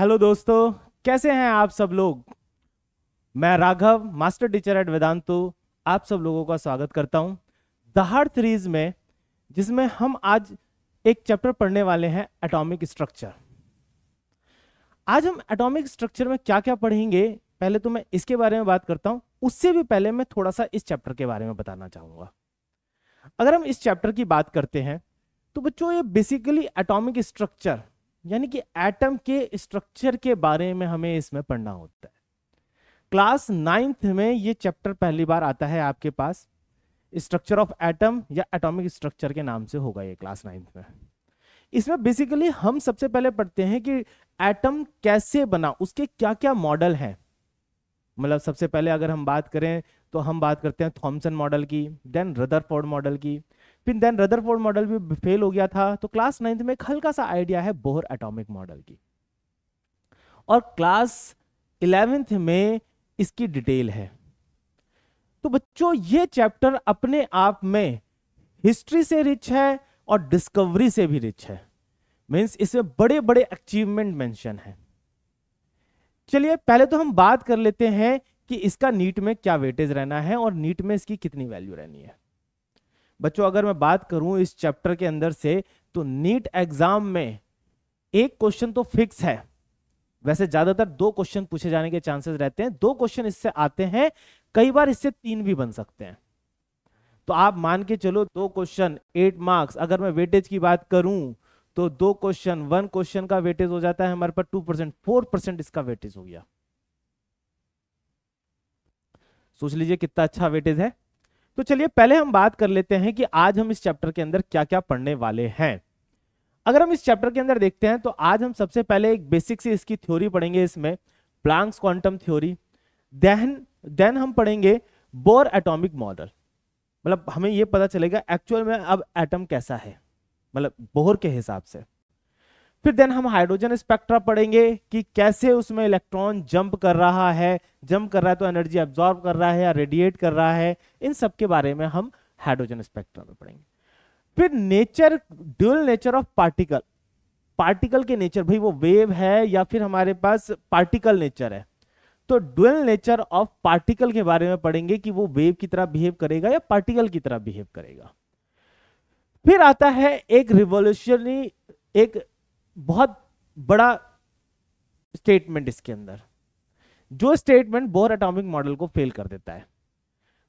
Hello दोस्तों कैसे हैं आप सब लोग मैं Raghav master teacher at Vedantu आप सब लोगों का स्वागत करता हूं दहाड़ सीरीज में जिसमें हम आज एक चैप्टर पढ़ने वाले हैं एटॉमिक स्ट्रक्चर आज हम एटॉमिक स्ट्रक्चर में क्या क्या पढ़ेंगे पहले तो मैं इसके बारे में बात करता हूं उससे भी पहले मैं थोड़ा सा इस चैप्टर के बारे में बताना चाहूंगा अगर हम इस चैप्टर की बात करते हैं तो बच्चों ये बेसिकली एटॉमिक स्ट्रक्चर यानी कि एटम के स्ट्रक्चर के बारे में हमें इसमें पढ़ना होता है क्लास नाइन्थ में ये चैप्टर पहली बार आता है आपके पास स्ट्रक्चर ऑफ एटम या एटॉमिक स्ट्रक्चर के नाम से होगा ये क्लास नाइन्थ में इसमें बेसिकली हम सबसे पहले पढ़ते हैं कि एटम कैसे बना उसके क्या क्या मॉडल हैं मतलब सबसे पहले अगर हम बात करें तो हम बात करते हैं थॉमसन मॉडल की देन रदरफोर्ड मॉडल की फिर देन रदरफोर्ड मॉडल भी फेल हो गया था तो क्लास नाइन्थ में एक हल्का सा आइडिया है बोहर एटॉमिक मॉडल की और क्लास इलेवेंथ में इसकी डिटेल है तो बच्चों ये चैप्टर अपने आप में हिस्ट्री से रिच है और डिस्कवरी से भी रिच है मीन्स इसमें बड़े बड़े अचीवमेंट मैंशन है चलिए पहले तो हम बात कर लेते हैं कि इसका नीट में क्या वेटेज रहना है और नीट में इसकी कितनी वैल्यू रहनी है बच्चों अगर मैं बात करूं इस चैप्टर के अंदर से तो नीट एग्जाम में एक क्वेश्चन तो फिक्स है वैसे ज्यादातर दो क्वेश्चन पूछे जाने के चांसेस रहते हैं दो क्वेश्चन इससे आते हैं कई बार इससे तीन भी बन सकते हैं तो आप मान के चलो दो क्वेश्चन एट मार्क्स अगर मैं वेटेज की बात करूं तो दो क्वेश्चन वन क्वेश्चन का वेटेज हो जाता है हमारे पास टू परसेंट फोर परसेंट इसका वेटेज हो गया सोच लीजिए कितना अच्छा वेटेज है तो चलिए पहले हम बात कर लेते हैं कि आज हम इस चैप्टर के अंदर क्या क्या पढ़ने वाले हैं अगर हम इस चैप्टर के अंदर देखते हैं तो आज हम सबसे पहले एक बेसिक से इसकी थ्योरी पढ़ेंगे इसमें Planck's quantum theory then then हम पढ़ेंगे बोर एटॉमिक मॉडल मतलब हमें यह पता चलेगा एक्चुअल में अब एटम कैसा है मतलब बोर के हिसाब से फिर देन हम हाइड्रोजन स्पेक्ट्रा पढ़ेंगे कि कैसे उसमें इलेक्ट्रॉन जंप कर रहा है जंप कर रहा है तो एनर्जी एब्जॉर्ब कर रहा है या रेडिएट कर रहा है इन सब के बारे में हम हाइड्रोजन स्पेक्ट्रा में पढ़ेंगे फिर nature dual nature of particle particle के नेचर भाई वो वेव है या फिर हमारे पास पार्टिकल नेचर है तो ड्यूल नेचर ऑफ पार्टिकल के बारे में पढ़ेंगे कि वो वेव की तरह बिहेव करेगा या पार्टिकल की तरह बिहेव करेगा फिर आता है एक रिवोल्यूशनरी एक बहुत बड़ा स्टेटमेंट इसके अंदर जो स्टेटमेंट बोर एटॉमिक मॉडल को फेल कर देता है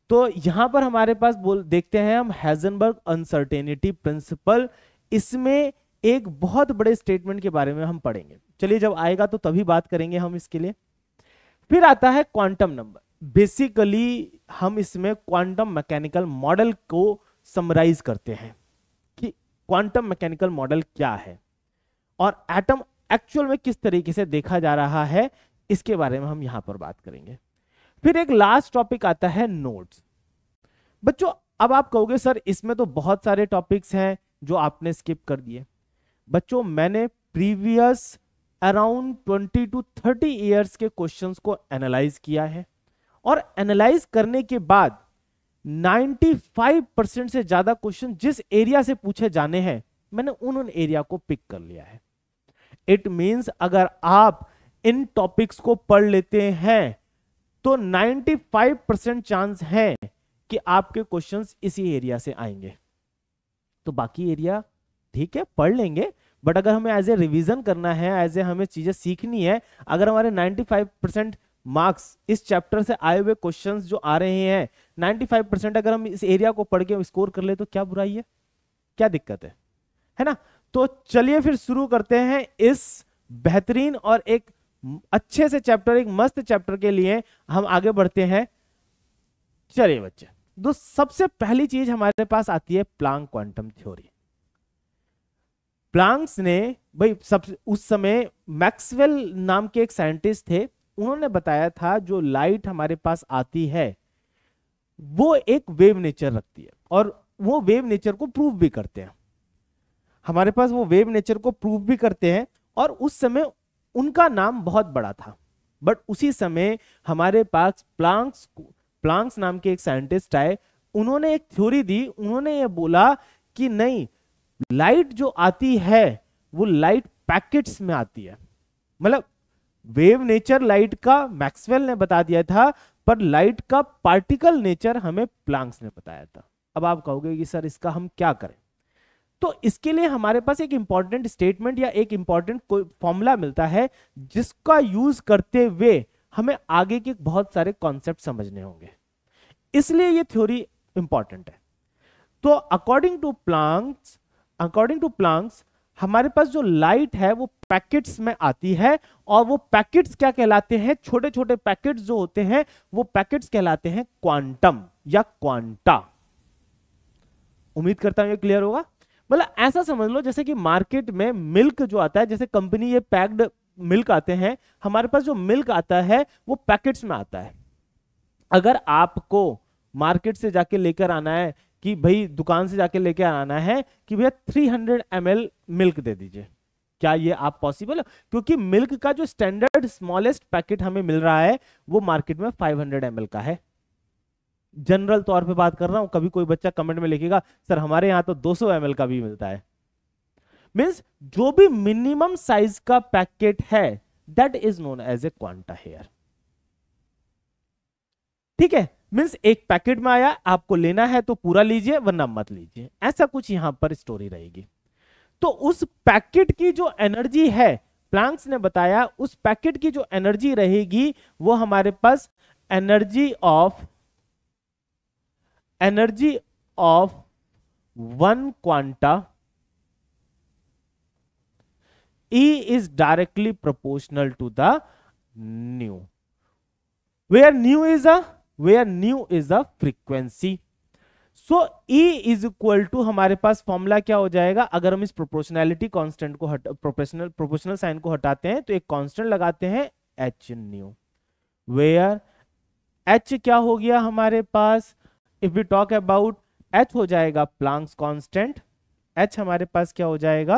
तो यहां पर हमारे पास बोल देखते हैं हम हैजनबर्ग अनसर्टेनिटी प्रिंसिपल इसमें एक बहुत बड़े स्टेटमेंट के बारे में हम पढ़ेंगे चलिए जब आएगा तो तभी बात करेंगे हम इसके लिए फिर आता है क्वांटम नंबर बेसिकली हम इसमें क्वांटम मैकेनिकल मॉडल को समराइज करते हैं कि क्वांटम मैकेनिकल मॉडल क्या है और एटम एक्चुअल में किस तरीके से देखा जा रहा है इसके बारे में हम यहां पर बात करेंगे फिर एक लास्ट टॉपिक आता है नोट्स बच्चों अब आप कहोगे सर इसमें तो बहुत सारे टॉपिक्स हैं जो आपने स्किप कर दिए बच्चों मैंने previous around twenty two thirty years के क्वेश्चंस को एनालाइज किया है और एनालाइज करने के बाद 95 परसेंट से ज्यादा क्वेश्चन जिस एरिया से पूछे जाने हैं मैंने उन उन एरिया को पिक कर लिया है इट मीन्स अगर आप इन टॉपिक्स को पढ़ लेते हैं तो 95 परसेंट चांस है कि आपके क्वेश्चंस इसी एरिया से आएंगे तो बाकी एरिया ठीक है पढ़ लेंगे बट अगर हमें एज ए रिविजन करना है एज ए हमें चीजें सीखनी है अगर हमारे 95 परसेंट मार्क्स इस चैप्टर से आए हुए क्वेश्चंस जो आ रहे हैं 95 परसेंट अगर हम इस एरिया को पढ़ के स्कोर कर ले तो क्या बुराई है क्या दिक्कत है है ना तो चलिए फिर शुरू करते हैं इस बेहतरीन और एक अच्छे से चैप्टर एक मस्त चैप्टर के लिए हम आगे बढ़ते हैं चलिए बच्चे दो तो सबसे पहली चीज हमारे पास आती है प्लांग क्वांटम थ्योरी प्लांक्स ने भाई सब उस समय मैक्सवेल नाम के एक साइंटिस्ट थे उन्होंने बताया था जो लाइट हमारे पास आती है वो एक वेव नेचर रखती है और वो वेव नेचर को प्रूव भी करते हैं हमारे पास वो वेव नेचर को प्रूव भी करते हैं और उस समय उनका नाम बहुत बड़ा था बट उसी समय हमारे पास प्लांक्स प्लांक्स नाम के एक साइंटिस्ट आए उन्होंने एक थ्योरी दी उन्होंने ये बोला कि नहीं लाइट जो आती है वो लाइट पैकेट्स में आती है मतलब वेव नेचर लाइट का मैक्सवेल ने बता दिया था पर लाइट का पार्टिकल नेचर हमें प्लांक्स ने बताया था अब आप कहोगे कि सर इसका हम क्या करें तो इसके लिए हमारे पास एक इंपॉर्टेंट स्टेटमेंट या एक इंपॉर्टेंट फॉर्मूला मिलता है जिसका यूज करते हुए हमें आगे के बहुत सारे कॉन्सेप्ट समझने होंगे इसलिए ये थ्योरी इंपॉर्टेंट है तो according to Planck's according to Planck's हमारे पास जो लाइट है वो पैकेट्स में आती है और वो पैकेट्स क्या कहलाते हैं छोटे छोटे पैकेट्स जो होते हैं वो पैकेट्स कहलाते हैं क्वांटम या क्वांटा उम्मीद करता हूं ये क्लियर होगा मतलब ऐसा समझ लो जैसे कि मार्केट में मिल्क जो आता है जैसे कंपनी ये पैक्ड मिल्क आते हैं हमारे पास जो मिल्क आता है वो पैकेट्स में आता है अगर आपको मार्केट से जाके लेकर आना है कि भाई दुकान से जाके लेकर आना है कि भैया 300 हंड्रेड मिल्क दे दीजिए क्या ये आप पॉसिबल है क्योंकि मिल्क का जो स्टैंडर्ड स्मॉलेस्ट पैकेट हमें मिल रहा है वो मार्केट में 500 हंड्रेड का है जनरल तौर पे बात कर रहा हूं कभी कोई बच्चा कमेंट में लिखेगा सर हमारे यहां तो 200 सौ का भी मिलता है मीन्स जो भी मिनिमम साइज का पैकेट है that is known as a quanta here ठीक है मीन्स एक पैकेट में आया आपको लेना है तो पूरा लीजिए वरना मत लीजिए ऐसा कुछ यहां पर स्टोरी रहेगी तो उस पैकेट की जो एनर्जी है प्लांक्स ने बताया उस पैकेट की जो एनर्जी रहेगी वो हमारे पास energy of energy of one quanta E is directly proportional to the nu Where nu is a where nu is a frequency so E is equal to हमारे पास फॉर्मूला क्या हो जाएगा अगर हम इस प्रोपोर्शनैलिटी कांस्टेंट को हट प्रोपोर्शनल प्रोपोर्शनल साइन को हटाते हैं तो एक कांस्टेंट लगाते हैं एच न्यू वेयर एच क्या हो गया हमारे पास if we talk about h हो जाएगा प्लांक्स कांस्टेंट एच हमारे पास क्या हो जाएगा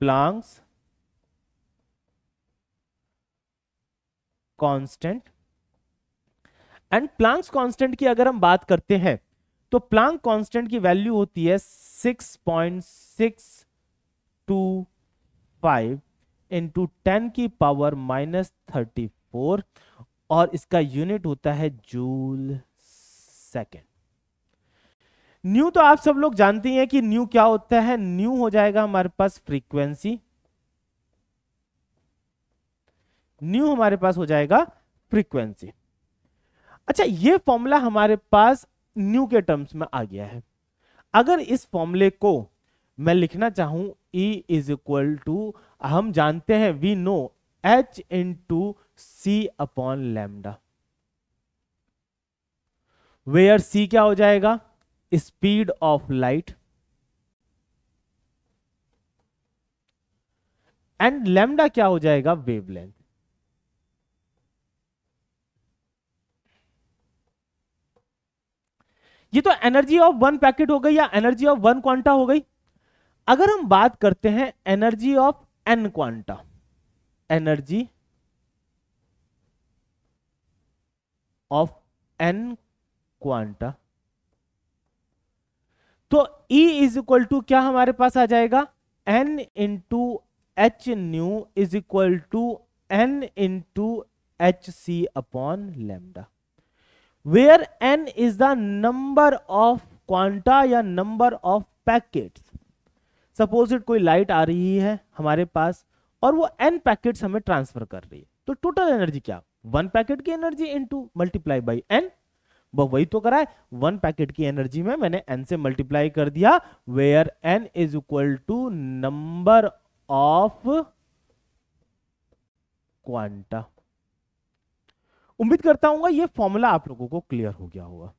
Planck's constant and Planck's constant की अगर हम बात करते हैं तो प्लांक कांस्टेंट की वैल्यू होती है 6.625 इंटू टेन की पावर माइनस थर्टी फोर और इसका यूनिट होता है जूल सेकेंड न्यू तो आप सब लोग जानते हैं कि न्यू क्या होता है न्यू हो जाएगा हमारे पास फ्रीक्वेंसी न्यू हमारे पास हो जाएगा फ्रीक्वेंसी अच्छा ये फॉर्मूला हमारे पास न्यू के टर्म्स में आ गया है अगर इस फॉर्मूले को मैं लिखना चाहूं E इज इक्वल टू हम जानते हैं we know H into c upon lambda where c क्या हो जाएगा speed of light and lambda क्या हो जाएगा वेवलेंथ ये तो एनर्जी ऑफ वन पैकेट हो गई या एनर्जी ऑफ वन क्वांटा हो गई अगर हम बात करते हैं energy of n quanta energy of n quanta तो E इज इक्वल टू क्या हमारे पास आ जाएगा n into h nu is equal to n into h c upon lambda where N is the number of quanta या number of packet suppose it कोई light आ रही है हमारे पास और वो एन पैकेट हमें ट्रांसफर कर रही है तो टोटल एनर्जी क्या वन पैकेट की energy into multiply by n वह वही तो करा है वन पैकेट की एनर्जी में मैंने एन से मल्टीप्लाई कर दिया where N is equal to number of quanta उम्मीद करता हूंगा ये फॉर्मूला आप लोगों को क्लियर हो गया होगा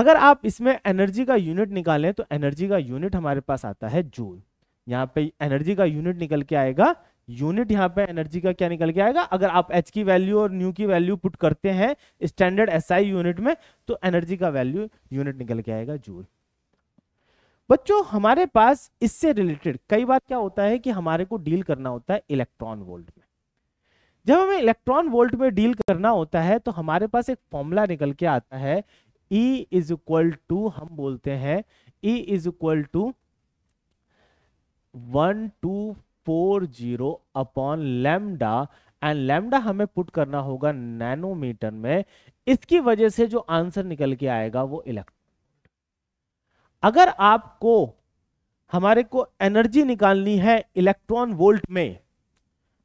अगर आप इसमें एनर्जी का यूनिट निकालें तो एनर्जी का यूनिट हमारे पास आता है जूल यहां पे एनर्जी का यूनिट निकल के आएगा यूनिट यहाँ पे एनर्जी का क्या निकल के आएगा अगर आप एच की वैल्यू और न्यू की वैल्यू पुट करते हैं स्टैंडर्ड एसआई यूनिट में तो एनर्जी का वैल्यू यूनिट निकल के आएगा जूल बच्चों हमारे पास इससे रिलेटेड कई बार क्या होता है कि हमारे को डील करना होता है इलेक्ट्रॉन वोल्ट में जब हमें इलेक्ट्रॉन वोल्ट में डील करना होता है तो हमारे पास एक फॉर्मूला निकल के आता है E इज इक्वल टू हम बोलते हैं E is equal to one two four zero upon lambda and lambda हमें पुट करना होगा नैनोमीटर में इसकी वजह से जो आंसर निकल के आएगा वो इलेक्ट्रॉन अगर आपको हमारे को एनर्जी निकालनी है इलेक्ट्रॉन वोल्ट में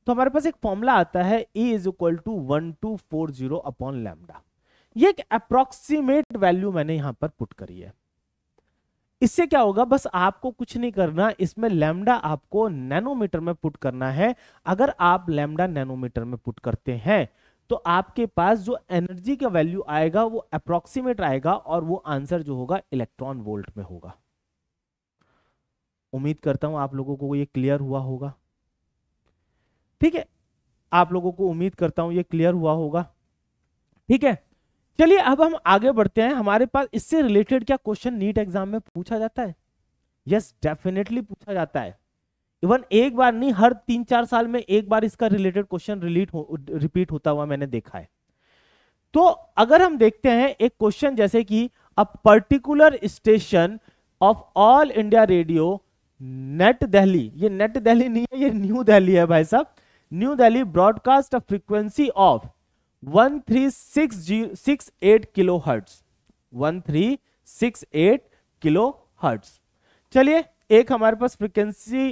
तो हमारे पास एक फॉर्मूला आता है E is equal to one two four zero upon lambda ये एक अप्रोक्सीमेट वैल्यू मैंने यहां पर पुट करी है इससे क्या होगा बस आपको कुछ नहीं करना इसमें लैम्डा आपको नैनोमीटर में पुट करना है अगर आप लैम्डा नैनोमीटर में पुट करते हैं तो आपके पास जो एनर्जी का वैल्यू आएगा वो अप्रोक्सीमेट आएगा और वो आंसर जो होगा इलेक्ट्रॉन वोल्ट में होगा उम्मीद करता हूं आप लोगों को ये क्लियर हुआ होगा ठीक है आप लोगों को उम्मीद करता हूं ये क्लियर हुआ होगा ठीक है चलिए अब हम आगे बढ़ते हैं हमारे पास इससे रिलेटेड क्या क्वेश्चन नीट एग्जाम में पूछा जाता है यस yes, डेफिनेटली पूछा जाता है इवन एक बार नहीं हर तीन चार साल में एक बार इसका रिलेटेड क्वेश्चन रिलीट रिपीट होता हुआ मैंने देखा है तो अगर हम देखते हैं एक क्वेश्चन जैसे कि a particular station of All India Radio net Delhi ये नेट दिल्ली नहीं है ये न्यू दिल्ली है भाई साहब New Delhi broadcast frequency of one three six zero six eight kilo hertz one three six eight kilo hertz चलिए एक हमारे पास फ्रिक्वेंसी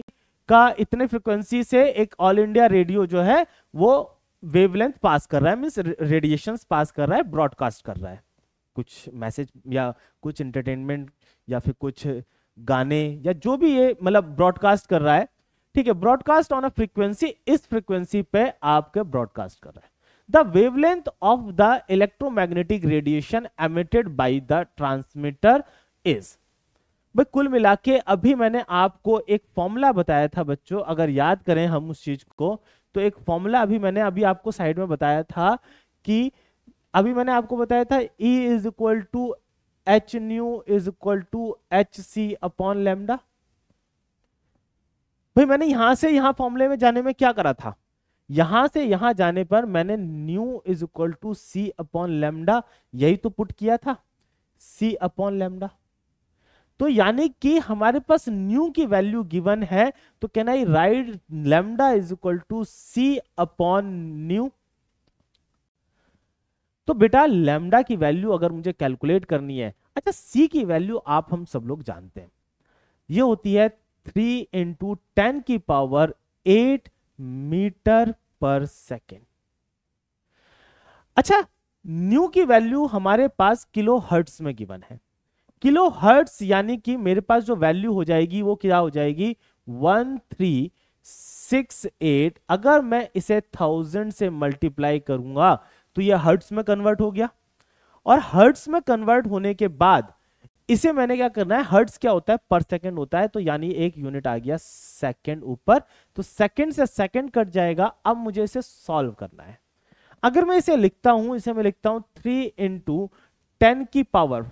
का इतने फ्रिक्वेंसी से एक ऑल इंडिया रेडियो जो है वो वेवलेंथ पास कर रहा है मीन्स रेडिएशन पास कर रहा है ब्रॉडकास्ट कर रहा है कुछ मैसेज या कुछ इंटरटेनमेंट या फिर कुछ गाने या जो भी ये मतलब ब्रॉडकास्ट कर रहा है ठीक है ब्रॉडकास्ट ऑन अ फ्रीक्वेंसी इस फ्रीक्वेंसी पे आपके ब्रॉडकास्ट कर रहा है the wavelength of the electromagnetic radiation emitted by the transmitter is भाई कुल मिला के अभी मैंने आपको एक फॉर्मूला बताया था बच्चों अगर याद करें हम उस चीज को तो एक फॉर्मूला अभी मैंने अभी आपको साइड में बताया था कि अभी मैंने आपको बताया था E is equal to h nu is equal to h c upon lambda भाई मैंने यहां से यहां फॉर्मूले में जाने में क्या करा था यहां से यहां जाने पर मैंने nu is equal to c upon lambda यही तो पुट किया था सी अपॉन लेमडा तो यानी कि हमारे पास न्यू की वैल्यू गिवन है तो can I write lambda is equal to c upon nu तो बेटा लेमडा की वैल्यू अगर मुझे कैलकुलेट करनी है अच्छा सी की वैल्यू आप हम सब लोग जानते हैं ये होती है थ्री इंटू टेन की पावर एट मीटर पर सेकेंड अच्छा न्यू की वैल्यू हमारे पास किलो हर्ट्स में गिवन है किलो हर्ट्स यानी कि मेरे पास जो वैल्यू हो जाएगी वो क्या हो जाएगी वन थ्री सिक्स एट अगर मैं इसे थाउजेंड से मल्टीप्लाई करूंगा तो ये हर्ट्स में कन्वर्ट हो गया और हर्ट्स में कन्वर्ट होने के बाद इसे मैंने क्या करना है हर्ट्स क्या होता है पर सेकंड होता है तो यानी एक यूनिट आ गया सेकंड ऊपर तो सेकंड से सेकंड कट जाएगा अब मुझे इसे सॉल्व करना है अगर मैं इसे लिखता हूं इसे मैं लिखता हूं थ्री इंटू टेन की power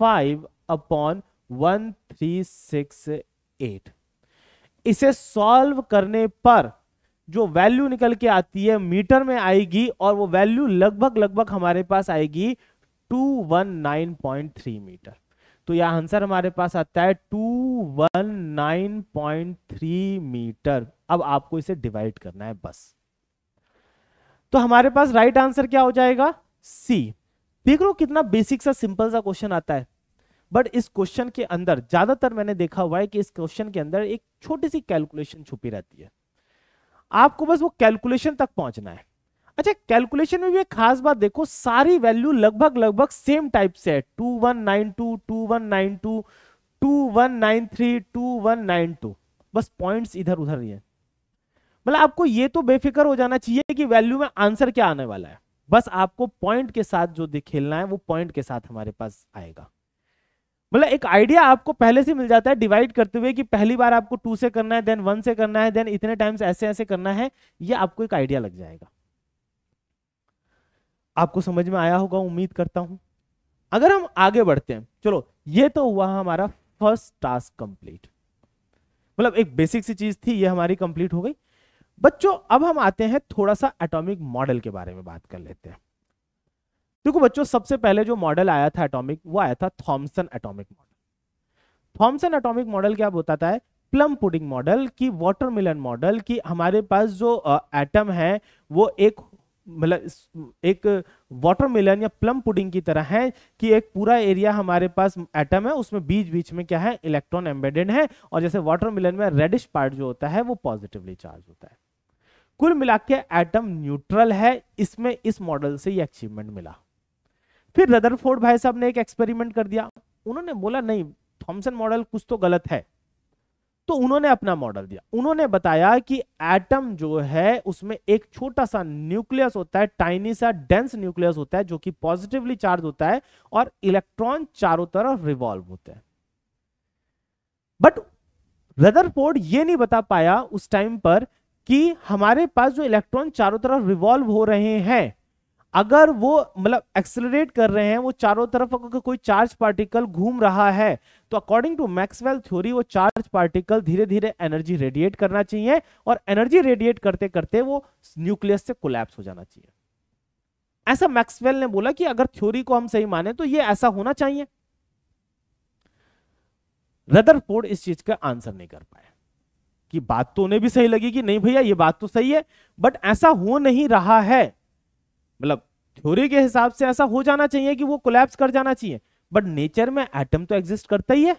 five upon one three six eight इसे सॉल्व करने पर जो वैल्यू निकल के आती है मीटर में आएगी और वो वैल्यू लगभग लगभग हमारे पास आएगी 219.3 मीटर तो यह आंसर हमारे पास आता है two one nine point three metre अब आपको इसे डिवाइड करना है बस तो हमारे पास राइट right आंसर क्या हो जाएगा सी देख लो कितना बेसिक सा सिंपल सा क्वेश्चन आता है बट इस क्वेश्चन के अंदर ज्यादातर मैंने देखा हुआ है कि इस क्वेश्चन के अंदर एक छोटी सी कैलकुलेशन छुपी रहती है आपको बस वो कैलकुलेशन तक पहुंचना है अच्छा कैलकुलेशन में भी एक खास बात देखो सारी वैल्यू लगभग लगभग सेम टाइप से है two one nine two two one nine two two one nine three two one nine two बस पॉइंट्स इधर उधर ही है मतलब आपको ये तो बेफिक्र हो जाना चाहिए कि वैल्यू में आंसर क्या आने वाला है बस आपको पॉइंट के साथ जो खेलना है वो पॉइंट के साथ हमारे पास आएगा मतलब एक आइडिया आपको पहले से मिल जाता है डिवाइड करते हुए कि पहली बार आपको टू से करना है देन वन से करना है देन इतने टाइम्स ऐसे ऐसे करना है ये आपको एक आइडिया लग जाएगा आपको समझ में आया होगा उम्मीद करता हूं अगर हम आगे बढ़ते हैं चलो ये तो हुआ हमारा फर्स्ट टास्क कंप्लीट मतलब एक बेसिक सी चीज थी ये हमारी कंप्लीट हो गई बच्चों अब हम आते हैं थोड़ा सा एटॉमिक मॉडल के बारे में बात कर लेते हैं देखो बच्चों सबसे पहले जो मॉडल आया था एटॉमिक वो आया था Thomson atomic model Thomson atomic model क्या बताता है प्लम पुडिंग मॉडल की वाटरमेलन मॉडल की हमारे पास जो एटम है वो एक मतलब एक वाटरमेलन या प्लम पुडिंग की तरह है कि एक पूरा एरिया हमारे पास एटम है उसमें बीच बीच में क्या है इलेक्ट्रॉन एम्बेडेड है और जैसे वाटरमेलन में रेडिश पार्ट जो होता है वो पॉजिटिवली चार्ज होता है कुल मिला के एटम न्यूट्रल है इसमें इस मॉडल से ये अचीवमेंट मिला फिर रदरफोर्ड भाई साहब ने एक एक्सपेरिमेंट कर दिया उन्होंने बोला नहीं थॉमसन मॉडल कुछ तो गलत है तो उन्होंने अपना मॉडल दिया उन्होंने बताया कि एटम जो है उसमें एक छोटा सा न्यूक्लियस होता है टाइनी सा डेंस न्यूक्लियस होता है जो कि पॉजिटिवली चार्ज होता है और इलेक्ट्रॉन चारों तरफ रिवॉल्व होते हैं बट रदरफोर्ड ये नहीं बता पाया उस टाइम पर कि हमारे पास जो इलेक्ट्रॉन चारों तरफ रिवॉल्व हो रहे हैं अगर वो मतलब एक्सलरेट कर रहे हैं वो चारों तरफ अगर कोई चार्ज पार्टिकल घूम रहा है तो अकॉर्डिंग टू मैक्सवेल थ्योरी वो चार्ज पार्टिकल धीरे धीरे एनर्जी रेडिएट करना चाहिए और एनर्जी रेडिएट करते करते वो न्यूक्लियस से कोलैप्स हो जाना चाहिए ऐसा मैक्सवेल ने बोला कि अगर थ्योरी को हम सही माने तो ये ऐसा होना चाहिए रदरफोर्ड इस चीज का आंसर नहीं कर पाया कि बात तो उन्हें भी सही लगी कि नहीं भैया ये बात तो सही है बट ऐसा हो नहीं रहा है मतलब थ्योरी के हिसाब से ऐसा हो जाना चाहिए कि वो कोलैप्स कर जाना चाहिए बट नेचर में एटम तो एग्जिस्ट करता ही है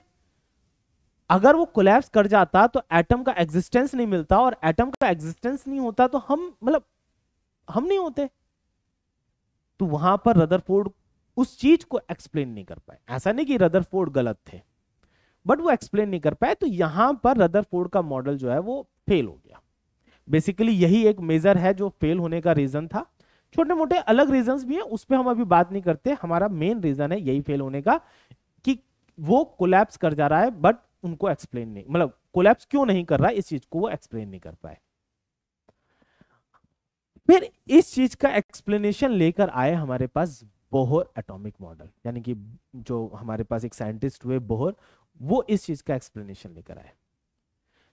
अगर वो कोलैप्स कर जाता तो एटम का एग्जिस्टेंस नहीं मिलता और एटम का एग्जिस्टेंस नहीं होता तो हम मतलब हम नहीं होते तो वहां पर रदरफोर्ड उस चीज को एक्सप्लेन नहीं कर पाए ऐसा नहीं कि रदरफोर्ड गलत थे बट वो एक्सप्लेन नहीं कर पाए तो यहां पर रदरफोर्ड का मॉडल जो है वो फेल हो गया बेसिकली यही एक मेजर है जो फेल होने का रीजन था छोटे मोटे अलग रीजन भी है उस पर हम अभी बात नहीं करते हमारा मेन रीजन है यही फेल होने का कि वो कोलैप्स कर जा रहा है बट उनको एक्सप्लेन नहीं मतलब कोलैप्स क्यों नहीं कर रहा है इस चीज को वो एक्सप्लेन नहीं कर पाए फिर इस चीज का एक्सप्लेनेशन लेकर आए हमारे पास बोहर एटॉमिक मॉडल यानी कि जो हमारे पास एक साइंटिस्ट हुए बोहर वो इस चीज का एक्सप्लेनेशन लेकर आए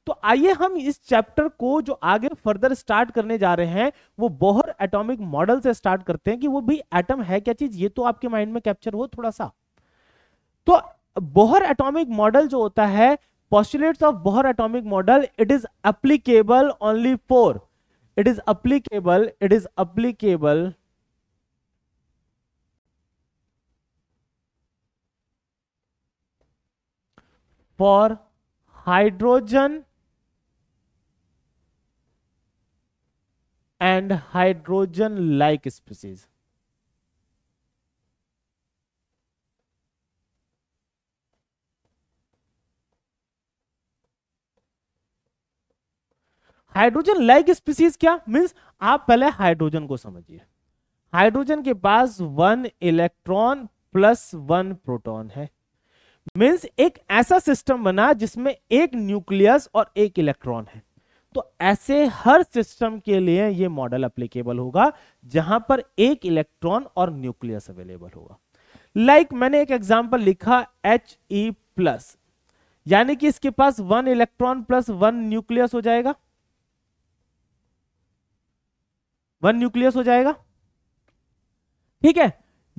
तो आइए हम इस चैप्टर को जो आगे फर्दर स्टार्ट करने जा रहे हैं वो बोहर एटॉमिक मॉडल से स्टार्ट करते हैं कि वो भी एटम है क्या चीज ये तो आपके माइंड में कैप्चर हो थोड़ा सा तो बोहर एटॉमिक मॉडल जो होता है postulates of Bohr atomic model it is applicable only for it is applicable it is applicable for hydrogen and hydrogen like species hydrogen like species क्या मींस आप पहले हाइड्रोजन को समझिए हाइड्रोजन के पास one electron plus one proton है means एक ऐसा सिस्टम बना जिसमें एक न्यूक्लियस और एक इलेक्ट्रॉन है तो ऐसे हर सिस्टम के लिए ये मॉडल अप्लीकेबल होगा जहां पर एक इलेक्ट्रॉन और न्यूक्लियस अवेलेबल होगा लाइक like मैंने एक एग्जाम्पल लिखा एच ई प्लस यानी कि इसके पास one electron plus one nucleus हो जाएगा वन न्यूक्लियस हो जाएगा ठीक है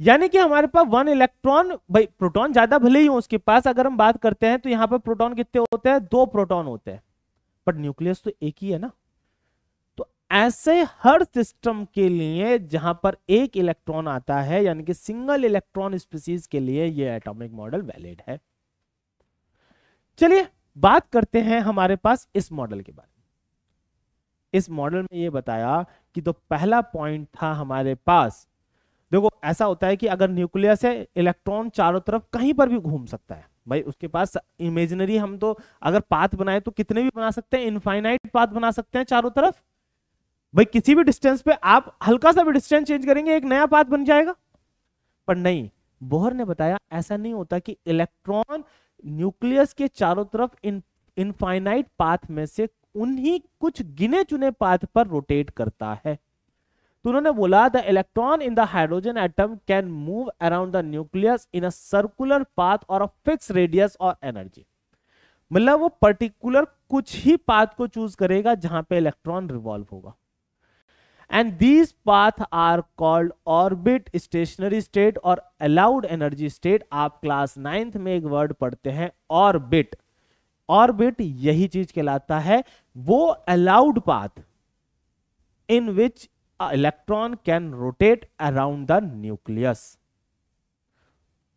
यानी कि हमारे पास वन इलेक्ट्रॉन भाई प्रोटॉन ज्यादा भले ही हो उसके पास अगर हम बात करते हैं तो यहां पर प्रोटॉन कितने होते हैं दो प्रोटॉन होते हैं बट न्यूक्लियस तो एक ही है ना तो ऐसे हर सिस्टम के लिए जहां पर एक इलेक्ट्रॉन आता है यानी कि सिंगल इलेक्ट्रॉन स्पीसीज के लिए यह एटॉमिक मॉडल वैलिड है चलिए बात करते हैं हमारे पास इस मॉडल के बारे में इस मॉडल में यह बताया कि तो पहला पॉइंट था हमारे पास देखो ऐसा होता है कि अगर न्यूक्लियस है इलेक्ट्रॉन चारों तरफ कहीं पर भी घूम सकता है भाई उसके पास इमेजिनरी हम तो अगर पाथ बनाए तो कितने भी बना सकते हैं इनफाइनाइट पाथ बना सकते हैं चारों तरफ भाई किसी भी डिस्टेंस पे आप हल्का सा भी डिस्टेंस चेंज करेंगे एक नया पाथ बन जाएगा पर नहीं बोहर ने बताया ऐसा नहीं होता कि इलेक्ट्रॉन न्यूक्लियस के चारों तरफ इन इनफाइनाइट पाथ में से उन्हीं कुछ गिने चुने पाथ पर रोटेट करता है तो उन्होंने बोला the electron in the hydrogen atom can move around the nucleus in a circular path और अ फिक्स रेडियस और एनर्जी मतलब वो पर्टिकुलर कुछ ही पाथ को चूज करेगा जहां पे इलेक्ट्रॉन रिवॉल्व होगा and these path are called orbit stationary state और अलाउड एनर्जी स्टेट आप क्लास नाइन्थ में एक वर्ड पढ़ते हैं ऑर्बिट ऑर्बिट यही चीज कहलाता है वो allowed path in which electron can rotate around the nucleus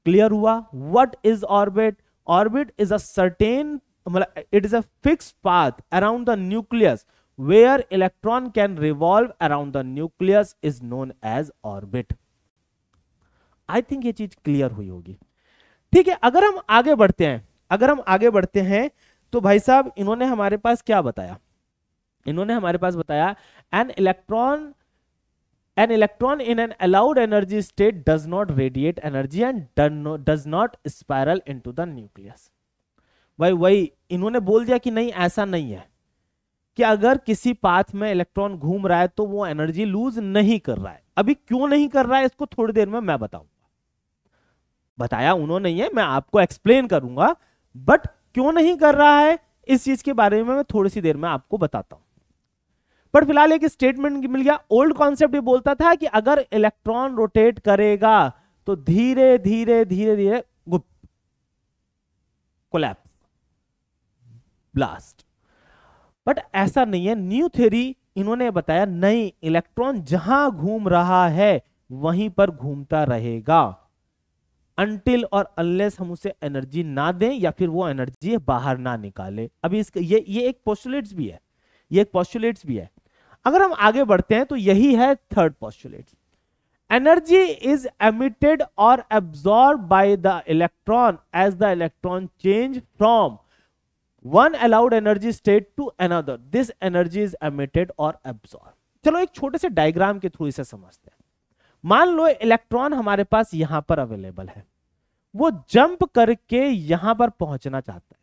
clear हुआ what is orbit orbit is a certain मतलब it is a fix path around the nucleus where electron can revolve around the nucleus is known as orbit I think ये चीज clear हुई होगी ठीक है अगर हम आगे बढ़ते हैं अगर हम आगे बढ़ते हैं तो भाई साहब इन्होंने हमारे पास क्या बताया इन्होंने हमारे पास बताया an electron an electron in an allowed energy state does not radiate energy and does not spiral into the nucleus भाई वही इन्होंने बोल दिया कि नहीं ऐसा नहीं है कि अगर किसी पाथ में इलेक्ट्रॉन घूम रहा है तो वो एनर्जी लूज नहीं कर रहा है अभी क्यों नहीं कर रहा है इसको थोड़ी देर में मैं बताऊंगा बताया उन्होंने है मैं आपको एक्सप्लेन करूंगा बट क्यों नहीं कर रहा है इस चीज के बारे में मैं थोड़ी सी देर में आपको बताता हूं पर फिलहाल एक स्टेटमेंट मिल गया ओल्ड कॉन्सेप्ट बोलता था कि अगर इलेक्ट्रॉन रोटेट करेगा तो धीरे धीरे धीरे धीरे कोलैप्स ब्लास्ट बट ऐसा नहीं है न्यू थ्योरी इन्होंने बताया नहीं इलेक्ट्रॉन जहां घूम रहा है वहीं पर घूमता रहेगा अनटिल और अनलेस हम उसे एनर्जी ना दें या फिर वो एनर्जी बाहर ना निकाले अभी इसका ये ये एक पोस्टुलेट्स भी है ये एक पोस्टुलेट्स भी है अगर हम आगे बढ़ते हैं तो यही है third postulate energy is emitted और absorb by the electron as the electron change from one allowed energy state to another this energy is emitted और एब्जॉर्ब चलो एक छोटे से डायग्राम के थ्रू इसे समझते हैं मान लो इलेक्ट्रॉन हमारे पास यहां पर अवेलेबल है वो जंप करके यहां पर पहुंचना चाहता है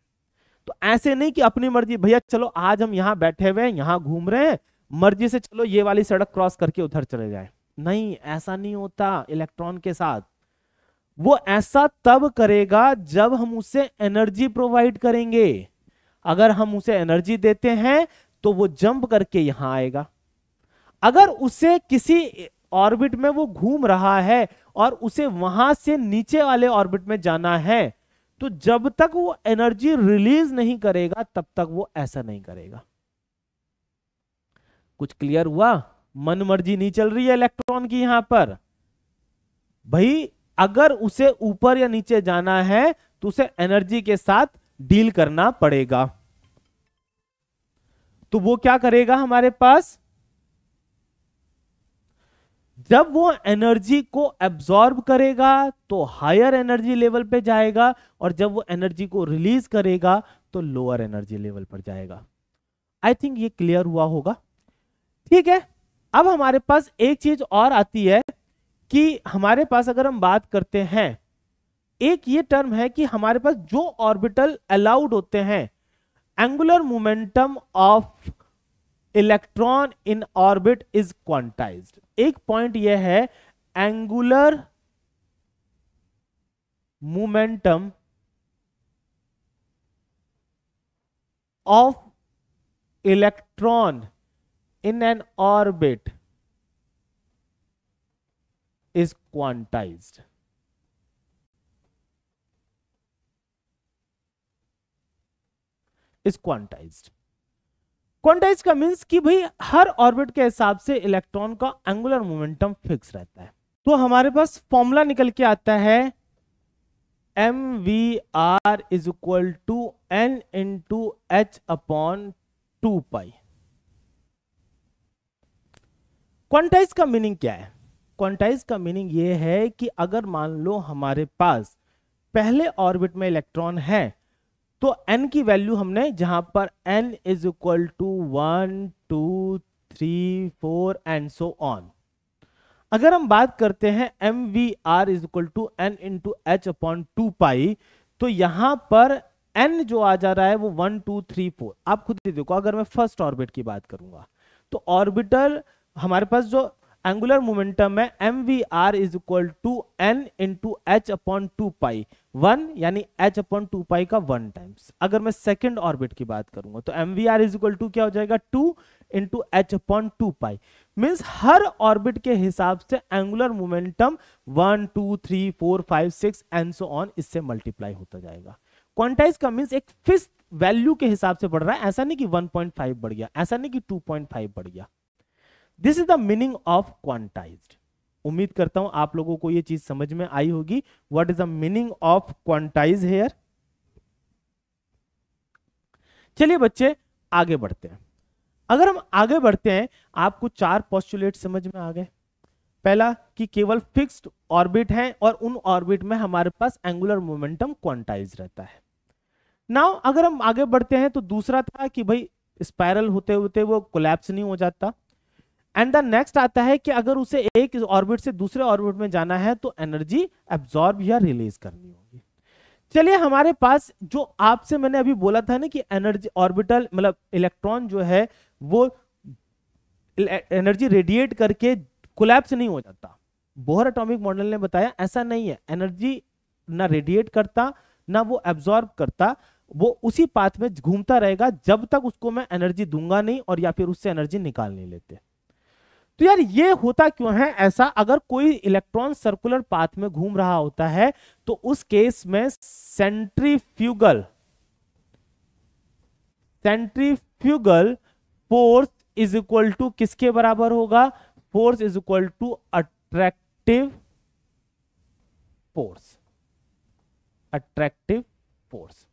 तो ऐसे नहीं कि अपनी मर्जी भैया चलो आज हम यहां बैठे हुए हैं यहां घूम रहे हैं मर्जी से चलो ये वाली सड़क क्रॉस करके उधर चले जाए नहीं ऐसा नहीं होता इलेक्ट्रॉन के साथ वो ऐसा तब करेगा जब हम उसे एनर्जी प्रोवाइड करेंगे अगर हम उसे एनर्जी देते हैं तो वो जंप करके यहां आएगा अगर उसे किसी ऑर्बिट में वो घूम रहा है और उसे वहां से नीचे वाले ऑर्बिट में जाना है तो जब तक वो एनर्जी रिलीज नहीं करेगा तब तक वो ऐसा नहीं करेगा कुछ क्लियर हुआ मन मर्जी नहीं चल रही है इलेक्ट्रॉन की यहां पर भाई अगर उसे ऊपर या नीचे जाना है तो उसे एनर्जी के साथ डील करना पड़ेगा तो वो क्या करेगा हमारे पास जब वो एनर्जी को एब्जॉर्ब करेगा तो हायर एनर्जी लेवल पे जाएगा और जब वो एनर्जी को रिलीज करेगा तो लोअर एनर्जी लेवल पर जाएगा आई थिंक ये क्लियर हुआ होगा ठीक है अब हमारे पास एक चीज और आती है कि हमारे पास अगर हम बात करते हैं एक ये टर्म है कि हमारे पास जो ऑर्बिटल अलाउड होते हैं angular momentum of electron in orbit is quantised एक पॉइंट यह है angular momentum of electron in an orbit is quantized. Is quantized. Quantise का मीन्स कि भाई हर ऑर्बिट के हिसाब से इलेक्ट्रॉन का एंगुलर मोमेंटम फिक्स रहता है तो हमारे पास फॉर्मूला निकल के आता है m v r is equal to n into h upon two pi quantise का मीनिंग क्या है क्वांटाइज का मीनिंग ये है कि अगर मान लो हमारे पास पहले ऑर्बिट में इलेक्ट्रॉन है तो एन की वैल्यू हमने जहां पर n is equal to one two three four and so on अगर हम बात करते हैं M v r is equal to n into h upon two pi तो यहां पर एन जो आ जा रहा है वो वन टू थ्री फोर आप खुद ही देखो अगर मैं फर्स्ट ऑर्बिट की बात करूंगा तो ऑर्बिटर हमारे पास जो एंगुलर मोमेंटम है m v r is equal to n into h upon two pi one यानी एच अपॉन टू पाई का वन टाइम्स अगर मैं सेकेंड ऑर्बिट की बात करूंगा तो m v r is equal to क्या हो जाएगा two into h upon two pi means हर ऑर्बिट के हिसाब से angular momentum one two three four five six and so on इससे मल्टीप्लाई होता जाएगा क्वांटाइज का मीन्स एक फिक्स वैल्यू के हिसाब से बढ़ रहा है ऐसा नहीं कि वन पॉइंट फाइव बढ़ गया ऐसा नहीं कि टू पॉइंट फाइव बढ़ गया this is the meaning of quantise उम्मीद करता हूं आप लोगों को यह चीज समझ में आई होगी what is the meaning of quantise here चलिए बच्चे आगे बढ़ते हैं अगर हम आगे बढ़ते हैं आपको चार पॉस्टुलेट समझ में आ गए पहला कि केवल फिक्स्ड ऑर्बिट है और उन ऑर्बिट में हमारे पास एंगुलर मोमेंटम क्वांटाइज रहता है नाउ अगर हम आगे बढ़ते हैं तो दूसरा था कि भाई स्पायरल होते होते वो कोलैप्स नहीं हो जाता एंड द नेक्स्ट आता है कि अगर उसे एक ऑर्बिट से दूसरे ऑर्बिट में जाना है तो एनर्जी एब्जॉर्ब या रिलीज करनी होगी चलिए हमारे पास जो आपसे मैंने अभी बोला था ना कि एनर्जी ऑर्बिटल मतलब इलेक्ट्रॉन जो है वो एनर्जी e-, रेडिएट करके कोलैप्स नहीं हो जाता बोहर एटॉमिक मॉडल ने बताया ऐसा नहीं है एनर्जी ना रेडिएट करता ना वो एब्जॉर्ब करता वो उसी पाथ में घूमता रहेगा जब तक उसको मैं एनर्जी दूंगा नहीं और या फिर उससे एनर्जी निकाल नहीं लेते तो यार ये होता क्यों है ऐसा अगर कोई इलेक्ट्रॉन सर्कुलर पाथ में घूम रहा होता है तो उस केस में centrifugal centrifugal force is equal to किसके बराबर होगा force is equal to attractive force attractive force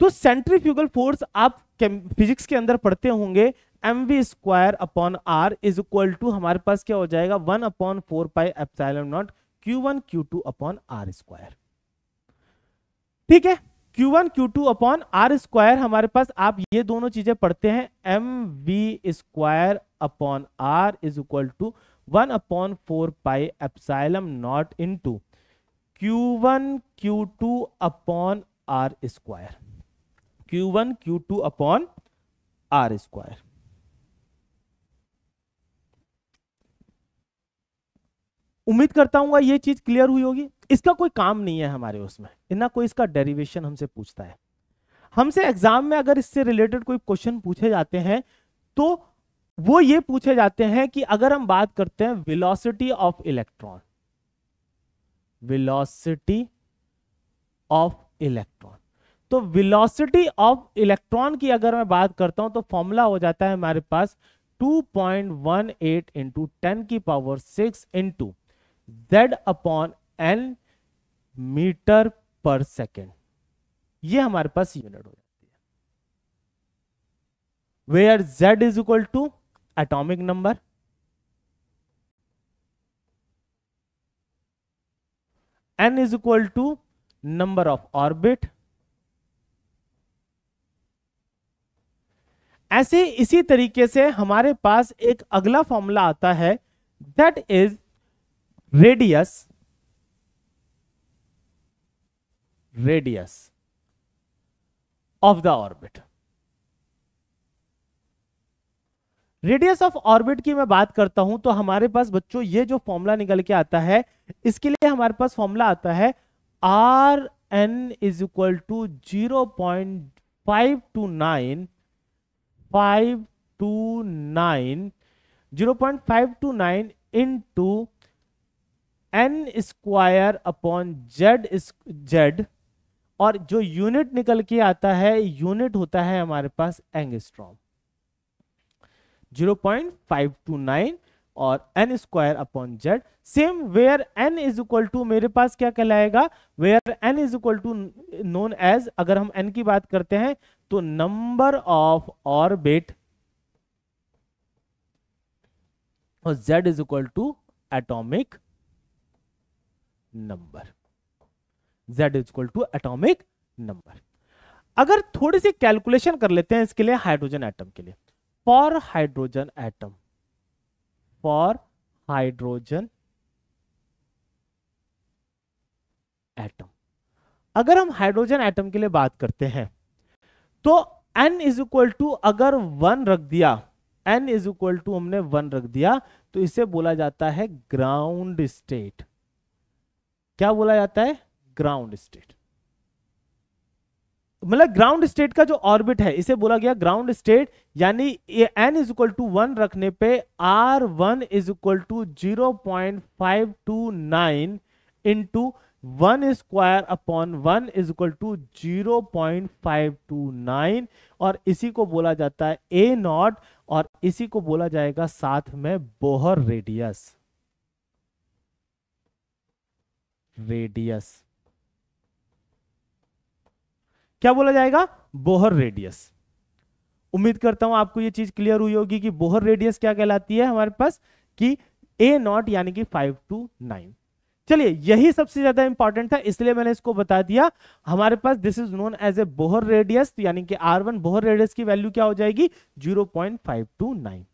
तो सेंट्रीफ्यूगल फोर्स आप फिजिक्स के अंदर पढ़ते होंगे m we square upon are is equal to हमारे पास क्या हो जाएगा one upon four pi epsilon naught q one Q two upon are square ठीक है Q1 Q2 to upon are square हमारे पास आप ये दोनों चीजें पढ़ते हैं M we square upon are is equal to one upon four pi epsilon naught into Q one Q two upon are square Q one Q two upon are square उम्मीद करता हूँ ये चीज क्लियर हुई होगी इसका कोई काम नहीं है हमारे उसमें ना कोई इसका डेरिवेशन हमसे पूछता है हमसे एग्जाम में अगर इससे रिलेटेड कोई क्वेश्चन पूछे जाते हैं तो वो ये पूछे जाते हैं कि अगर हम बात करते हैं velocity of electron velocity of electron तो विलोसिटी ऑफ इलेक्ट्रॉन की अगर मैं बात करता हूं तो फॉर्मूला हो जाता है हमारे पास 2.18 पॉइंट इंटू टेन की power six into Z upon N meter पर सेकेंड ये हमारे पास यूनिट हो जाती है where Z is equal to atomic number N is equal to number of orbit ऐसे इसी तरीके से हमारे पास एक अगला फॉर्मूला आता है that is radius radius of the orbit radius of orbit की मैं बात करता हूं तो हमारे पास बच्चों ये जो फॉर्मूला निकल के आता है इसके लिए हमारे पास फॉर्मूला आता है R N is equal to zero point five two nine five two nine zero point five two nine into N square upon Z Z और जो यूनिट निकल के आता है यूनिट होता है हमारे पास एंगस्ट्रॉम 0.529 और N square upon Z same where N is equal to मेरे पास क्या कहलाएगा where N is equal to known as अगर हम एन की बात करते हैं तो नंबर ऑफ ऑर्बिट और Z is equal to atomic number Z is equal to atomic number अगर थोड़ी सी कैलकुलेशन कर लेते हैं इसके लिए हाइड्रोजन एटम के लिए for hydrogen atom for hydrogen atom अगर हम हाइड्रोजन एटम के लिए बात करते हैं तो n इज इक्वल टू अगर वन रख दिया n इज इक्वल टू हमने वन रख दिया तो इसे बोला जाता है ग्राउंड स्टेट क्या बोला जाता है ग्राउंड स्टेट मतलब ग्राउंड स्टेट का जो ऑर्बिट है इसे बोला गया ग्राउंड स्टेट यानी N is equal to one रखने पे R one is equal to zero point five two nine into one square upon one is equal to zero point five two nine और इसी को बोला जाता है ए नॉट और इसी को बोला जाएगा साथ में बोहर रेडियस रेडियस क्या बोला जाएगा बोहर रेडियस उम्मीद करता हूं आपको यह चीज क्लियर हुई होगी कि बोहर रेडियस क्या कहलाती है हमारे पास कि ए नॉट यानी कि फाइव टू नाइन चलिए यही सबसे ज्यादा इंपॉर्टेंट था इसलिए मैंने इसको बता दिया हमारे पास this is known as a Bohr radius यानी कि आर वन बोहर रेडियस की वैल्यू क्या हो जाएगी zero point five two nine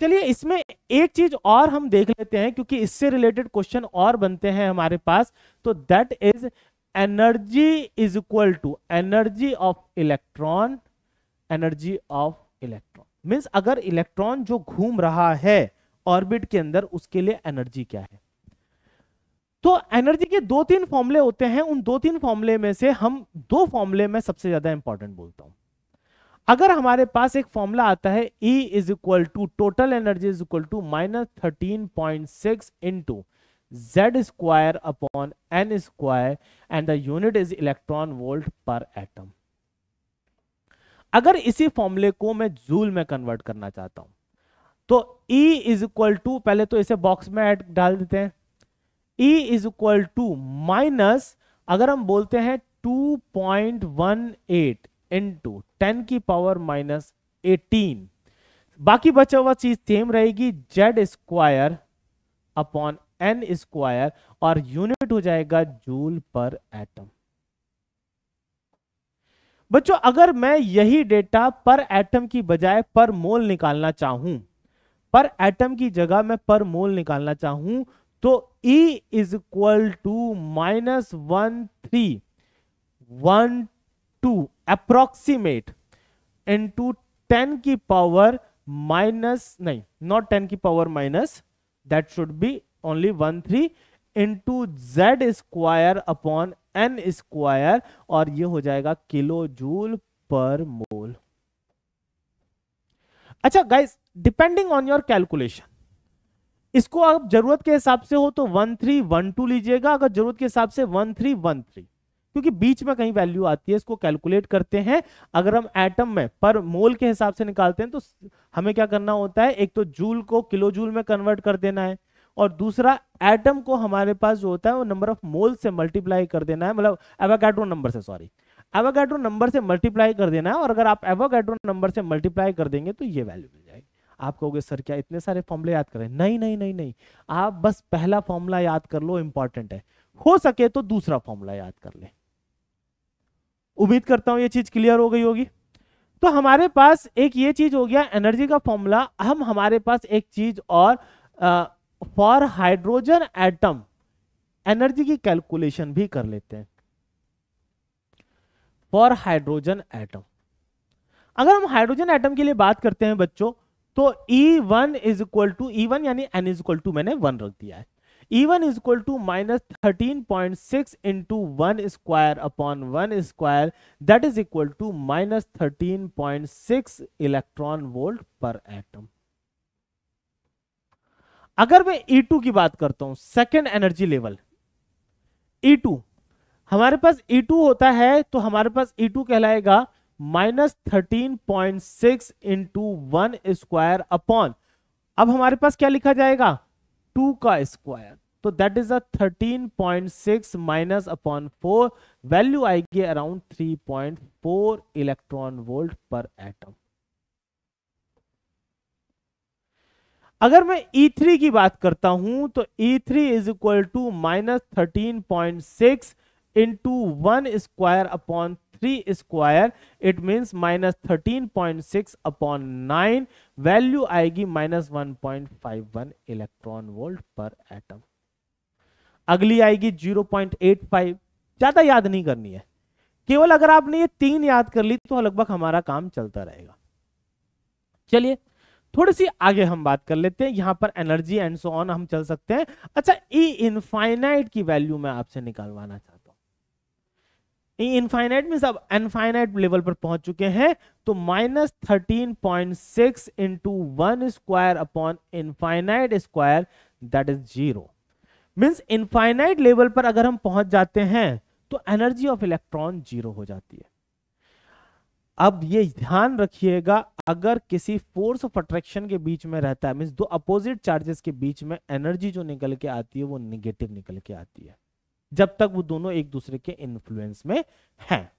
चलिए इसमें एक चीज और हम देख लेते हैं क्योंकि इससे रिलेटेड क्वेश्चन और बनते हैं हमारे पास तो that is energy is equal to energy of electron energy of electron means अगर इलेक्ट्रॉन जो घूम रहा है ऑर्बिट के अंदर उसके लिए एनर्जी क्या है तो एनर्जी के दो तीन फॉर्मुले होते हैं उन दो तीन फॉर्मुले में से हम दो फॉर्मुले में सबसे ज्यादा इंपॉर्टेंट बोलता हूं अगर हमारे पास एक फॉर्मूला आता है E is equal to total energy is equal to minus thirteen point six into Z square upon N square and the unit is electron volt पर एटम अगर इसी फॉर्मूले को मैं जूल में कन्वर्ट करना चाहता हूं तो E इज इक्वल टू पहले तो इसे बॉक्स में एड डाल देते हैं E is equal to minus अगर हम बोलते हैं 2.18 इंटू टेन की पावर माइनस एटीन बाकी बचा हुआ चीज सेम रहेगी Z square upon N square और यूनिट हो जाएगा जूल पर एटम बच्चों अगर मैं यही डेटा पर एटम की बजाय पर मोल निकालना चाहूं पर एटम की जगह मैं पर मोल निकालना चाहूं तो E is equal to minus one three one two approximate into ten की पावर माइनस नहीं नॉट टेन की power minus that should be only one three into Z square upon N square और ये हो जाएगा किलो जूल पर mole अच्छा guys depending on your calculation इसको आप जरूरत के हिसाब से हो तो वन थ्री वन टू लीजिएगा अगर जरूरत के हिसाब से वन थ्री वन थ्री क्योंकि बीच में कहीं वैल्यू आती है इसको कैलकुलेट करते हैं अगर हम एटम में पर मोल के हिसाब से निकालते हैं तो हमें क्या करना होता है एक तो जूल को किलो जूल में कन्वर्ट कर देना है और दूसरा एटम को हमारे पास जो होता है वो नंबर ऑफ मोल से मल्टीप्लाई कर देना है मतलब एवागैड्रो नंबर से सॉरी एवागैड्रो नंबर से मल्टीप्लाई कर देना है और अगर आप एवागैड्रो नंबर से मल्टीप्लाई कर देंगे तो ये वैल्यू मिल जाएगी आप कहोगे सर क्या इतने सारे फॉर्मुले याद करें नहीं नहीं नहीं नहीं आप बस पहला फॉर्मूला याद कर लो इंपॉर्टेंट है हो सके तो दूसरा फॉर्मूला याद कर लें उम्मीद करता हूं ये चीज क्लियर हो गई होगी तो हमारे पास एक ये चीज हो गया एनर्जी का फॉर्मूला हम हमारे पास एक चीज और फॉर हाइड्रोजन एटम एनर्जी की कैलकुलेशन भी कर लेते हैं फॉर हाइड्रोजन एटम अगर हम हाइड्रोजन एटम के लिए बात करते हैं बच्चों तो E1 one is equal to E यानी n इज इक्वल टू मैंने वन रख दिया है minus thirteen point six into one square upon one square that is equal to minus thirteen point six electron volt पर atom अगर मैं E2 की बात करता हूं सेकेंड एनर्जी लेवल E2 हमारे पास E2 होता है तो हमारे पास E2 कहलाएगा minus thirteen point six into one square upon अब हमारे पास क्या लिखा जाएगा टू का स्क्वायर तो that is uh 13.6 point six minus upon four value आएगी around three point four electron volt पर एटम अगर मैं E3 की बात करता हूं तो E3 three is equal to minus thirteen point six into one square upon three square it means minus thirteen point six upon nine value आएगी minus one point five one electron volt पर atom अगली आएगी zero point eight five ज्यादा याद नहीं करनी है केवल अगर आपने ये तीन याद कर ली तो लगभग हमारा काम चलता रहेगा चलिए थोड़ी सी आगे हम बात कर लेते हैं यहां पर एनर्जी एंड सो ऑन हम चल सकते हैं अच्छा ई e इनफाइनाइट की वैल्यू मैं आपसे निकालवाना चाहता इनफाइनाइट में सब अनफाइनाइट लेवल पर पहुंच चुके हैं तो minus thirteen point six into one square upon infinite square that is zero means infinite level पर अगर हम पहुंच जाते हैं तो एनर्जी ऑफ इलेक्ट्रॉन जीरो हो जाती है अब ये ध्यान रखिएगा अगर किसी फोर्स ऑफ अट्रैक्शन के बीच में रहता है मीन्स दो अपोजिट चार्जेस के बीच में एनर्जी जो निकल के आती है वो निगेटिव निकल के आती है जब तक वो दोनों एक दूसरे के इन्फ्लुएंस में हैं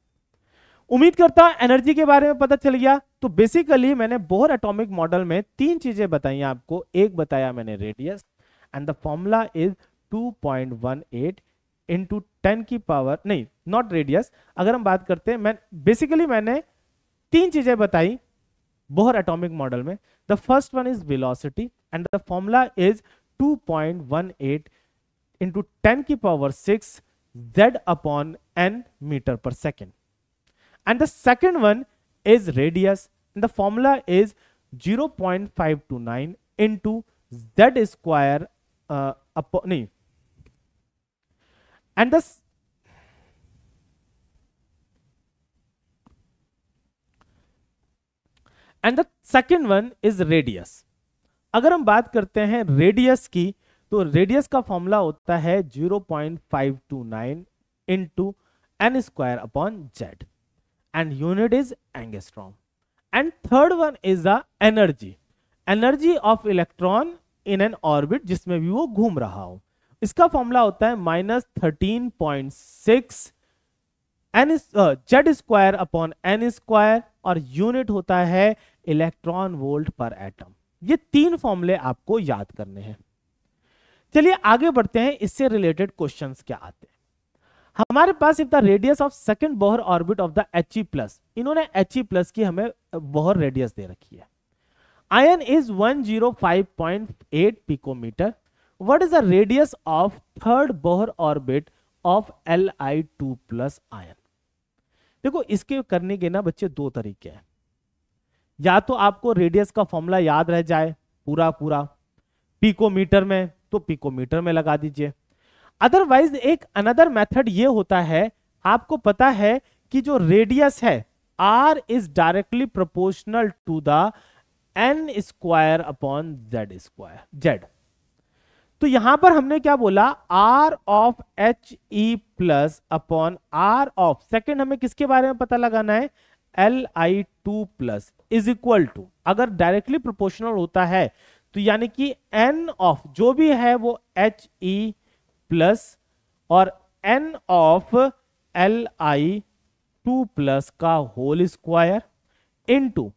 उम्मीद करता हूं एनर्जी के बारे में पता चल गया तो बेसिकली मैंने बोहर एटॉमिक मॉडल में तीन चीजें बताई आपको एक बताया मैंने radius and the formula is 2.18 point ten की पावर नहीं नॉट रेडियस अगर हम बात करते हैं मैं बेसिकली मैंने तीन चीजें बताई बोहर एटॉमिक मॉडल में the first one is velocity and the formula is 2.18 into ten की power six Z upon N meter पर second and the second one is radius the formula is zero point five two nine into Z square upon नहीं and दस and the second one is radius अगर हम बात करते हैं radius की तो रेडियस का फॉर्मूला होता है 0.529 point five two nine into N square upon Z and unit is angstrom and third one is the energy energy of electron in N orbit जिसमें भी वो घूम रहा हो इसका फॉर्मूला होता है minus thirteen point six N Z square upon N square और यूनिट होता है इलेक्ट्रॉन वोल्ट पर एटम ये तीन फॉर्मूले आपको याद करने हैं चलिए आगे बढ़ते हैं इससे रिलेटेड क्वेश्चन क्या आते हैं हमारे पास if the radius of second Bohr orbit of the H E plus इन्होंने एच ई प्लस की हमें बोहर रेडियस दे रखी है ion is 105.8 picometer what is the radius of third Bohr orbit of L I two plus ion देखो इसके करने के ना बच्चे दो तरीके हैं या तो आपको रेडियस का फॉर्मूला याद रह जाए पूरा पूरा पिकोमीटर में तो पिकोमीटर में लगा दीजिए अदरवाइज एक अनदर मेथड ये होता है आपको पता है कि जो रेडियस है R is directly proportional to the N square upon Z square Z तो यहां पर हमने क्या बोला R of H E plus upon R of second हमें किसके बारे में पता लगाना है L I two plus is equal to अगर डायरेक्टली प्रोपोर्शनल होता है तो यानी कि एन ऑफ जो भी है वो एच ई प्लस और N of L I two plus का whole square into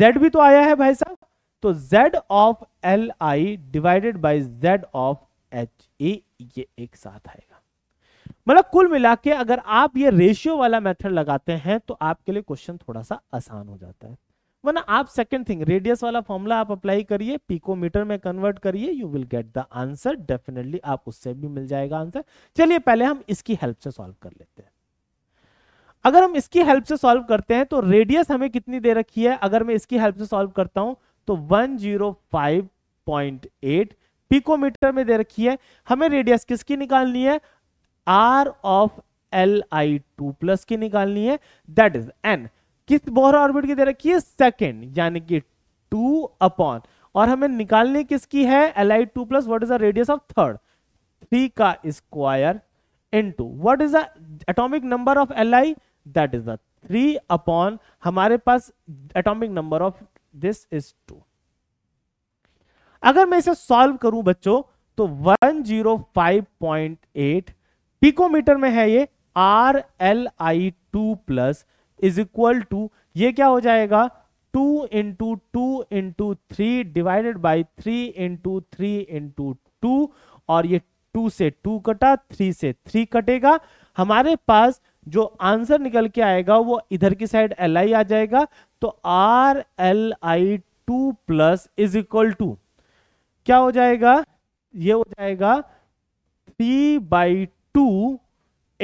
Z भी तो आया है भाई साहब तो Z of L I divided by Z of H E ये एक साथ आएगा मतलब कुल मिला के अगर आप ये रेशियो वाला मेथड लगाते हैं तो आपके लिए क्वेश्चन थोड़ा सा आसान हो जाता है वरना आप सेकेंड थिंग रेडियस वाला फॉर्मूला आप अप्लाई करिए पिकोमीटर में कन्वर्ट करिए you will get the answer definitely आप उससे भी मिल जाएगा आंसर चलिए पहले हम इसकी हेल्प से सॉल्व कर लेते हैं अगर हम इसकी हेल्प से सॉल्व करते हैं तो रेडियस हमें कितनी दे रखी है अगर मैं इसकी हेल्प से सॉल्व करता हूं तो 105.8 पिकोमीटर में दे रखी है हमें रेडियस किसकी निकालनी है R of L I two plus की निकालनी है दैट इज एन किस बोहर ऑर्बिट की दे रखी है सेकेंड यानी कि टू अपॉन और हमें निकालने किसकी है L I two plus what is the radius of third three का square into what is the atomic number of L I that is the three upon हमारे पास atomic number of this is two अगर मैं इसे solve करूं बच्चों तो 105.8 picometre में है ये R L I two plus is equal to ये क्या हो जाएगा two into two into three divided by three into three into two और ये टू से टू कटा थ्री से थ्री कटेगा हमारे पास जो आंसर निकल के आएगा वो इधर की साइड एल आई आ जाएगा तो R L I two plus is equal to क्या हो जाएगा ये हो जाएगा three by two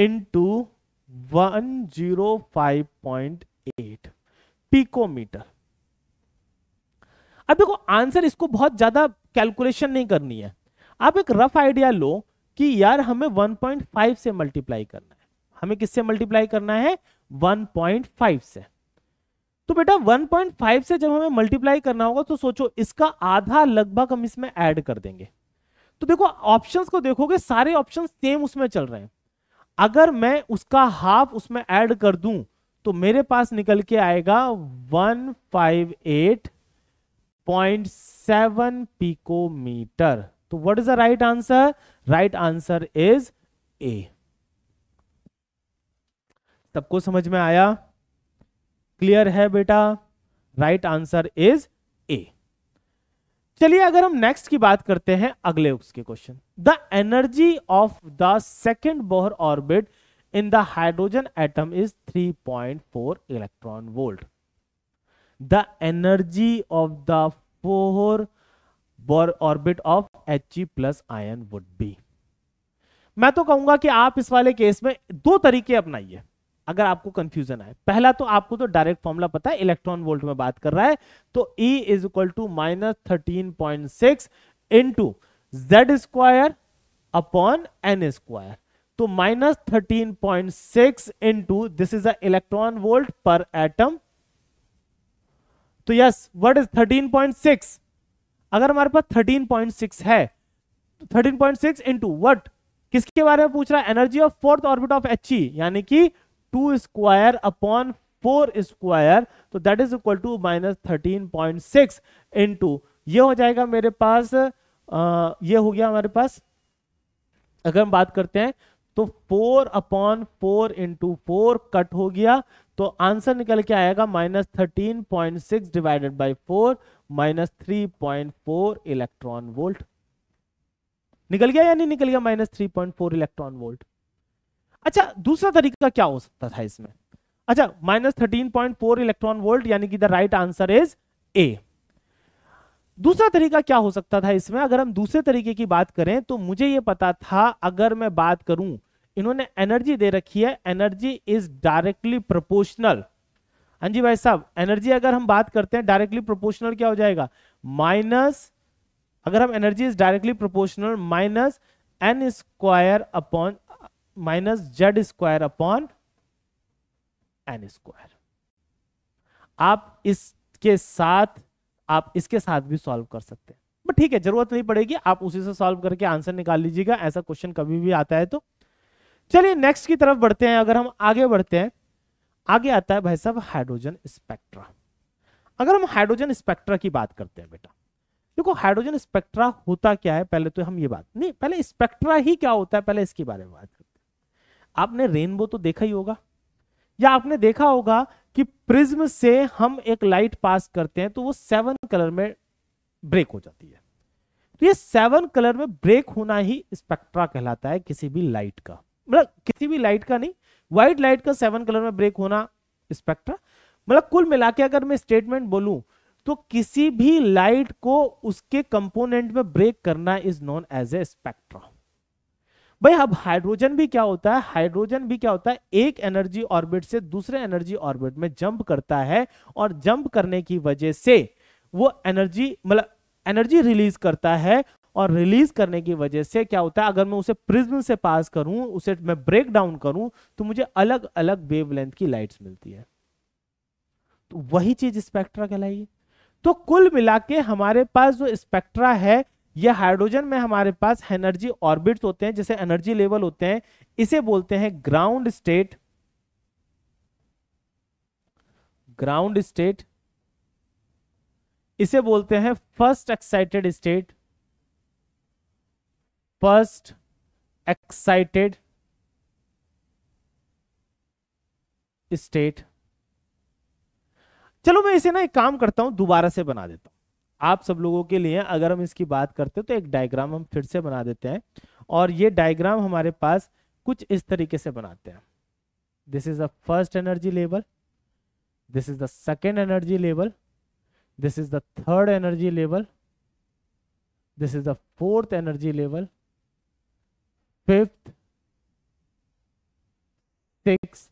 into 105.8 picometer अब देखो आंसर इसको बहुत ज्यादा कैलकुलेशन नहीं करनी है आप एक रफ आइडिया लो कि यार हमें 1.5 से मल्टीप्लाई करना है हमें किससे मल्टीप्लाई करना है 1.5 से तो बेटा 1.5 से जब हमें मल्टीप्लाई करना होगा तो सोचो इसका आधा लगभग हम इसमें ऐड कर देंगे तो देखो ऑप्शंस को देखोगे सारे ऑप्शन सेम उसमें चल रहे हैं अगर मैं उसका हाफ उसमें ऐड कर दूं तो मेरे पास निकल के आएगा 158.7 पिकोमीटर तो what is the right answer right answer is A सबको समझ में आया क्लियर है बेटा राइट आंसर इज चलिए अगर हम नेक्स्ट की बात करते हैं अगले उसके question the energy of the second Bohr orbit in the hydrogen atom is 3.4 electron volt the energy of the four Bohr orbit of H plus ion would be मैं तो कहूंगा कि आप इस वाले केस में दो तरीके अपनाइए अगर आपको कंफ्यूजन आए पहला तो आपको तो डायरेक्ट फॉर्मूला पता है इलेक्ट्रॉन वोल्ट में बात कर रहा है तो E is equal to minus thirteen point six into Z square upon N square तो minus thirteen point six into this is uh electron volt पर एटम तो yes what is thirteen point six अगर हमारे पास thirteen point six है thirteen point six into what किसके बारे में पूछ रहा है energy of fourth orbit of H यानी कि two square upon four square तो that is equal to minus thirteen point six into ये हो जाएगा मेरे पास आ, ये हो गया हमारे पास अगर हम बात करते हैं तो four upon four into four cut हो गया तो आंसर निकल के आएगा minus thirteen point six divided by four minus three point four electron volt निकल गया या नहीं निकल गया minus three point four electron volt अच्छा दूसरा तरीका क्या हो सकता था इसमें अच्छा minus thirteen point four electron volt यानी कि the right answer is a दूसरा तरीका क्या हो सकता था इसमें अगर हम दूसरे तरीके की बात करें तो मुझे यह पता था अगर मैं बात करूं इन्होंने एनर्जी दे रखी है एनर्जी इज डायरेक्टली प्रोपोर्शनल हाँ जी भाई साहब एनर्जी अगर हम बात करते हैं डायरेक्टली प्रोपोर्शनल क्या हो जाएगा माइनस अगर हम energy is directly proportional minus n square upon minus Z square upon N square आप इसके साथ आप इसके साथ भी सॉल्व कर सकते हैं बट ठीक है जरूरत नहीं पड़ेगी आप उसी से सॉल्व करके आंसर निकाल लीजिएगा ऐसा क्वेश्चन कभी भी आता है तो चलिए नेक्स्ट की तरफ बढ़ते हैं अगर हम आगे बढ़ते हैं आगे आता है भाई साहब हाइड्रोजन स्पेक्ट्रा अगर हम हाइड्रोजन स्पेक्ट्रा की बात करते हैं बेटा देखो हाइड्रोजन स्पेक्ट्रा होता क्या है पहले तो हम ये बात नहीं पहले स्पेक्ट्रा ही क्या होता है पहले इसके बारे में बात आपने रेनबो तो देखा ही होगा या आपने देखा होगा कि प्रिज्म से हम एक लाइट पास करते हैं तो वो सेवन कलर में ब्रेक हो जाती है तो ये सेवन कलर में ब्रेक होना ही स्पेक्ट्रा कहलाता है किसी भी लाइट का मतलब किसी भी लाइट का नहीं व्हाइट लाइट का सेवन कलर में ब्रेक होना स्पेक्ट्रा मतलब कुल मिला के अगर मैं स्टेटमेंट बोलूं तो किसी भी लाइट को उसके कंपोनेंट में ब्रेक करना is known as a spectra भाई अब हाइड्रोजन भी क्या होता है हाइड्रोजन भी क्या होता है एक एनर्जी ऑर्बिट से दूसरे एनर्जी ऑर्बिट में जंप करता है और जंप करने की वजह से वो एनर्जी मतलब एनर्जी रिलीज करता है और रिलीज करने की वजह से क्या होता है अगर मैं उसे प्रिज्म से पास करूं उसे मैं ब्रेक डाउन करूं तो मुझे अलग अलग वेवलेंथ की लाइट्स मिलती है तो वही चीज स्पेक्ट्रा कहलाइए तो कुल मिला के हमारे पास जो स्पेक्ट्रा है ये हाइड्रोजन में हमारे पास एनर्जी ऑर्बिट्स होते हैं जैसे एनर्जी लेवल होते हैं इसे बोलते हैं ग्राउंड स्टेट ग्राउंड स्टेट इसे बोलते हैं first excited state first excited state चलो मैं इसे ना एक काम करता हूं दोबारा से बना देता हूं आप सब लोगों के लिए अगर हम इसकी बात करते हैं तो एक डायग्राम हम फिर से बना देते हैं और ये डायग्राम हमारे पास कुछ इस तरीके से बनाते हैं this is the first energy level this is the second energy level this is the third energy level this is the fourth energy level fifth six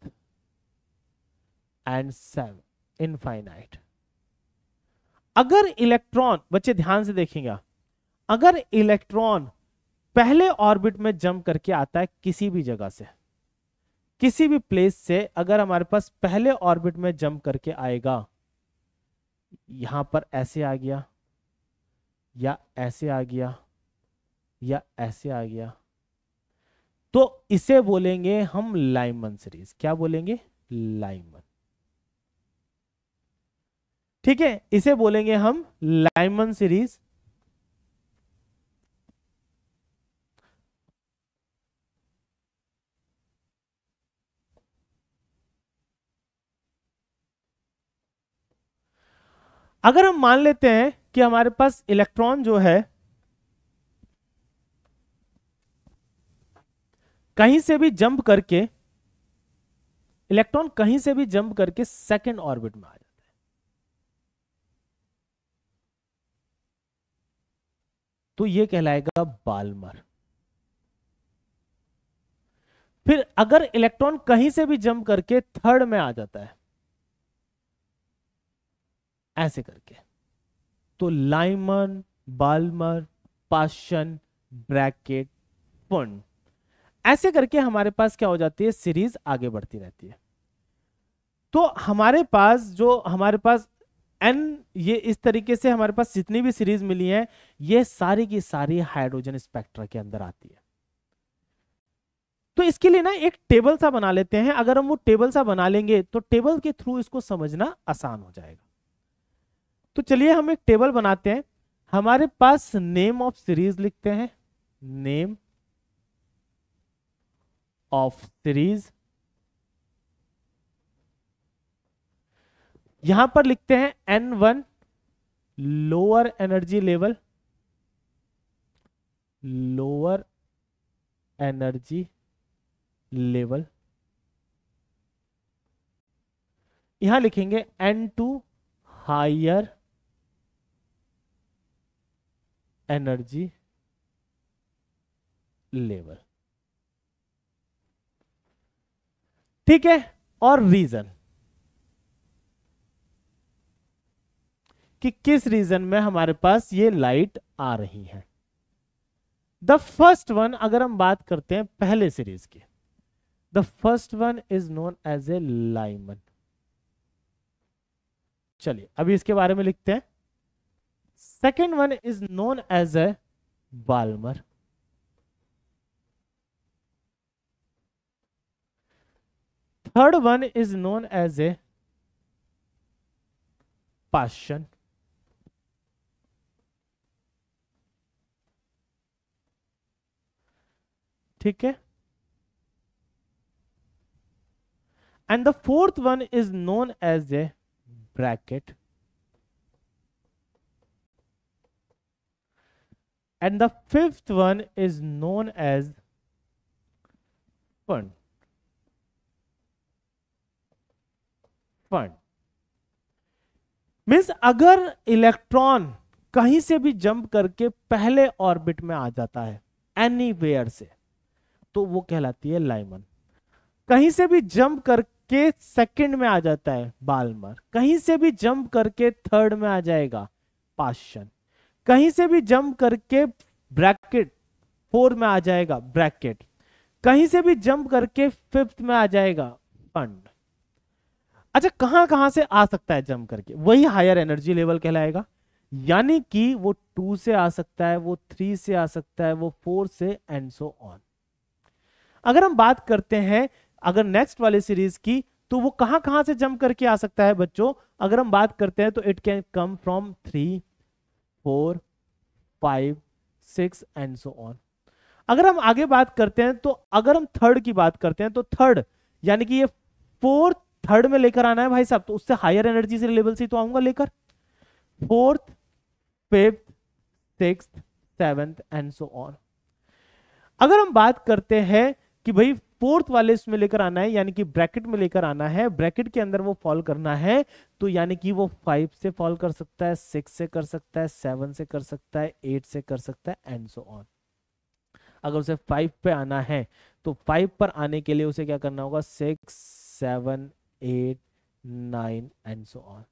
and seven infinite अगर इलेक्ट्रॉन बच्चे ध्यान से देखेंगे अगर इलेक्ट्रॉन पहले orbit में jump करके आता है किसी भी जगह से किसी भी प्लेस से अगर हमारे पास पहले ऑर्बिट में जंप करके आएगा यहां पर ऐसे आ गया या ऐसे आ गया या ऐसे आ गया तो इसे बोलेंगे हम लाइमन सीरीज क्या बोलेंगे लाइमन ठीक है इसे बोलेंगे हम लाइमन सीरीज अगर हम मान लेते हैं कि हमारे पास इलेक्ट्रॉन जो है कहीं से भी जंप करके इलेक्ट्रॉन कहीं से भी जंप करके सेकेंड ऑर्बिट में आ तो ये कहलाएगा बालमर फिर अगर इलेक्ट्रॉन कहीं से भी जम करके थर्ड में आ जाता है ऐसे करके तो Lyman Balmer Paschen Brackett Pfund ऐसे करके हमारे पास क्या हो जाती है सीरीज आगे बढ़ती रहती है तो हमारे पास जो हमारे पास एन ये इस तरीके से हमारे पास जितनी भी सीरीज मिली है ये सारी की सारी हाइड्रोजन स्पेक्ट्रा के अंदर आती है तो इसके लिए ना एक टेबल सा बना लेते हैं अगर हम वो टेबल सा बना लेंगे तो टेबल के थ्रू इसको समझना आसान हो जाएगा तो चलिए हम एक टेबल बनाते हैं हमारे पास नेम ऑफ सीरीज लिखते हैं नेम ऑफ सीरीज यहां पर लिखते हैं n one lower energy level lower energy level यहां लिखेंगे n two higher energy level ठीक है और रीजन कि किस रीजन में हमारे पास ये लाइट आ रही है द फर्स्ट वन अगर हम बात करते हैं पहले सीरीज की the first one is known as a Lyman चलिए अभी इसके बारे में लिखते हैं second one is known as a Balmer third one is known as a Paschen ठीक है and the fourth one is known as a Brackett and the fifth one is known as Pfund Pfund means अगर electron कहीं से भी jump करके पहले orbit में आ जाता है एनी वेयर से तो वो कहलाती है लाइमन कहीं से भी जंप करके सेकंड में आ जाता है बालमर कहीं से भी जंप करके थर्ड में आ जाएगा पाशन कहीं से भी जंप करके ब्रैकेट फोर में आ जाएगा ब्रैकेट कहीं से भी जंप करके फिफ्थ में आ जाएगा फंड अच्छा कहां कहां से आ सकता है जंप करके वही हायर एनर्जी लेवल कहलाएगा यानी कि वो टू से आ सकता है वो थ्री से आ सकता है वो फोर से एंड सो ऑन अगर हम बात करते हैं अगर नेक्स्ट वाले सीरीज की तो वो कहां कहां से जम करके आ सकता है बच्चों अगर हम बात करते हैं तो it can come from three four five six and so on अगर हम आगे बात करते हैं तो अगर हम थर्ड की बात करते हैं तो थर्ड यानी कि ये फोर्थ थर्ड में लेकर आना है भाई साहब तो उससे हायर एनर्जी से लेवल से तो आऊंगा लेकर fourth fifth six seventh and so on अगर हम बात करते हैं कि भाई फोर्थ वाले इसमें लेकर आना है यानी कि ब्रैकेट में लेकर आना है ब्रैकेट के अंदर वो फॉल करना है तो यानी कि वो फाइव से फॉल कर सकता है सिक्स से कर सकता है सेवन से कर सकता है एट से कर सकता है एंड सो ऑन अगर उसे फाइव पे आना है तो फाइव पर आने के लिए उसे क्या करना होगा six seven eight nine and so on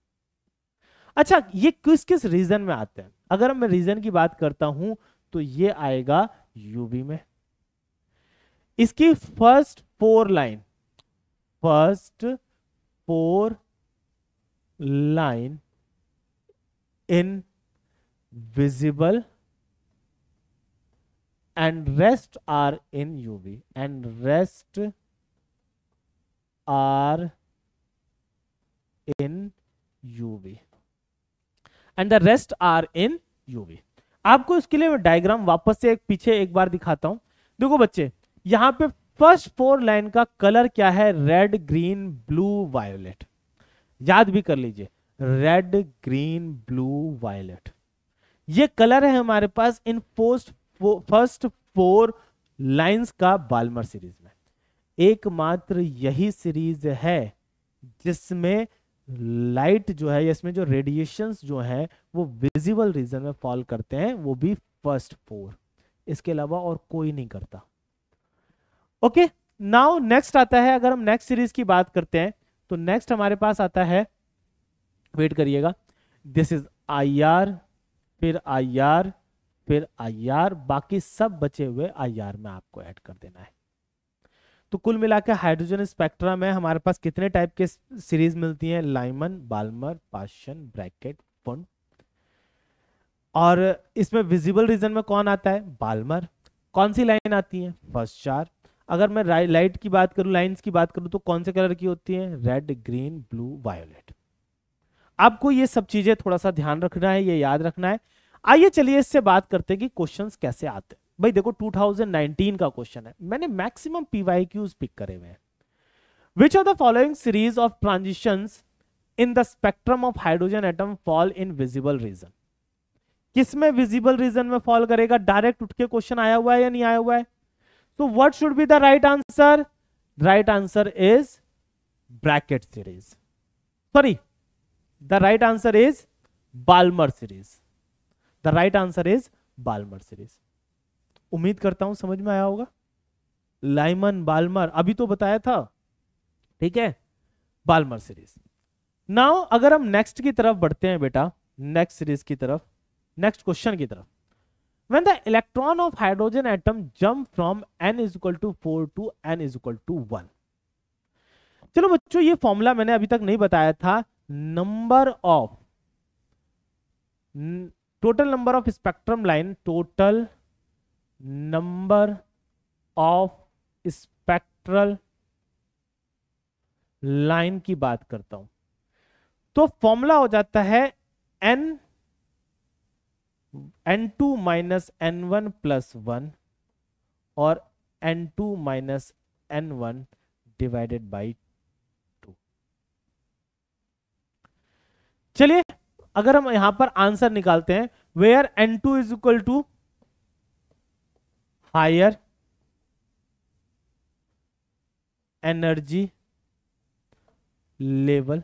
अच्छा ये किस किस रीजन में आते हैं अगर मैं रीजन की बात करता हूं तो ये आएगा यूवी में इसकी first four line first four line in visible and rest are in UV and rest are in UV and the rest are in UV आपको इसके लिए मैं डायग्राम वापस से एक पीछे एक बार दिखाता हूं देखो बच्चे यहां पे फर्स्ट फोर लाइन का कलर क्या है रेड ग्रीन ब्लू वायोलेट याद भी कर लीजिए रेड ग्रीन ब्लू वायलेट ये कलर है हमारे पास इन पोस्ट फर्स्ट फोर लाइंस का बालमर सीरीज में एकमात्र यही सीरीज है जिसमें लाइट जो है इसमें जो रेडिएशंस जो है वो विजिबल रीजन में फॉल करते हैं वो भी फर्स्ट फोर इसके अलावा और कोई नहीं करता ओके नाउ नेक्स्ट आता है अगर हम नेक्स्ट सीरीज की बात करते हैं तो नेक्स्ट हमारे पास आता है वेट करिएगा दिस इज आई आर फिर आई आर फिर आई आर बाकी सब बचे हुए आई आर में आपको ऐड कर देना है तो कुल मिलाकर हाइड्रोजन स्पेक्ट्रा में हमारे पास कितने टाइप के सीरीज मिलती हैं Lyman Balmer Paschen Brackett Pfund और इसमें विजिबल रीजन में कौन आता है बाल्मर कौन सी लाइन आती है फर्स्ट चार अगर मैं लाइट की बात करूं लाइंस की बात करूं तो कौन से कलर की होती है रेड ग्रीन ब्लू वायोलेट आपको ये सब चीजें थोड़ा सा ध्यान रखना है ये याद रखना है आइए चलिए इससे बात करते हैं कि क्वेश्चंस कैसे आते हैं भाई देखो 2019 का क्वेश्चन है मैंने मैक्सिमम क्यूज पिक करे हुए हैं which are the following series of transition in the spectrum of hydrogen atom fall in visible region किसमें विजिबल रीजन में फॉल करेगा डायरेक्ट उठ के क्वेश्चन आया हुआ है या नहीं आया हुआ है so what should be the right answer right answer is bracket series sorry the right answer is balmer series the right answer is balmer series उम्मीद करता हूं समझ में आया होगा लाइमन बालमर अभी तो बताया था ठीक है बालमर सीरीज नाउ अगर हम नेक्स्ट की तरफ बढ़ते हैं बेटा नेक्स्ट सीरीज की तरफ नेक्स्ट क्वेश्चन की तरफ when the electron of hydrogen atom jump from n is equal to four to n is equal to one चलो बच्चों ये फॉर्मूला मैंने अभी तक नहीं बताया था number of total number of spectrum line total number of spectral line की बात करता हूं तो फॉर्मूला हो जाता है n n two minus n one plus one और n two minus n one divided by two चलिए अगर हम यहां पर आंसर निकालते हैं where n two is equal to higher energy level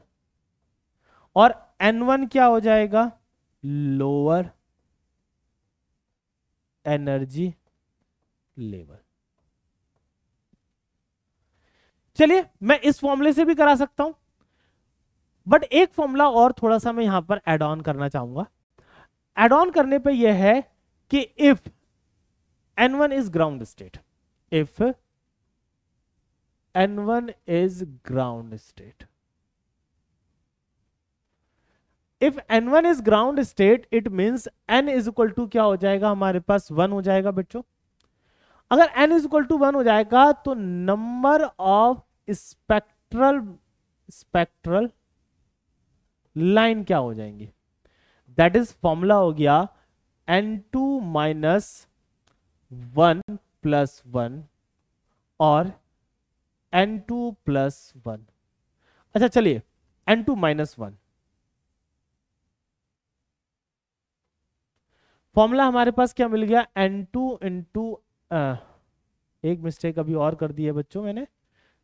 और एन वन क्या हो जाएगा लोअर एनर्जी लेवल चलिए मैं इस फॉर्मूले से भी करा सकता हूं बट एक फॉर्मूला और थोड़ा सा मैं यहां पर एड ऑन करना चाहूंगा एड ऑन करने पे यह है कि if n one is ground state if n one is ground state if n one is ground state it means n is equal to क्या हो जाएगा हमारे पास वन हो जाएगा बच्चों अगर n is equal to one हो जाएगा तो number of spectral spectral line क्या हो जाएंगी दैट इज फॉर्मूला हो गया n two minus one plus one और एन टू प्लस वन अच्छा चलिए n two minus one formula हमारे पास क्या मिल गया एन टू इन टू एक मिस्टेक अभी और कर दी है बच्चों मैंने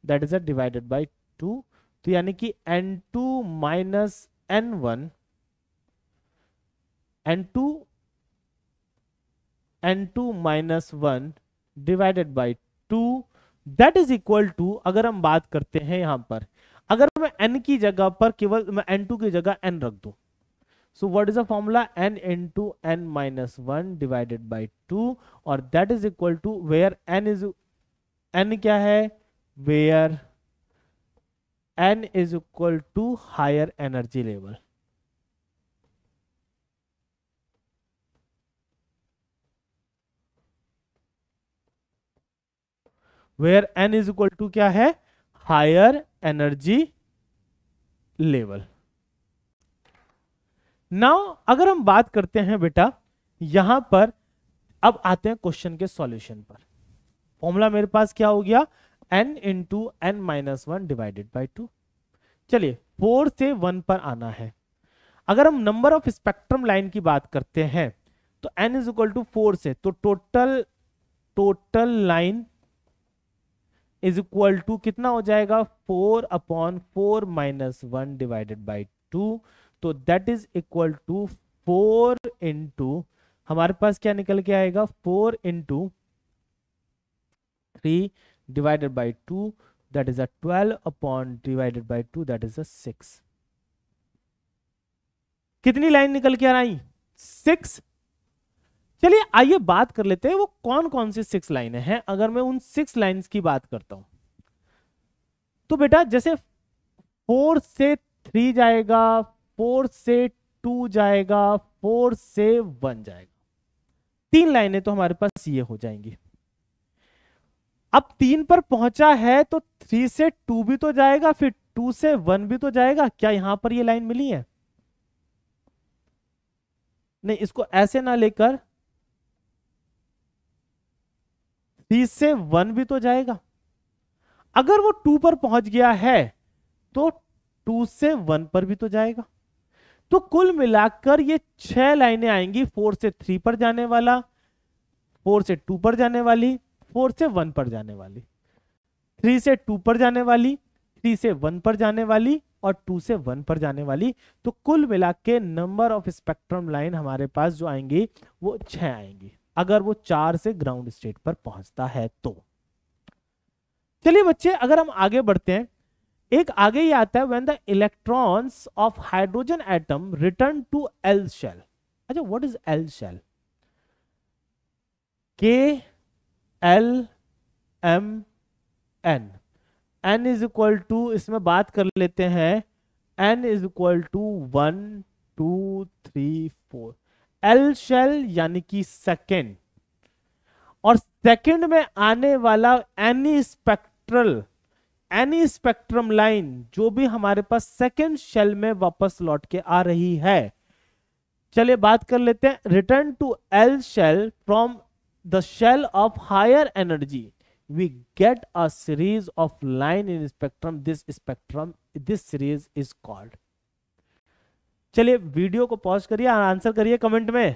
that is a divided by two तो यानी कि N two minus n one n two n two minus one divided by two that is equal to अगर हम बात करते हैं यहां पर अगर मैं एन की जगह पर केवल मैं एन टू की जगह एन रख दू so what is the formula n into n minus 1 divided by 2 or that is equal to where n is n kya hai where n is equal to higher energy level where n is equal to क्या है higher energy level now अगर हम बात करते हैं बेटा यहां पर अब आते हैं क्वेश्चन के सॉल्यूशन पर फॉर्मूला मेरे पास क्या हो गया n into n minus one divided by two चलिए फोर से वन पर आना है अगर हम नंबर ऑफ स्पेक्ट्रम लाइन की बात करते हैं तो n is equal to four से तो total total line is equal to कितना हो जाएगा four upon four minus one divided by two तो that is equal to four into हमारे पास क्या निकल के आएगा four into three divided by two that is a twelve upon divided by two that is a six कितनी line निकल के आ रही सिक्स चलिए आइए बात कर लेते हैं वो कौन कौन सी सिक्स लाइन हैं अगर मैं उन सिक्स लाइंस की बात करता हूं तो बेटा जैसे फोर से थ्री जाएगा फोर से टू जाएगा फोर से वन जाएगा तीन लाइनें तो हमारे पास ये हो जाएंगी अब तीन पर पहुंचा है तो थ्री से टू भी तो जाएगा फिर टू से वन भी तो जाएगा क्या यहां पर ये लाइन मिली है नहीं इसको ऐसे ना लेकर थ्री से वन भी तो जाएगा अगर वो टू पर पहुंच गया है तो टू से वन पर भी तो जाएगा तो कुल मिलाकर ये छह लाइनें आएंगी फोर से थ्री पर जाने वाला फोर से टू पर जाने वाली फोर से वन पर जाने वाली थ्री से टू पर जाने वाली थ्री से वन पर जाने वाली और टू से वन पर जाने वाली तो कुल मिला के नंबर ऑफ स्पेक्ट्रम लाइन हमारे पास जो आएंगी वो छह आएंगी अगर वो चार से ग्राउंड स्टेट पर पहुंचता है तो चलिए बच्चे अगर हम आगे बढ़ते हैं एक आगे ही आता है when the electrons of hydrogen atom return to L shell अच्छा what is L shell K L M N n is equal to इसमें बात कर लेते हैं N is equal to one two three four L shell यानी कि second और second में आने वाला any spectral any spectrum line जो भी हमारे पास सेकेंड शेल में वापस लौट के आ रही है चलिए बात कर लेते हैं return to L shell from the shell of higher energy we get a series of line in spectrum this spectrum this series is called चलिए वीडियो को पॉज करिए और आंसर करिए कमेंट में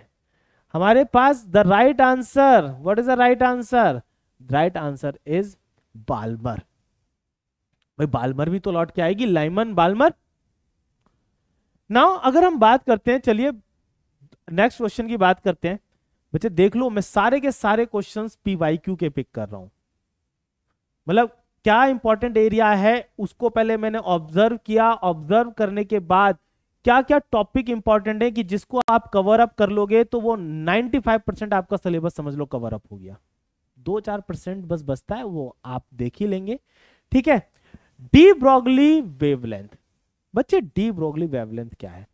हमारे पास the right answer what is the right answer right answer is Balmer भाई Balmer भी तो लौट के आएगी लाइमन बालमर नाउ अगर हम बात करते हैं चलिए नेक्स्ट क्वेश्चन की बात करते हैं बच्चे देख लो मैं सारे के सारे क्वेश्चंस पीवाईक्यू के पिक कर रहा हूं मतलब क्या इंपॉर्टेंट एरिया है उसको पहले मैंने ऑब्जर्व किया ऑब्जर्व करने के बाद क्या क्या टॉपिक इंपॉर्टेंट है कि जिसको आप कवर अप कर लोगे तो वो 95 परसेंट आपका सिलेबस समझ लो कवर अप हो गया दो चार परसेंट बस बचता है वो आप देख ही लेंगे ठीक है डी ब्रॉगली वेवलेंथ बच्चे डी ब्रॉगली वेवलेंथ क्या है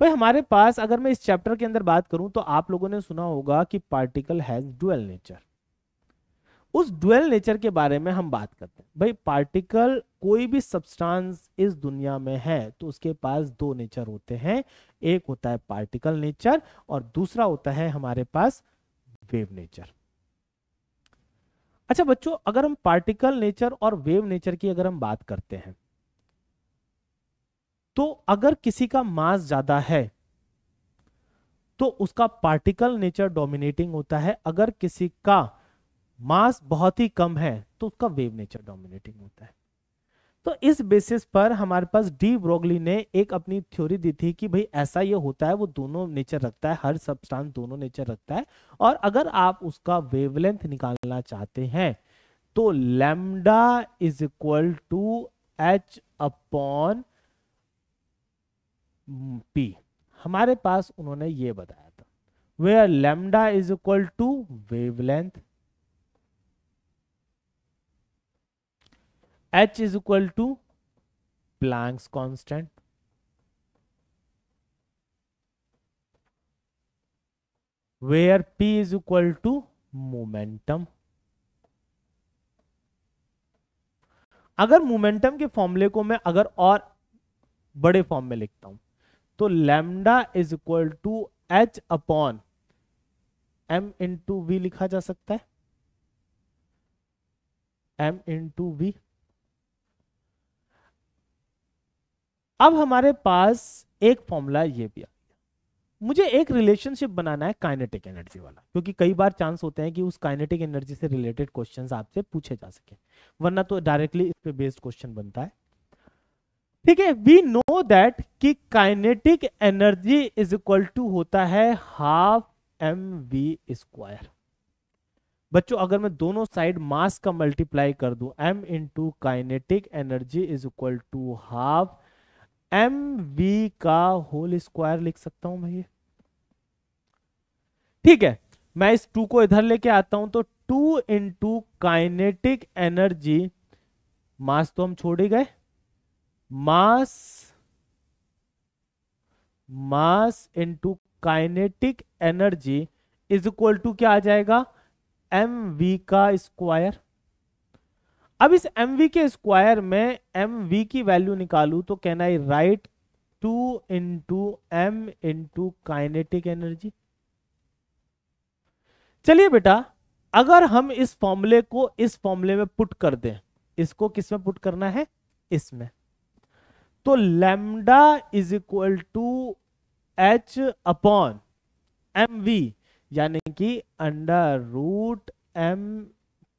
भाई हमारे पास अगर मैं इस चैप्टर के अंदर बात करूं तो आप लोगों ने सुना होगा कि पार्टिकल हैज डुअल नेचर उस डुअल नेचर के बारे में हम बात करते हैं भाई पार्टिकल कोई भी सब्सटेंस इस दुनिया में है तो उसके पास दो नेचर होते हैं एक होता है पार्टिकल नेचर और दूसरा होता है हमारे पास वेव नेचर अच्छा बच्चों अगर हम पार्टिकल नेचर और वेव नेचर की अगर हम बात करते हैं तो अगर किसी का मास ज्यादा है तो उसका पार्टिकल नेचर डोमिनेटिंग होता है अगर किसी का मास बहुत ही कम है तो उसका वेव नेचर डोमिनेटिंग होता है तो इस बेसिस पर हमारे पास डी ब्रोगली ने एक अपनी थ्योरी दी थी कि भाई ऐसा ये होता है वो दोनों नेचर रखता है हर सब्सटेंस दोनों नेचर रखता है और अगर आप उसका वेवलेंथ निकालना चाहते हैं तो lambda is equal to h upon p हमारे पास उन्होंने ये बताया था where lambda is equal to wavelength h is equal to Planck's constant where p is equal to momentum अगर मोमेंटम के फॉर्मूले को मैं अगर और बड़े फॉर्म में लिखता हूं तो lambda is equal to h upon m into v लिखा जा सकता है एम इंटू वी अब हमारे पास एक फॉर्मूला ये भी आ गया मुझे एक रिलेशनशिप बनाना है काइनेटिक एनर्जी वाला क्योंकि कई बार चांस होते हैं कि उस काइनेटिक एनर्जी से रिलेटेड क्वेश्चंस आपसे पूछे जा सके वरना तो डायरेक्टली इस पे बेस्ड क्वेश्चन बनता है ठीक है वी नो दैट कि kinetic energy is equal to होता है हाफ एम वी स्क्वायर बच्चों अगर मैं दोनों साइड मास का मल्टीप्लाई कर दूं m into kinetic energy is equal to half m v का होल स्क्वायर लिख सकता हूं भाई ठीक है मैं इस टू को इधर लेके आता हूं तो two into kinetic energy mass तो हम छोड़ गए mass mass into kinetic energy is equal to क्या आ जाएगा एम वी का स्क्वायर अब इस एम वी के स्क्वायर में एम वी की वैल्यू निकालू तो can I write two into m into kinetic energy चलिए बेटा अगर हम इस फॉर्मूले को इस फॉर्मूले में पुट कर दें इसको किस में पुट करना है इसमें तो lambda is equal to h upon m v यानी कि अंडर रूट एम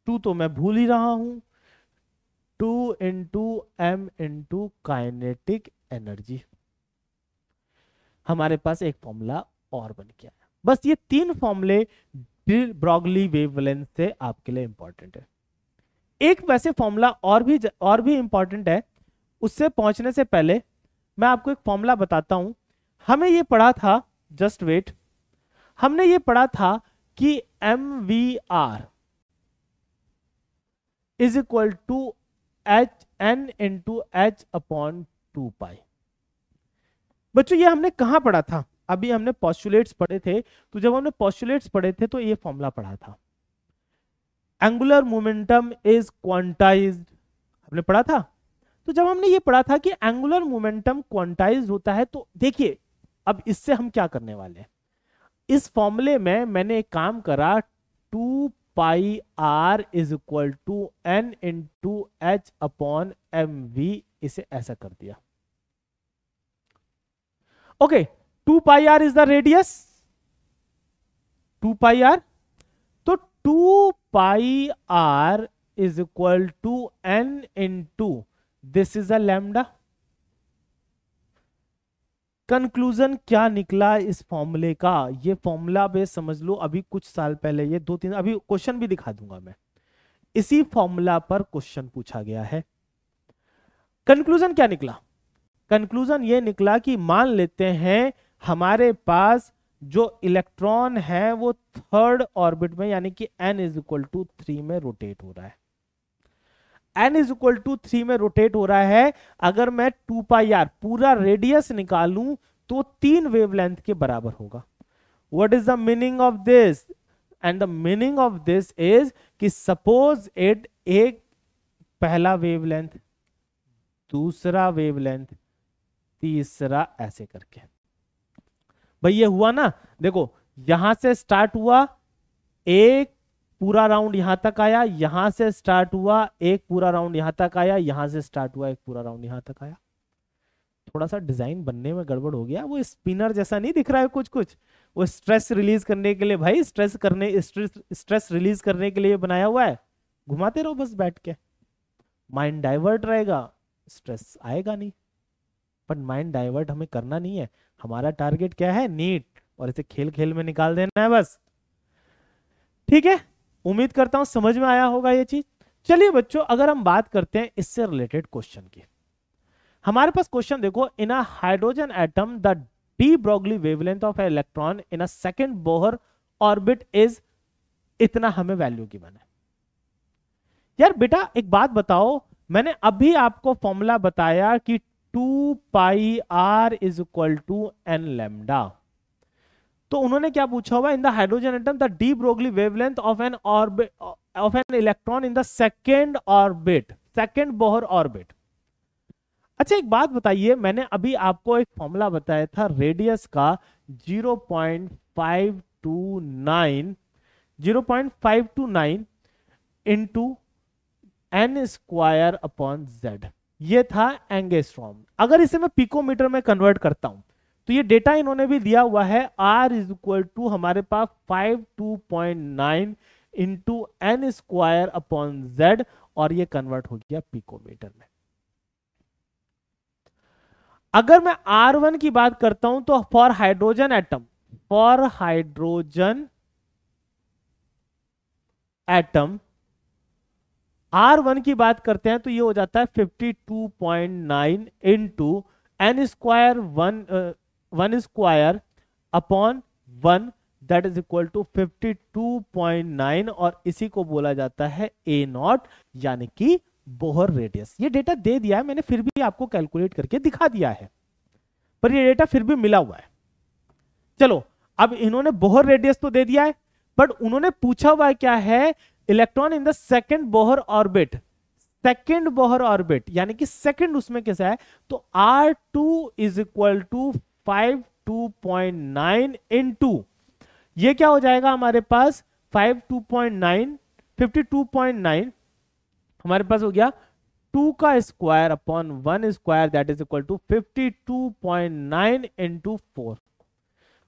टू तो मैं भूल ही रहा हूं two into m into kinetic energy हमारे पास एक फॉर्मूला और बन गया है बस ये तीन फॉर्मूले ब्रॉगली वेवलेंथ से आपके लिए इंपॉर्टेंट है एक वैसे फॉर्मूला और भी और भी इंपॉर्टेंट है उससे पहुंचने से पहले मैं आपको एक फॉर्मूला बताता हूं हमें ये पढ़ा था जस्ट वेट हमने ये पढ़ा था कि m v r is equal to h n into h upon two pi बच्चों ये हमने कहा पढ़ा था अभी हमने पॉस्टुलेट्स पढ़े थे तो जब हमने पॉस्टुलेट्स पढ़े थे तो ये फॉर्मूला पढ़ा था एंगुलर मोमेंटम इज क्वांटाइज हमने पढ़ा था तो जब हमने ये पढ़ा था कि एंगुलर मोमेंटम क्वांटाइज होता है तो देखिए अब इससे हम क्या करने वाले हैं इस फॉर्मूले में मैंने एक काम करा two pi r is equal to n into h upon m v इसे ऐसा कर दिया okay two pi r is the radius two pi r तो two pi r is equal to n into this is a lambda conclusion क्या निकला इस फॉर्मूले का ये फॉर्मूला बेस समझ लो अभी कुछ साल पहले ये दो तीन अभी क्वेश्चन भी दिखा दूंगा मैं इसी फॉर्मूला पर क्वेश्चन पूछा गया है कंक्लूजन क्या निकला कंक्लूजन ये निकला कि मान लेते हैं हमारे पास जो इलेक्ट्रॉन है वो थर्ड ऑर्बिट में यानी कि n is equal to three में रोटेट हो रहा है n is equal to three में रोटेट हो रहा है अगर मैं टू पाई आर पूरा रेडियस निकालू तो तीन वेवलेंथ के बराबर होगा what is the meaning of this and the meaning of this is कि सपोज इट एक पहला वेवलेंथ दूसरा वेवलेंथ तीसरा ऐसे करके भाई ये हुआ ना देखो यहां से स्टार्ट हुआ एक पूरा राउंड यहां तक आया यहां से स्टार्ट हुआ एक पूरा राउंड यहां तक आया यहां से स्टार्ट हुआ एक पूरा राउंड यहां तक आया थोड़ा सा डिजाइन बनने में गड़बड़ हो गया वो स्पिनर जैसा नहीं दिख रहा है कुछ कुछ वो स्ट्रेस रिलीज करने के लिए भाई स्ट्रेस करने स्ट्रेस स्ट्रेस रिलीज करने के लिए बनाया हुआ है घुमाते रहो बस बैठ के माइंड डाइवर्ट रहेगा स्ट्रेस आएगा नहीं पर माइंड डाइवर्ट हमें करना नहीं है हमारा टारगेट क्या है नीट और इसे खेल खेल में निकाल देना है बस ठीक है उम्मीद करता हूं समझ में आया होगा ये चीज चलिए बच्चों अगर हम बात करते हैं इससे रिलेटेड क्वेश्चन की हमारे पास क्वेश्चन देखो in a hydrogen atom the de Broglie wavelength of electron in a second Bohr orbit is इतना हमें वैल्यू की बना यार बेटा एक बात बताओ मैंने अभी आपको फॉर्मूला बताया कि two pi r is equal to n lambda तो उन्होंने क्या पूछा हुआ in the hydrogen atom the de Broglie wavelength of an orbit of an electron in the second orbit second Bohr orbit अच्छा एक बात बताइए मैंने अभी आपको एक फॉर्मूला बताया था रेडियस का 0.529 0.529 into n square upon z ये था एंगेस्ट्रॉम अगर इसे मैं पिकोमीटर में कन्वर्ट करता हूं तो ये डेटा इन्होंने भी दिया हुआ है आर इज इक्वल टू हमारे पास five two point nine into n square upon z और ये कन्वर्ट हो गया पिकोमीटर में अगर मैं आर वन की बात करता हूं तो for hydrogen atom for hydrogen atom r one की बात करते हैं तो ये हो जाता है fifty two point nine into N square one one square upon one that is equal to fifty two point nine और इसी को बोला जाता है ए नॉट यानी कि बोहर रेडियस ये डेटा दे दिया है मैंने फिर भी आपको कैलकुलेट करके दिखा दिया है पर ये डेटा फिर भी मिला हुआ है चलो अब इन्होंने बोहर रेडियस तो दे दिया है बट उन्होंने पूछा हुआ है क्या है electron in the second Bohr orbit second Bohr orbit यानी कि सेकेंड उसमें कैसा है तो r two is equal to five two point nine into ये क्या हो जाएगा हमारे पास five two point nine fifty two point nine हमारे पास हो गया टू का square upon one square that is equal to fifty two point nine into four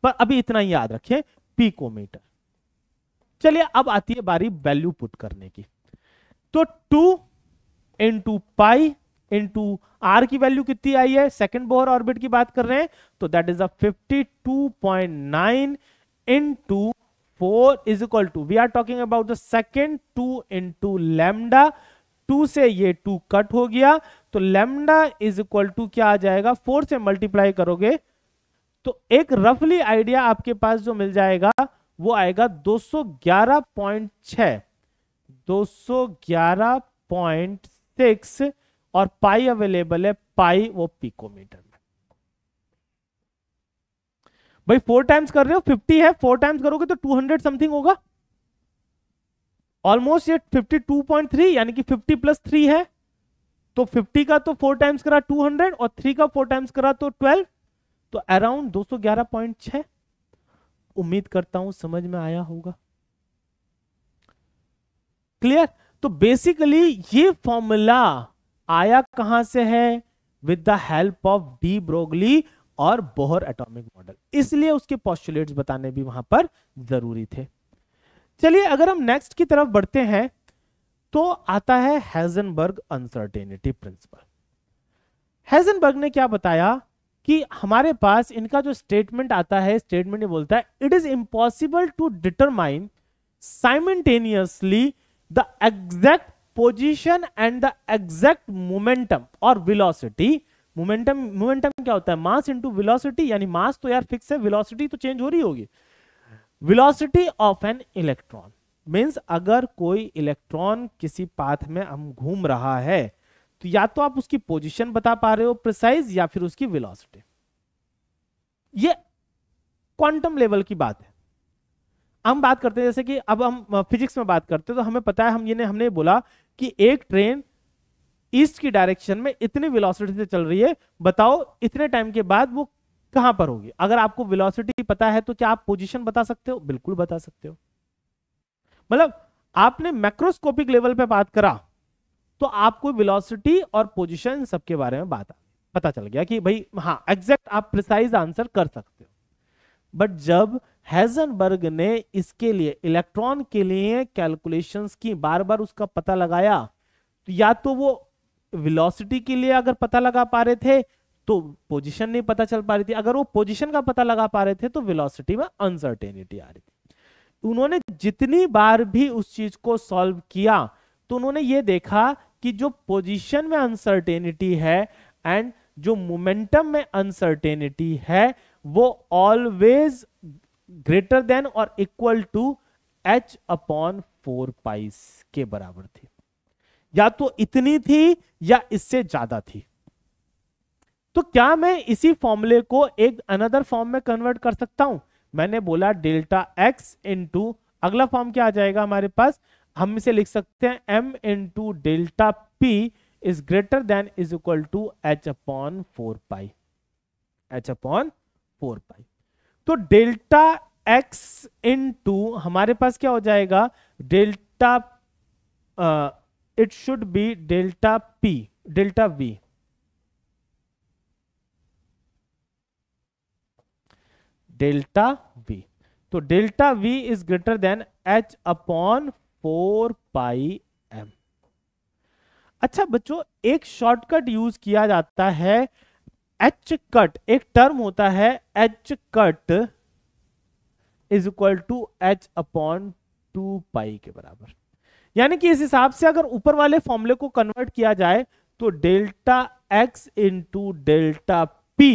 पर अभी इतना ही याद रखें पीकोमीटर चलिए अब आती है बारी वैल्यू पुट करने की तो two into pi two r की वैल्यू कितनी आई है सेकंड बोहर ऑर्बिट की बात कर रहे हैं तो that is a 52.9 two 4 is equal to we are talking about the second 2 into lambda 2 से ये 2 कट हो गया तो लेमडा इज इक्वल टू क्या आ जाएगा 4 से मल्टीप्लाई करोगे तो एक रफली आइडिया आपके पास जो मिल जाएगा वो आएगा 211.6 सिक्स और पाई अवेलेबल है पाई वो पिकोमीटर में भाई फोर टाइम्स कर रहे हो फिफ्टी है फोर टाइम्स करोगे तो टू हंड्रेड समथिंग होगा ऑलमोस्ट ये फिफ्टी टू पॉइंट थ्री यानी कि फिफ्टी प्लस थ्री है तो फिफ्टी का तो फोर टाइम्स करा टू हंड्रेड और थ्री का फोर टाइम्स करा तो ट्वेल्व तो अराउंड दो सौ ग्यारह पॉइंट छ उम्मीद करता हूं समझ में आया होगा क्लियर तो बेसिकली ये फॉर्मूला आया कहां से है with the help of de Broglie और बोहर एटॉमिक मॉडल इसलिए उसके पॉस्टुलेट्स बताने भी वहां पर जरूरी थे चलिए अगर हम नेक्स्ट की तरफ बढ़ते हैं तो आता है हेजनबर्ग अनसर्टेनिटी प्रिंसिपल हेजनबर्ग ने क्या बताया कि हमारे पास इनका जो स्टेटमेंट आता है स्टेटमेंट ये बोलता है it is impossible to determine simultaneously the exact position and the exact momentum और विलोसिटी मोमेंटम मोमेंटम क्या होता है मास इंटू विलोसिटी यानी मास तो यार फिक्स है विलोसिटी तो चेंज हो रही होगी velocity of an electron means अगर कोई इलेक्ट्रॉन किसी पाथ में हम घूम रहा है तो या तो आप उसकी पोजिशन बता पा रहे हो प्रिसाइज या फिर उसकी विलोसिटी ये क्वांटम लेवल की बात है हम बात करते हैं जैसे कि अब हम फिजिक्स में बात करते हैं तो हमें पता है हम ये ने हमने बोला कि एक ट्रेन ईस्ट की डायरेक्शन में इतनी वेलोसिटी से चल रही है बताओ इतने टाइम के बाद वो कहां पर होगी अगर आपको वेलोसिटी पता है तो क्या आप पोजीशन बता सकते हो बिल्कुल बता सकते हो मतलब आपने मैक्रोस्कोपिक लेवल पे बात करा तो आपको वेलोसिटी और पोजिशन सबके बारे में बात पता चल गया कि भाई हाँ एग्जैक्ट आप प्रिसाइज आंसर कर सकते हो बट जब हैजनबर्ग ने इसके लिए इलेक्ट्रॉन के लिए कैलकुलेशंस की बार बार उसका पता लगाया तो या तो वो वेलोसिटी के लिए अगर पता लगा पा रहे थे तो पोजीशन नहीं पता चल पा रही थी अगर वो पोजीशन का पता लगा पा रहे थे तो वेलोसिटी में अनसर्टेनिटी आ रही थी तो उन्होंने जितनी बार भी उस चीज को सॉल्व किया तो उन्होंने ये देखा कि जो पोजिशन में अनसर्टेनिटी है एंड जो मोमेंटम में अनसर्टेनिटी है वो ऑलवेज ग्रेटर देन और equal to h upon four pi के बराबर थी या तो इतनी थी या इससे ज्यादा थी तो क्या मैं इसी फॉर्मूले को एक अनदर फॉर्म में कन्वर्ट कर सकता हूं मैंने बोला डेल्टा एक्स इंटू अगला फॉर्म क्या आ जाएगा हमारे पास हम इसे लिख सकते हैं m into delta p is greater than is equal to h upon four pi h upon four pi तो डेल्टा एक्स इन टू हमारे पास क्या हो जाएगा delta it should be delta p delta v delta v तो delta v is greater than h upon four pi m अच्छा बच्चों एक शॉर्टकट यूज किया जाता है एच कट एक टर्म होता है h cut is equal to h upon two pi के बराबर यानी कि इस हिसाब से अगर ऊपर वाले फॉर्मूले को कन्वर्ट किया जाए तो delta x into delta p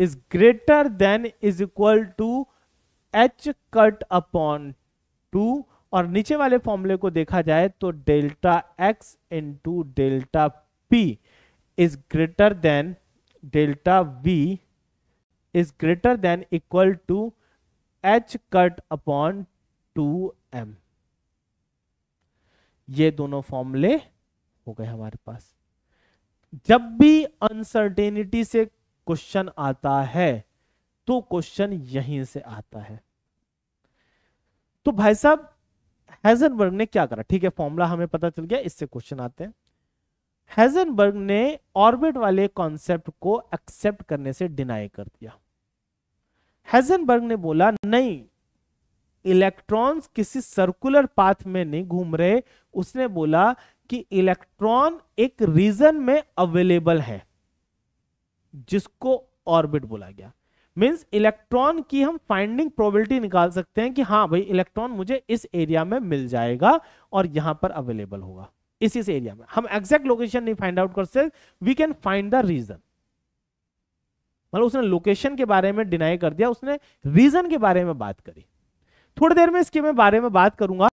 is greater than is equal to h cut upon two और नीचे वाले फॉर्मूले को देखा जाए तो delta x into delta p is greater than delta V is greater than equal to H cut upon 2M. ये दोनों फॉर्मूले हो गए हमारे पास जब भी अनसर्टेनिटी से क्वेश्चन आता है तो क्वेश्चन यहीं से आता है तो भाई साहब हैजनबर्ग ने क्या करा ठीक है फॉर्मूला हमें पता चल गया इससे क्वेश्चन आते हैं हेजनबर्ग ने ऑर्बिट वाले कॉन्सेप्ट को एक्सेप्ट करने से डिनाई कर दिया हेजनबर्ग ने बोला नहीं इलेक्ट्रॉन्स किसी सर्कुलर पाथ में नहीं घूम रहे उसने बोला कि इलेक्ट्रॉन एक रीजन में अवेलेबल है जिसको ऑर्बिट बोला गया मींस इलेक्ट्रॉन की हम फाइंडिंग प्रोबेबिलिटी निकाल सकते हैं कि हाँ भाई इलेक्ट्रॉन मुझे इस एरिया में मिल जाएगा और यहां पर अवेलेबल होगा इस इस एरिया में हम एग्जैक्ट लोकेशन नहीं फाइंड आउट कर सकते we can find the region मतलब उसने लोकेशन के बारे में डिनाई कर दिया उसने रीजन के बारे में बात करी थोड़ी देर में इसके मैं बारे में बात करूंगा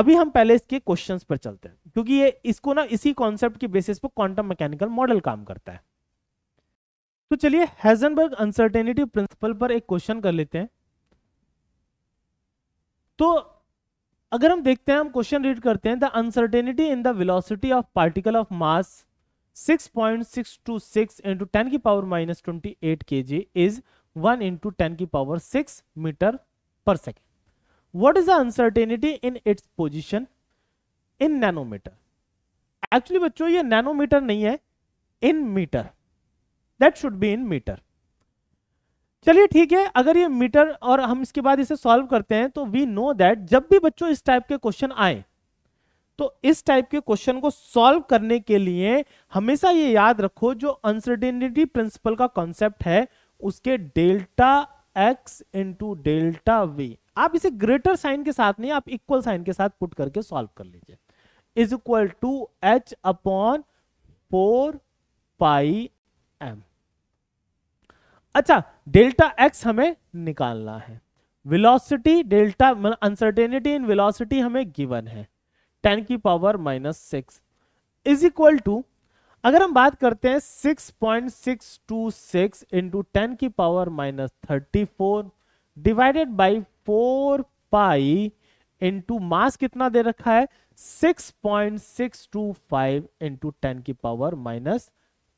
अभी हम पहले इसके क्वेश्चन पर चलते हैं क्योंकि ये इसको ना इसी कॉन्सेप्ट के बेसिस पर क्वांटम मैकेनिकल मॉडल काम करता है तो चलिए हेजनबर्ग अनसर्टेनिटी प्रिंसिपल पर एक क्वेश्चन कर लेते हैं तो अगर हम देखते हैं हम क्वेश्चन रीड करते हैं the uncertainty in the velocity of particle of mass 6.626 into ten की power minus twenty eight K G is one into ten की पावर सिक्स मीटर पर second what is the uncertainty in its position in nanometre actually बच्चों ये nanometre नहीं है in metre that should be in metre चलिए ठीक है अगर ये मीटर और हम इसके बाद इसे सॉल्व करते हैं तो वी नो दैट जब भी बच्चों इस टाइप के क्वेश्चन आए तो इस टाइप के क्वेश्चन को सॉल्व करने के लिए हमेशा ये याद रखो जो अनसर्टेनिटी प्रिंसिपल का कॉन्सेप्ट है उसके delta x into delta v आप इसे ग्रेटर साइन के साथ नहीं आप इक्वल साइन के साथ पुट करके सॉल्व कर लीजिए is equal to h upon four pi m अच्छा डेल्टा एक्स हमें निकालना है velocity delta uncertainty in velocity हमें गिवन है 10 की power minus six is equal to अगर हम बात करते हैं 6.626 इंटू टेन की power minus thirty four divided by four pi into mass कितना दे रखा है 6.625 इंटू टेन की power minus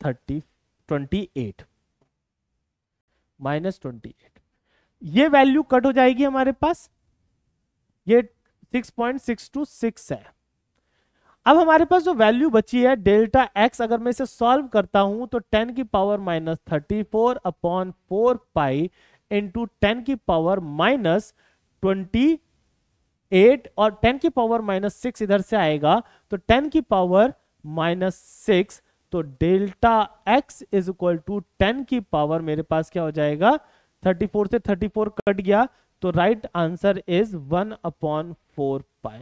thirty twenty eight minus twenty eight ये वैल्यू कट हो जाएगी हमारे पास ये six point six two six है अब हमारे पास जो वैल्यू बची है डेल्टा एक्स अगर मैं इसे सॉल्व करता हूं तो टेन की power minus thirty four upon four pi into ten की पावर माइनस ट्वेंटी एट और टेन की पावर माइनस सिक्स इधर से आएगा तो टेन की पावर माइनस सिक्स तो delta x is equal to ten की पावर मेरे पास क्या हो जाएगा 34 से 34 कट गया तो right answer is one upon four pi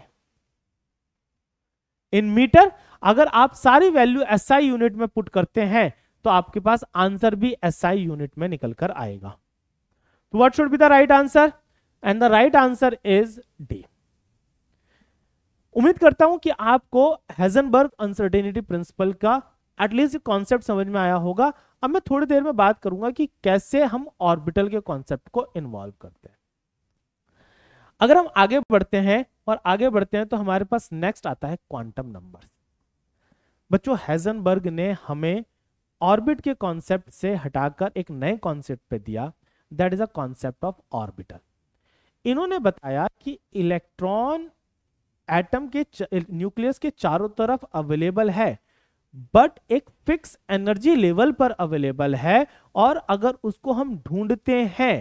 in metre अगर आप सारी वैल्यू एसआई यूनिट में पुट करते हैं तो आपके पास आंसर भी एसआई यूनिट में निकल कर आएगा तो what should be the right answer and the right answer is D उम्मीद करता हूं कि आपको हेजनबर्ग अनसर्टेनिटी प्रिंसिपल का एटलीस्ट ये कॉन्सेप्ट समझ में आया होगा अब मैं थोड़ी देर में बात करूंगा कि कैसे हम ऑर्बिटल के कॉन्सेप्ट को इन्वॉल्व करते हैं अगर हम आगे बढ़ते हैं और आगे बढ़ते हैं तो हमारे पास नेक्स्ट आता है क्वांटम नंबर्स बच्चों हैजनबर्ग ने हमें ऑर्बिट के कॉन्सेप्ट से हटाकर एक नए कॉन्सेप्ट पे दिया that is a concept of orbital इन्होंने बताया कि इलेक्ट्रॉन एटम के न्यूक्लियस के चारों तरफ अवेलेबल है बट एक फिक्स एनर्जी लेवल पर अवेलेबल है और अगर उसको हम ढूंढते हैं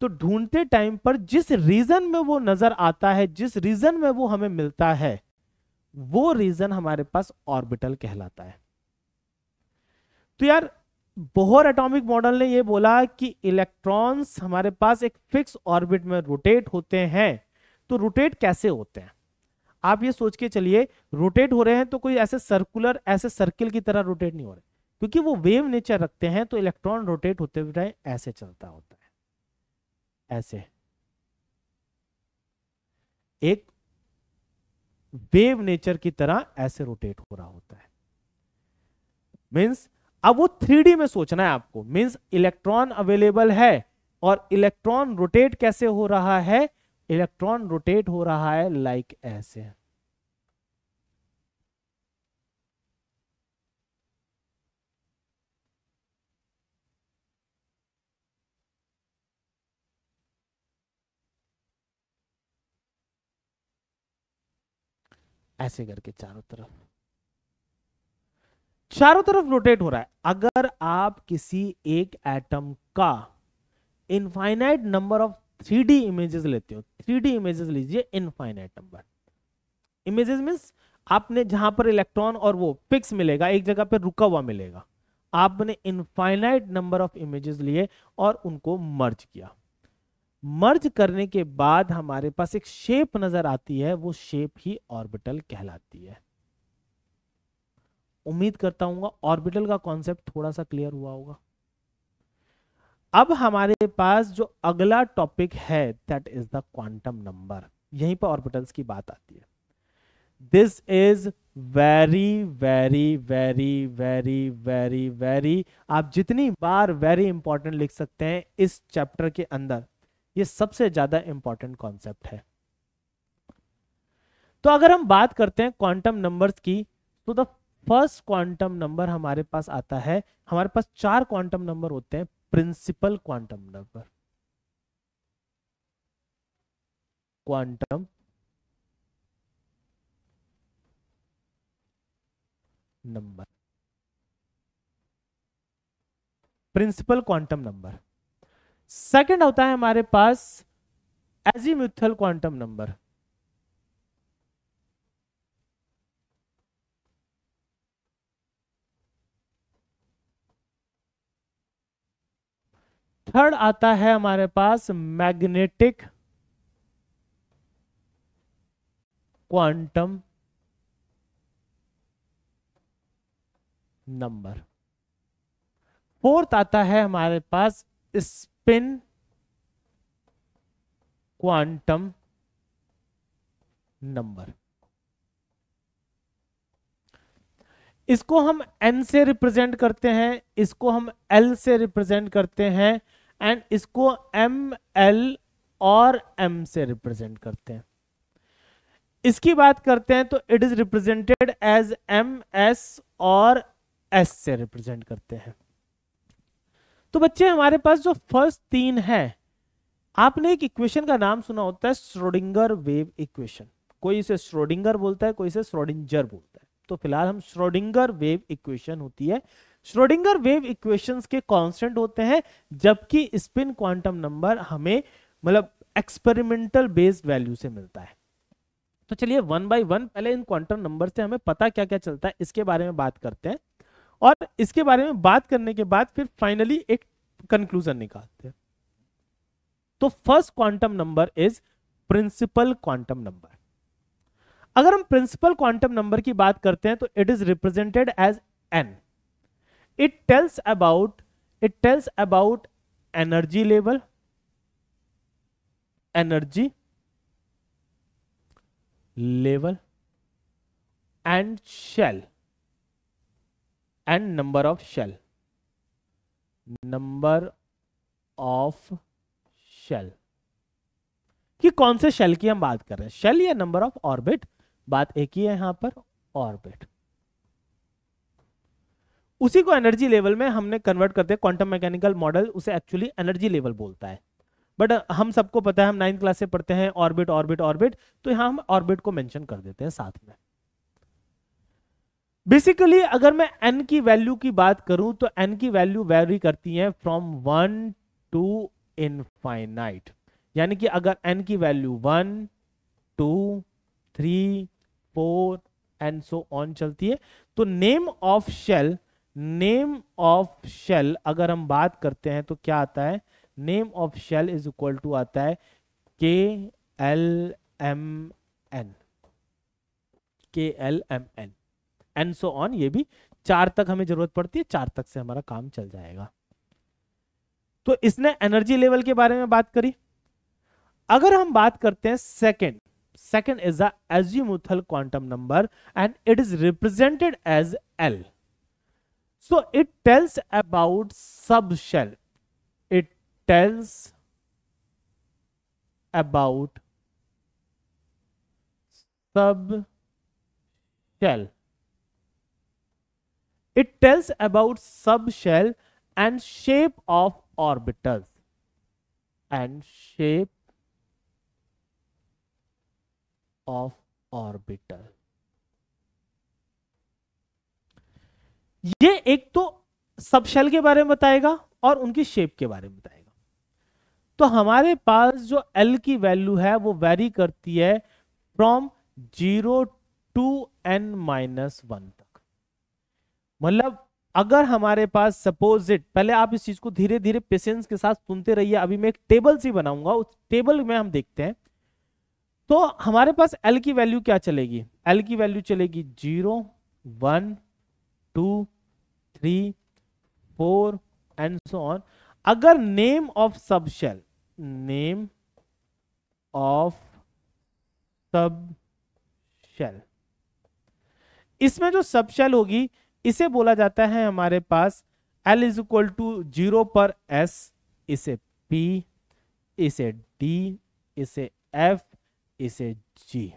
तो ढूंढते टाइम पर जिस रीजन में वो नजर आता है जिस रीजन में वो हमें मिलता है वो रीजन हमारे पास ऑर्बिटल कहलाता है तो यार बोहर एटॉमिक मॉडल ने ये बोला कि इलेक्ट्रॉन्स हमारे पास एक फिक्स ऑर्बिट में रोटेट होते हैं तो रोटेट कैसे होते हैं आप ये सोच के चलिए रोटेट हो रहे हैं तो कोई ऐसे सर्कुलर ऐसे सर्किल की तरह रोटेट नहीं हो रहे क्योंकि वो वेव नेचर रखते हैं तो इलेक्ट्रॉन रोटेट होते हुए ऐसे चलता होता है ऐसे एक वेव नेचर की तरह ऐसे रोटेट हो रहा होता है मींस अब वो थ्री में सोचना है आपको मींस इलेक्ट्रॉन अवेलेबल है और इलेक्ट्रॉन रोटेट कैसे हो रहा है इलेक्ट्रॉन रोटेट हो रहा है लाइक ऐसे ऐसे करके चारों तरफ चारों तरफ रोटेट हो रहा है अगर आप किसी एक एटम का infinite number of three D images लेते हो थ्री डी इमेजेस लीजिए इनफाइनाइट नंबर इमेजेस मीन्स आपने जहां पर इलेक्ट्रॉन और वो फिक्स मिलेगा एक जगह पर रुका हुआ मिलेगा आपने इनफाइनाइट नंबर ऑफ इमेजेस लिए और उनको मर्ज किया मर्ज करने के बाद हमारे पास एक शेप नजर आती है वो शेप ही ऑर्बिटल कहलाती है उम्मीद करता हूँ ऑर्बिटल का कॉन्सेप्ट थोड़ा सा क्लियर हुआ होगा अब हमारे पास जो अगला टॉपिक है that is the quantum number यहीं पर ऑर्बिटल्स की बात आती है this is very very very very very very आप जितनी बार वेरी इंपॉर्टेंट लिख सकते हैं इस चैप्टर के अंदर ये सबसे ज्यादा इंपॉर्टेंट कॉन्सेप्ट है तो अगर हम बात करते हैं क्वांटम नंबर्स की तो द फर्स्ट क्वांटम नंबर हमारे पास आता है हमारे पास चार क्वांटम नंबर होते हैं principal quantum number quantum number principal quantum number second होता है हमारे पास एजीम्यूथल क्वांटम नंबर थर्ड आता है हमारे पास मैग्नेटिक क्वांटम नंबर फोर्थ आता है हमारे पास स्पिन क्वांटम नंबर इसको हम एन से रिप्रेजेंट करते हैं इसको हम एल से रिप्रेजेंट करते हैं एंड इसको एम एल और एम से रिप्रेजेंट करते हैं इसकी बात करते हैं तो it is represented as m s और एस से रिप्रेजेंट करते हैं तो बच्चे हमारे पास जो फर्स्ट तीन है आपने एक इक्वेशन का नाम सुना होता है श्रोडिंगर वेव इक्वेशन कोई इसे श्रोडिंगर बोलता है कोई इसे श्रोडिंजर बोलता है तो फिलहाल हम श्रोडिंगर वेव इक्वेशन होती है श्रोडिंगर वेव इक्वेशंस के कांस्टेंट होते हैं जबकि स्पिन क्वांटम नंबर हमें मतलब एक्सपेरिमेंटल बेस्ड वैल्यू से मिलता है तो चलिए वन बाय वन पहले इन क्वांटम नंबर से हमें पता क्या क्या चलता है इसके बारे में बात करते हैं और इसके बारे में बात करने के बाद फिर फाइनली एक कंक्लूजन निकालते हैं तो first quantum number is principal quantum number अगर हम प्रिंसिपल क्वांटम नंबर की बात करते हैं तो it is represented as n it tells about it tells about energy level energy level and shell and number of shell number of shell कि कौन से शेल की हम बात कर रहे हैं शेल या नंबर ऑफ ऑर्बिट बात एक ही है यहां पर ऑर्बिट उसी को एनर्जी लेवल में हमने कन्वर्ट करते हैं क्वांटम मैकेनिकल मॉडल उसे एक्चुअली एनर्जी लेवल बोलता है बट हम सबको पता है हम नाइन्थ क्लास से पढ़ते हैं ऑर्बिट ऑर्बिट ऑर्बिट तो यहां हम ऑर्बिट को मेंशन कर देते हैं साथ में बेसिकली अगर मैं एन की वैल्यू की बात करूं तो एन की वैल्यू वेरी करती है फ्रॉम वन टू इनफाइनाइट यानी कि अगर एन की value one two three four and so on चलती है तो name of shell name of shell अगर हम बात करते हैं तो क्या आता है name of shell is equal to आता है K L M N K L M N N so on ये भी चार तक हमें जरूरत पड़ती है चार तक से हमारा काम चल जाएगा तो इसने एनर्जी लेवल के बारे में बात करी अगर हम बात करते हैं second second is a azimuthal quantum number and it is represented as l So it tells about subshell. It tells about subshell. It tells about subshell and shape of orbitals and shape of orbitals. ये एक तो सब shell के बारे में बताएगा और उनकी शेप के बारे में बताएगा तो हमारे पास जो एल की वैल्यू है वो वेरी करती है from zero to N minus one तक मतलब अगर हमारे पास सपोजिट पहले आप इस चीज को धीरे धीरे पेशेंस के साथ सुनते रहिए अभी मैं एक टेबल सी बनाऊंगा उस टेबल में हम देखते हैं तो हमारे पास एल की वैल्यू क्या चलेगी एल की वैल्यू चलेगी zero one two three four and so on अगर नेम ऑफ सब शेल नेम ऑफ सब शेल इसमें जो सब शेल होगी इसे बोला जाता है हमारे पास L is equal to zero पर S इसे P इसे D इसे F इसे G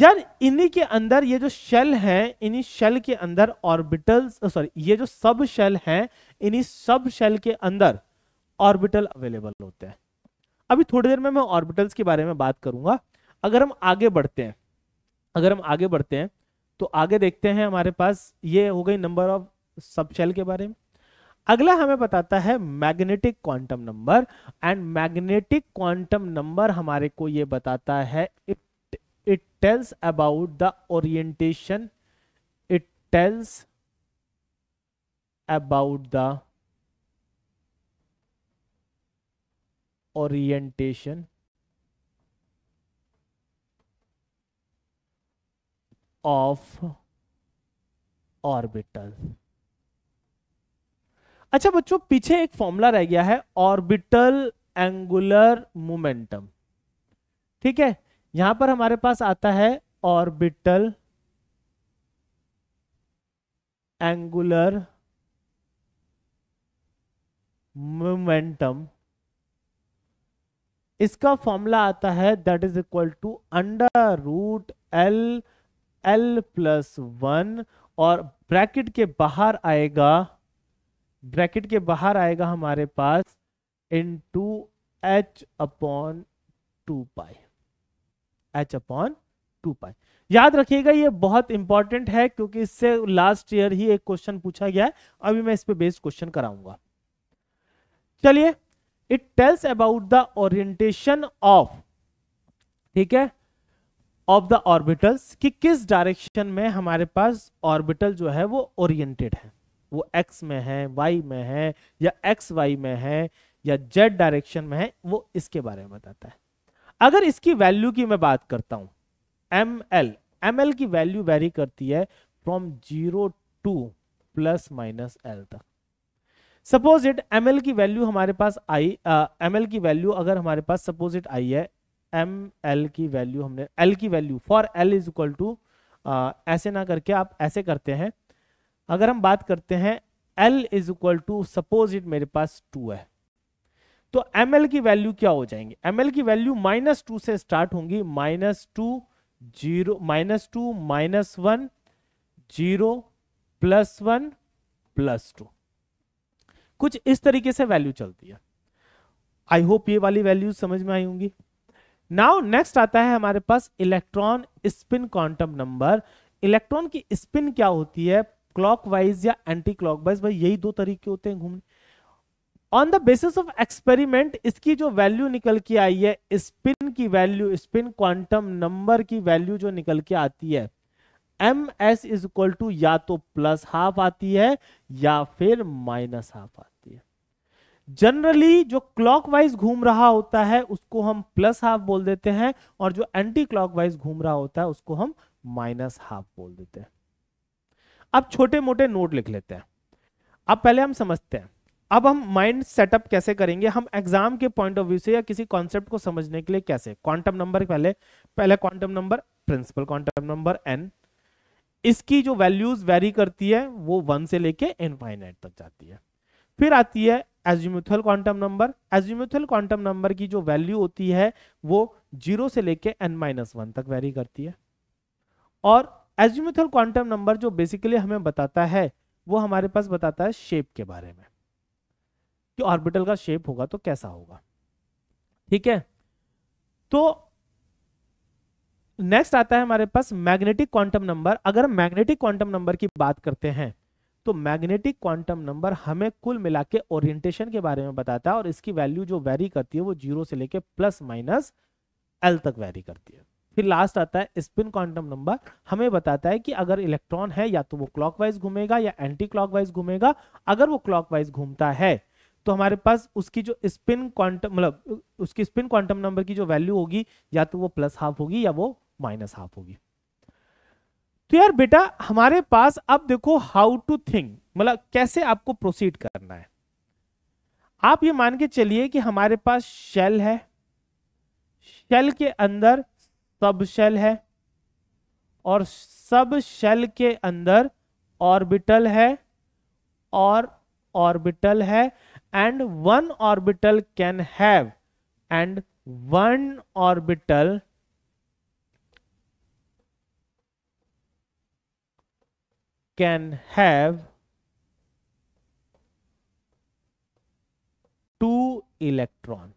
यार इन्हीं के अंदर ये जो शेल है इन्हीं शेल के अंदर ऑर्बिटल्स सॉरी ये जो सब शेल है इन्हीं सब शेल के अंदर ऑर्बिटल अवेलेबल होते हैं अभी थोड़ी देर में मैं ऑर्बिटल्स के बारे में बात करूंगा अगर हम आगे बढ़ते हैं अगर हम आगे बढ़ते हैं तो आगे देखते हैं हमारे पास ये हो गई नंबर ऑफ सब शेल के बारे में अगला हमें बताता है magnetic quantum number and magnetic quantum number हमारे को ये बताता है it tells about the orientation it tells about the orientation of orbital अच्छा बच्चों पीछे एक फॉर्मूला रह गया है ऑर्बिटल एंगुलर मोमेंटम ठीक है यहां पर हमारे पास आता है ऑर्बिटल एंगुलर मोमेंटम इसका फॉर्मूला आता है that is equal to under root l l plus one और ब्रैकेट के बाहर आएगा ब्रैकेट के बाहर आएगा हमारे पास into h upon two pi h upon two pi याद रखिएगा ये बहुत इंपॉर्टेंट है क्योंकि इससे लास्ट ईयर ही एक क्वेश्चन पूछा गया है अभी मैं इस पर बेस्ड क्वेश्चन कराऊंगा चलिए it tells about the orientation of ठीक है ऑफ द ऑर्बिटल्स कि किस डायरेक्शन में हमारे पास ऑर्बिटल जो है वो ओरिएंटेड है वो एक्स में है वाई में है या एक्स वाई में है या जेड डायरेक्शन में है वो इसके बारे में बताता है अगर इसकी वैल्यू की मैं बात करता हूं एम एल एम एल की वैल्यू वेरी करती है from zero to plus minus L तक सपोज इट एम एल की वैल्यू हमारे पास आई एम एल की वैल्यू अगर हमारे पास सपोज इट आई है एम एल की वैल्यू हमने एल की value for l is equal to ऐसे ना करके आप ऐसे करते हैं अगर हम बात करते हैं l is equal to suppose it मेरे पास टू है तो एम की वैल्यू क्या हो जाएंगे एम की वैल्यू माइनस टू से स्टार्ट होंगी minus two zero minus two minus one zero plus one plus two कुछ इस तरीके से वैल्यू चलती है आई होप ये वाली वैल्यू समझ में आई होंगी नाउ नेक्स्ट आता है हमारे पास electron spin quantum number electron की स्पिन क्या होती है क्लॉकवाइज या एंटी क्लॉकवाइज भाई यही दो तरीके होते हैं घूमने on the basis of experiment इसकी जो वैल्यू निकल के आई है स्पिन की वैल्यू स्पिन क्वांटम नंबर की वैल्यू जो निकल के आती है M S is equal to या तो प्लस हाफ आती है या फिर माइनस हाफ आती है जनरली जो क्लॉकवाइज घूम रहा होता है उसको हम प्लस हाफ बोल देते हैं और जो एंटी क्लॉकवाइज घूम रहा होता है उसको हम माइनस हाफ बोल देते हैं अब छोटे मोटे नोट लिख लेते हैं अब पहले हम समझते हैं अब हम माइंड सेटअप कैसे करेंगे हम एग्जाम के पॉइंट ऑफ व्यू से या किसी कॉन्सेप्ट को समझने के लिए कैसे क्वांटम नंबर पहले पहले quantum number principal quantum number N इसकी जो वैल्यूज वेरी करती है वो वन से लेके इनफाइनाइट तक जाती है फिर आती है azimuthal quantum number azimuthal quantum number की जो वैल्यू होती है वो जीरो से लेके एन माइनस वन तक वेरी करती है और एज्यूमिथल क्वांटम नंबर जो बेसिकली हमें बताता है वो हमारे पास बताता है शेप के बारे में कि ऑर्बिटल का शेप होगा तो कैसा होगा ठीक है तो नेक्स्ट आता है हमारे पास मैग्नेटिक क्वांटम नंबर अगर मैग्नेटिक क्वांटम नंबर की बात करते हैं तो मैग्नेटिक क्वांटम नंबर हमें कुल मिला के ओरिएंटेशन के बारे में बताता है और इसकी वैल्यू जो वेरी करती है वो जीरो से लेके प्लस माइनस एल तक वेरी करती है फिर लास्ट आता है स्पिन क्वांटम नंबर हमें बताता है कि अगर इलेक्ट्रॉन है या तो वो क्लॉकवाइज घूमेगा या एंटी क्लॉकवाइज घूमेगा अगर वो क्लॉकवाइज घूमता है तो हमारे पास उसकी जो स्पिन क्वांटम मतलब उसकी स्पिन क्वांटम नंबर की जो वैल्यू होगी या तो वो प्लस हाफ होगी या वो माइनस हाफ होगी तो यार बेटा हमारे पास अब देखो हाउ टू थिंक मतलब कैसे आपको प्रोसीड करना है आप ये मान के चलिए कि हमारे पास शेल है शेल के अंदर सब शेल है और सब शेल के अंदर ऑर्बिटल है और ऑर्बिटल है and one orbital can have and one orbital can have two electron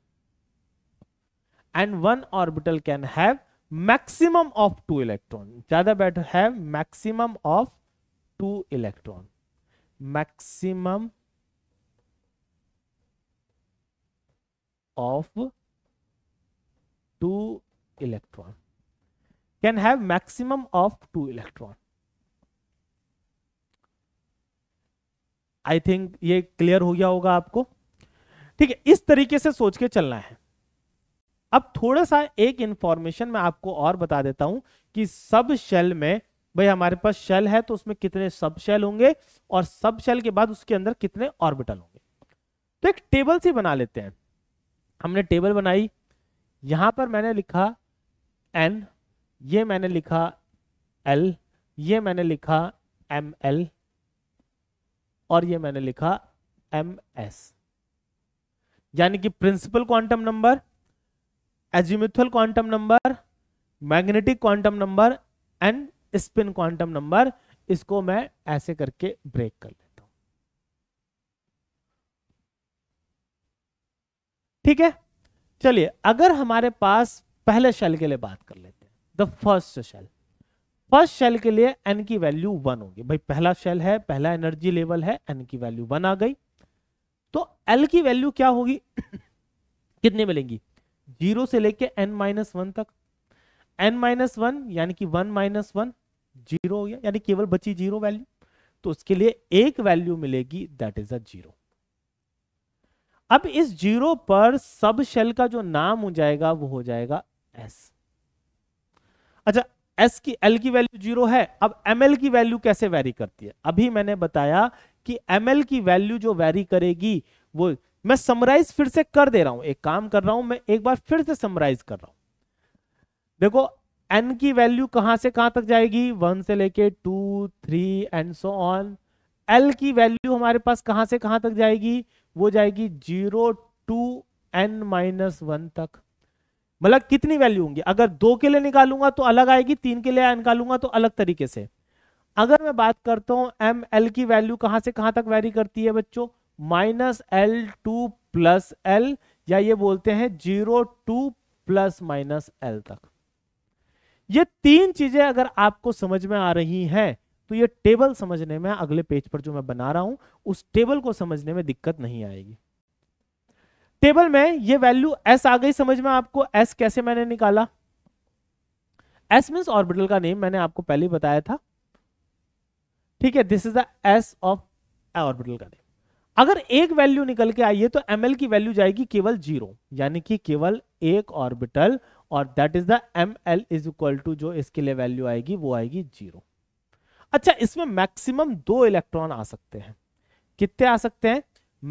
and one orbital can have maximum of two electron ज़्यादा better have maximum of two electron maximum of two electron can have maximum of two electron I think ये clear हो गया होगा आपको ठीक है इस तरीके से सोच के चलना है अब थोड़ा सा एक इंफॉर्मेशन मैं आपको और बता देता हूं कि सब शेल में भाई हमारे पास शेल है तो उसमें कितने सब शेल होंगे और सब शेल के बाद उसके अंदर कितने ऑर्बिटल होंगे तो एक टेबल सी बना लेते हैं हमने टेबल बनाई यहाँ पर मैंने लिखा एन ये मैंने लिखा एल ये मैंने लिखा एम एल और ये मैंने लिखा एम एस यानी कि principal quantum number azimuthal quantum number magnetic quantum number and spin quantum number इसको मैं ऐसे करके ब्रेक कर ठीक है चलिए अगर हमारे पास पहले शेल के लिए बात कर लेते हैं the first shell first shell के लिए एन की वैल्यू वन होगी भाई पहला शेल है पहला एनर्जी लेवल है एन की वैल्यू वन आ गई तो एल की वैल्यू क्या होगी कितने मिलेंगी जीरो से लेके एन माइनस वन तक एन माइनस वन यानी कि वन माइनस वन जीरो हो गया यानी केवल बची जीरो वैल्यू तो उसके लिए एक वैल्यू मिलेगी दैट इज अ जीरो अब इस जीरो पर सब शेल का जो नाम हो जाएगा वो हो जाएगा एस अच्छा एस की एल की वैल्यू जीरो है अब एम की वैल्यू कैसे वैरी करती है अभी मैंने बताया कि एम की वैल्यू जो वैरी करेगी वो मैं समराइज फिर से कर दे रहा हूं एक काम कर रहा हूं मैं एक बार फिर से समराइज कर रहा हूं देखो एन की वैल्यू कहां से कहां तक जाएगी वन से लेके two three and so on L की वैल्यू हमारे पास कहां से कहां तक जाएगी वो जाएगी zero to N minus one तक मतलब कितनी वैल्यू होंगी अगर दो के लिए निकालूंगा तो अलग आएगी तीन के लिए निकालूंगा तो अलग तरीके से अगर मैं बात करता हूं एम एल की वैल्यू कहां से कहां तक वैरी करती है बच्चों minus L to plus L या ये बोलते हैं zero to plus minus L तक ये तीन चीजें अगर आपको समझ में आ रही हैं तो ये टेबल समझने में अगले पेज पर जो मैं बना रहा हूं उस टेबल को समझने में दिक्कत नहीं आएगी टेबल में ये वैल्यू एस आ गई समझ में आपको एस कैसे मैंने निकाला एस मीन ऑर्बिटल का नेम मैंने आपको पहले बताया था ठीक है this is the S of orbital का नेम अगर एक वैल्यू निकल के आई है तो एम की वैल्यू जाएगी केवल जीरो यानी कि केवल एक ऑर्बिटल और that is the M is equal to जो इसके लिए वैल्यू आएगी वो आएगी जीरो अच्छा इसमें मैक्सिमम दो इलेक्ट्रॉन आ सकते हैं कितने आ सकते हैं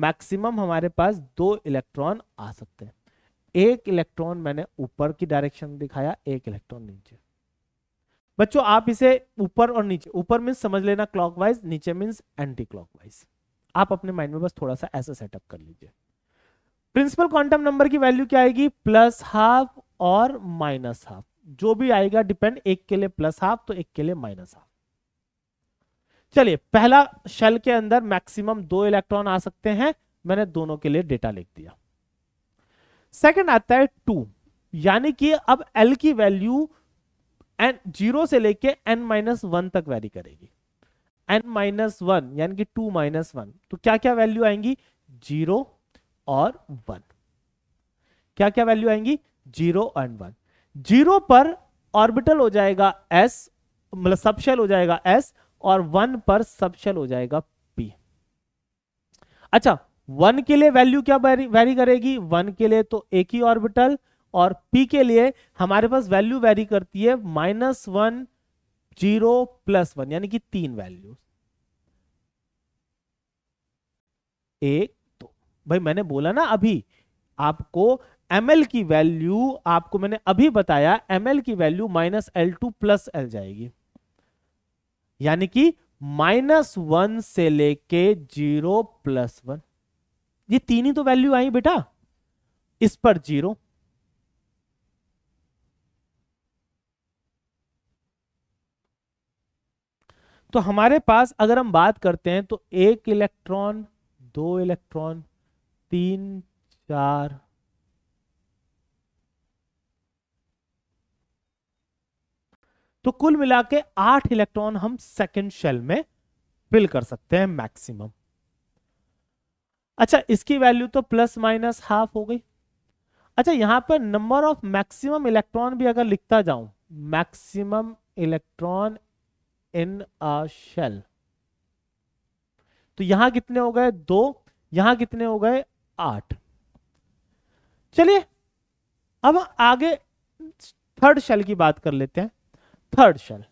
मैक्सिमम हमारे पास दो इलेक्ट्रॉन आ सकते हैं एक इलेक्ट्रॉन मैंने ऊपर की डायरेक्शन दिखाया एक इलेक्ट्रॉन नीचे बच्चों आप इसे ऊपर और नीचे ऊपर मीन्स समझ लेना क्लॉकवाइज नीचे मीन्स एंटी क्लॉकवाइज आप अपने माइंड में बस थोड़ा सा ऐसा सेटअप कर लीजिए प्रिंसिपल क्वांटम नंबर की वैल्यू क्या आएगी प्लस हाफ और माइनस हाफ जो भी आएगा डिपेंड एक के लिए प्लस हाफ तो एक के लिए माइनस हाफ चलिए पहला शेल के अंदर मैक्सिमम दो इलेक्ट्रॉन आ सकते हैं मैंने दोनों के लिए डेटा लिख दिया सेकंड आता है टू यानी कि अब एल की वैल्यू एन जीरो से लेके एन माइनस वन तक वैरी करेगी एन माइनस वन यानी कि टू माइनस वन तो क्या क्या वैल्यू आएंगी जीरो और वन क्या क्या वैल्यू आएंगी जीरो एंड वन जीरो पर ऑर्बिटल हो जाएगा एस मतलब सबशेल हो जाएगा एस और वन पर सबशेल हो जाएगा पी अच्छा वन के लिए वैल्यू क्या वैरी करेगी वन के लिए तो एक ही ऑर्बिटल और पी के लिए हमारे पास वैल्यू वैरी करती है minus one zero plus one यानी कि तीन वैल्यू एक दो भाई मैंने बोला ना अभी आपको एम की वैल्यू आपको मैंने अभी बताया एम की value minus L to plus L जाएगी यानी कि माइनस वन से लेके जीरो प्लस वन ये तीन ही तो वैल्यू आई बेटा इस पर जीरो तो हमारे पास अगर हम बात करते हैं तो एक इलेक्ट्रॉन दो इलेक्ट्रॉन तीन चार तो कुल मिला के आठ इलेक्ट्रॉन हम सेकेंड शेल में फिल कर सकते हैं मैक्सिमम अच्छा इसकी वैल्यू तो प्लस माइनस हाफ हो गई अच्छा यहां पर नंबर ऑफ मैक्सिमम इलेक्ट्रॉन भी अगर लिखता जाऊं maximum electron in a shell तो यहां कितने हो गए दो यहां कितने हो गए आठ चलिए अब आगे थर्ड शेल की बात कर लेते हैं थर्ड शेल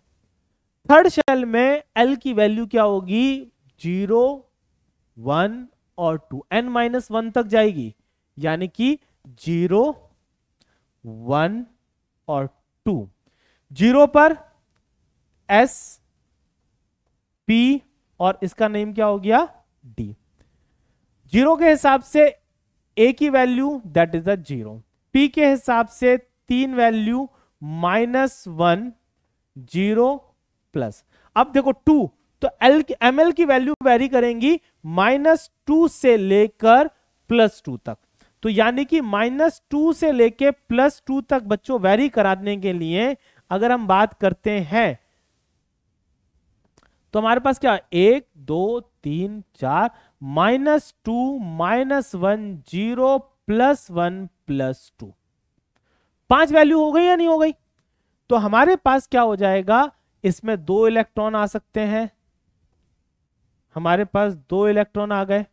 थर्ड शेल में एल की वैल्यू क्या होगी जीरो वन और टू एन माइनस वन तक जाएगी यानी कि जीरो वन और टू जीरो पर एस पी और इसका नेम क्या हो गया डी जीरो के हिसाब से ए की value that is the zero P के हिसाब से तीन value minus one zero plus अब देखो टू तो एल एम एल की वैल्यू वेरी करेंगी माइनस टू से लेकर प्लस टू तक तो यानी कि माइनस टू से लेकर प्लस टू तक बच्चों वेरी कराने के लिए अगर हम बात करते हैं तो हमारे पास क्या एक दो तीन चार minus two minus one zero plus one plus two पांच वैल्यू हो गई या नहीं हो गई तो हमारे पास क्या हो जाएगा इसमें दो इलेक्ट्रॉन आ सकते हैं हमारे पास दो इलेक्ट्रॉन आ गए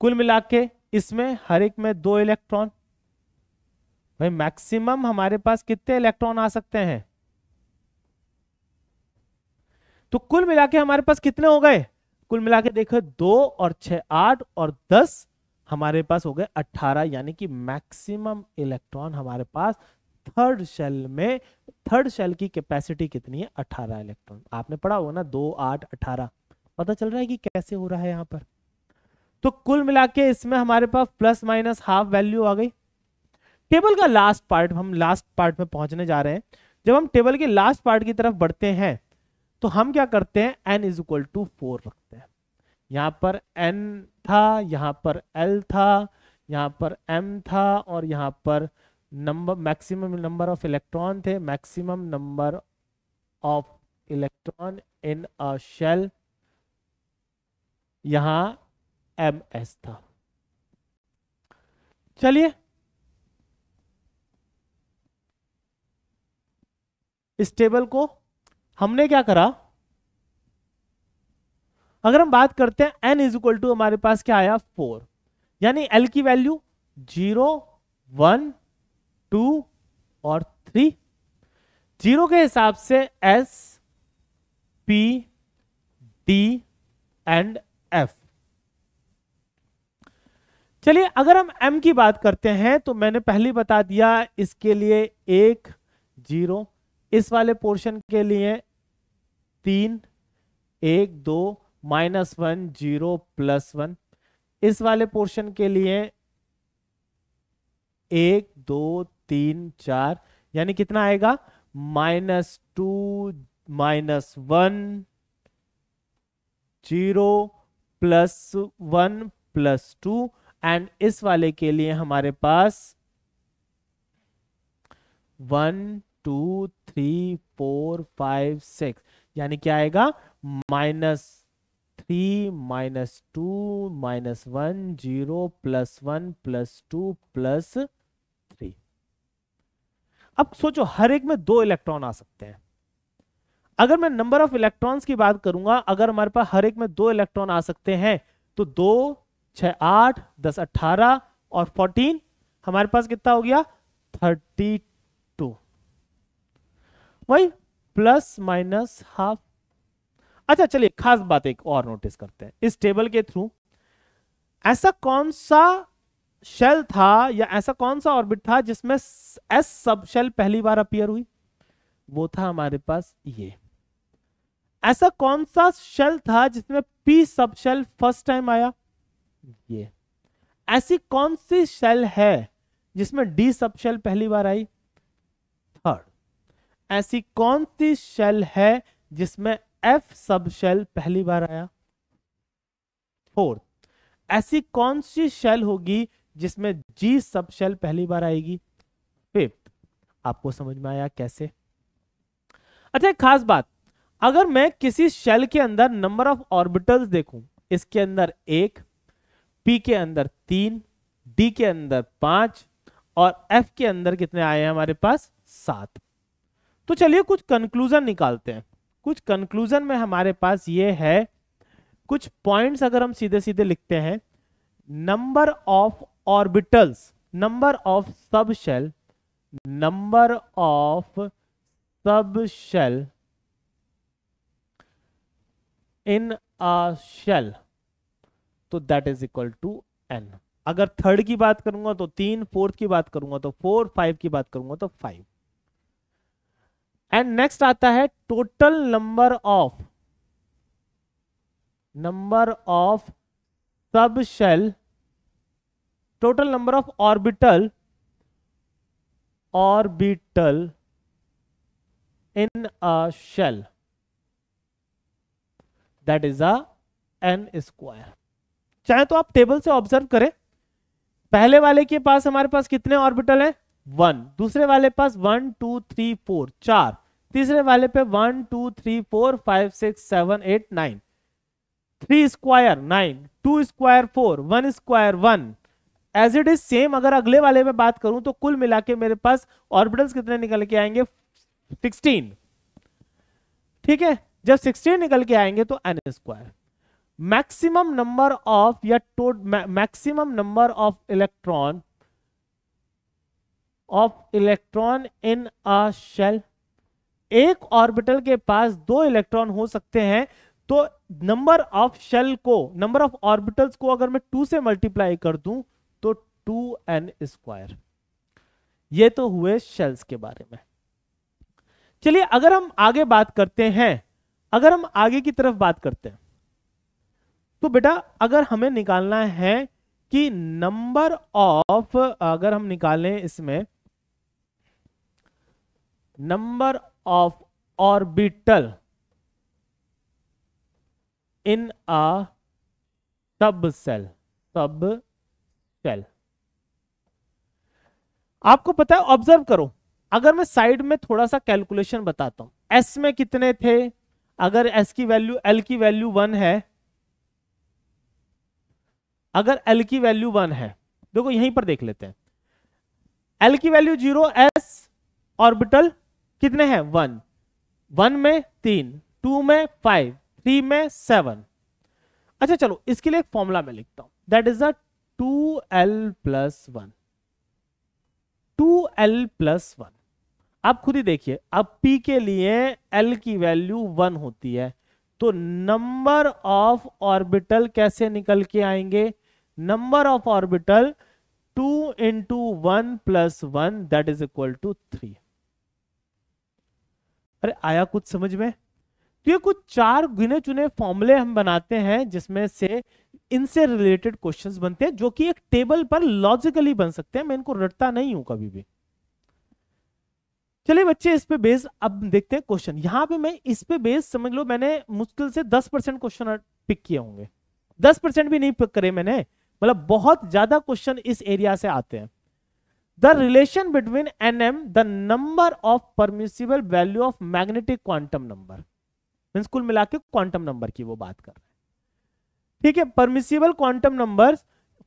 कुल मिला के इसमें हर एक में दो इलेक्ट्रॉन भाई मैक्सिमम हमारे पास कितने इलेक्ट्रॉन आ सकते हैं तो कुल मिला के हमारे पास कितने हो गए कुल मिला के देखो दो और छ आठ और दस हमारे पास हो गए अट्ठारह यानी कि मैक्सिमम इलेक्ट्रॉन हमारे पास थर्ड शेल में थर्ड शेल की कैपेसिटी कितनी है अठारह इलेक्ट्रॉन आपने पढ़ा होगा ना दो आठ अठारह पता चल रहा है कि कैसे हो रहा है यहाँ पर तो कुल मिला के इसमें हमारे पास प्लस माइनस हाफ वैल्यू आ गई टेबल का लास्ट पार्ट हम लास्ट पार्ट में पहुंचने जा रहे हैं जब हम टेबल के लास्ट पार्ट की तरफ बढ़ते हैं तो हम क्या करते हैं N is equal to four रखते हैं यहां पर एन था यहां पर एल था यहां पर एम था और यहां पर number maximum number of electron थे maximum number of electron in a shell यहां एम एस था चलिए इस टेबल को हमने क्या करा अगर हम बात करते हैं एन इज इक्वल टू हमारे पास क्या आया फोर यानी एल की वैल्यू जीरो वन टू और थ्री जीरो के हिसाब से S P D and F चलिए अगर हम एम की बात करते हैं तो मैंने पहले बता दिया इसके लिए एक जीरो इस वाले पोर्शन के लिए तीन एक दो minus one zero plus one इस वाले पोर्शन के लिए एक दो तीन चार यानी कितना आएगा minus two minus one zero plus one plus two and इस वाले के लिए हमारे पास one two three four five six यानी क्या आएगा minus three minus two minus one zero plus one plus two plus three अब सोचो हर एक में दो इलेक्ट्रॉन आ सकते हैं अगर मैं नंबर ऑफ इलेक्ट्रॉन्स की बात करूंगा अगर हमारे पास हर एक में दो इलेक्ट्रॉन आ सकते हैं तो दो छ आठ दस अट्ठारह और फोर्टीन हमारे पास कितना हो गया थर्टी टू वही प्लस माइनस हाफ अच्छा चलिए खास बात एक और नोटिस करते हैं इस टेबल के थ्रू ऐसा कौन सा शेल था या ऐसा कौन सा ऑर्बिट था जिसमें एस सब शेल पहली बार अपियर हुई वो था हमारे पास ये ऐसा कौन सा शेल था जिसमें पी सब शेल फर्स्ट टाइम आया ये ऐसी कौन सी शेल है जिसमें डी सब शेल पहली बार आई ऐसी कौन सी शेल है जिसमें एफ सब शेल पहली बार आया फोर्थ ऐसी कौन सी शेल होगी जिसमें जी सब शेल पहली बार आएगी फिफ्थ आपको समझ में आया कैसे अच्छा एक खास बात अगर मैं किसी शेल के अंदर नंबर ऑफ ऑर्बिटल्स देखूं इसके अंदर एक पी के अंदर तीन डी के अंदर पांच और एफ के अंदर कितने आए हैं हमारे पास सात तो चलिए कुछ कंक्लूजन निकालते हैं कुछ कंक्लूजन में हमारे पास ये है कुछ पॉइंट्स अगर हम सीधे सीधे लिखते हैं number of orbitals number of सब शेल नंबर ऑफ सब शेल इन अ शेल तो that is equal to N अगर थर्ड की बात करूंगा तो तीन फोर्थ की बात करूंगा तो फोर फाइव की बात करूंगा तो फाइव एंड नेक्स्ट आता है total number of number of सब subshell total number of orbital orbital in a shell that is a N square चाहे तो आप टेबल से ऑब्जर्व करें पहले वाले के पास हमारे पास कितने ऑर्बिटल हैं वन दूसरे वाले पास वन टू थ्री फोर चार तीसरे वाले पे one two three four five six seven eight nine three square nine two square four one square one as it is same अगर अगले वाले में बात करूं तो कुल मिला के मेरे पास ऑर्बिटल्स कितने निकल के आएंगे सिक्सटीन ठीक है जब सिक्सटीन निकल के आएंगे तो N square maximum number of या total maximum number of electron of electron in a shell एक ऑर्बिटल के पास दो इलेक्ट्रॉन हो सकते हैं तो नंबर ऑफ शेल को नंबर ऑफ ऑर्बिटल्स को अगर मैं टू से मल्टीप्लाई कर दूं तो टू एन स्क्वायर ये तो हुए शेल्स के बारे में चलिए अगर हम आगे बात करते हैं अगर हम आगे की तरफ बात करते हैं तो बेटा अगर हमें निकालना है कि नंबर ऑफ अगर हम निकालें इसमें number of orbital in a subshell आपको पता है ऑब्जर्व करो अगर मैं साइड में थोड़ा सा कैलकुलेशन बताता हूं एस में कितने थे अगर एस की वैल्यू एल की वैल्यू वन है अगर एल की वैल्यू वन है देखो यहीं पर देख लेते हैं एल की वैल्यू जीरो एस ऑर्बिटल कितने हैं वन वन में तीन टू में फाइव थ्री में सेवन अच्छा चलो इसके लिए एक फॉर्मूला मैं लिखता हूं that is a two L plus one two L plus one आप खुद ही देखिए अब p के लिए l की वैल्यू वन होती है तो नंबर ऑफ ऑर्बिटल कैसे निकल के आएंगे number of orbital two into one plus one that is equal to three अरे आया कुछ समझ में तो ये कुछ चार गिने चुने फॉर्मूले हम बनाते हैं जिसमें से इनसे रिलेटेड क्वेश्चंस बनते हैं जो कि एक टेबल पर लॉजिकली बन सकते हैं मैं इनको रटता नहीं हूं कभी भी चलिए बच्चे इस पे बेस अब देखते हैं क्वेश्चन यहां पे मैं इस पे बेस समझ लो मैंने मुश्किल से दस परसेंट क्वेश्चन पिक किए होंगे दस परसेंट भी नहीं पिक करे मैंने मतलब बहुत ज्यादा क्वेश्चन इस एरिया से आते हैं relation between N M the number of permissible value of magnetic quantum number means कुल मिला के क्वांटम नंबर की वो बात कर रहे हैं ठीक है permissible quantum number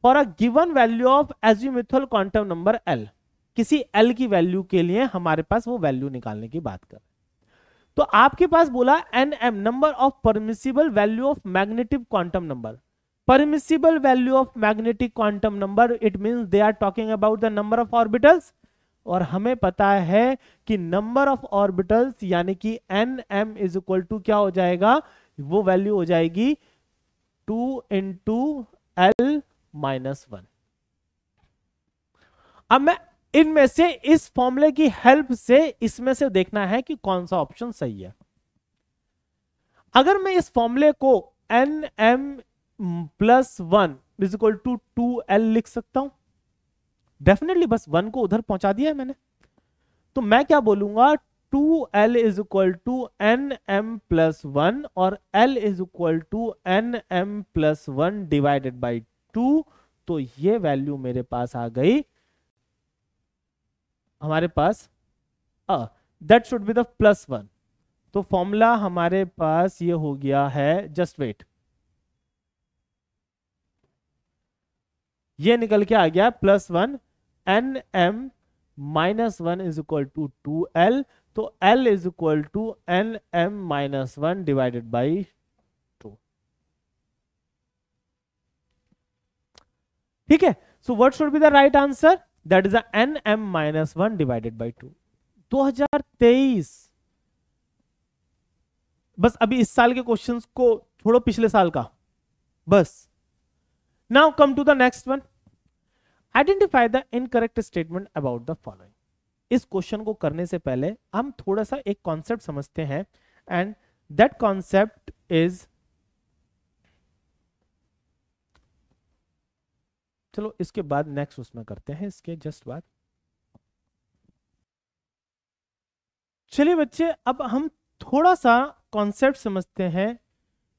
for a given value of azimuthal quantum number L किसी एल की वैल्यू के लिए हमारे पास वो वैल्यू निकालने की बात कर तो आपके पास बोला N M number of permissible value of magnetic quantum number permissible value of magnetic quantum number it means they are talking about the number of orbitals और हमें पता है कि नंबर ऑफ ऑर्बिटल्स यानी कि N M is equal to क्या हो जाएगा वो वैल्यू हो जाएगी two into L minus one अब मैं इनमें से इस फॉर्मूले की हेल्प से इसमें से देखना है कि कौन सा ऑप्शन सही है अगर मैं इस फॉर्मूले को N M plus one is equal to two L लिख सकता हूं डेफिनेटली बस वन को उधर पहुंचा दिया है मैंने तो मैं क्या बोलूंगा two L is equal to N M plus one और L is equal to N M plus one divided by two तो ये वैल्यू मेरे पास आ गई हमारे पास that should be the plus one तो फॉर्मूला हमारे पास ये हो गया है जस्ट वेट ये निकल के आ गया plus one N M minus one is equal to two L तो L is equal to N M minus one divided by two ठीक है so what should be the right answer that is N M minus one divided by two दो हजार तेईस बस अभी इस साल के क्वेश्चंस को छोड़ो पिछले साल का बस now come to the next one identify the incorrect statement about the following इस क्वेश्चन को करने से पहले हम थोड़ा सा एक कॉन्सेप्ट समझते हैं एंड दैट कॉन्सेप्ट इज चलो इसके बाद नेक्स्ट उसमें करते हैं इसके जस्ट बाद चलिए बच्चे अब हम थोड़ा सा कॉन्सेप्ट समझते हैं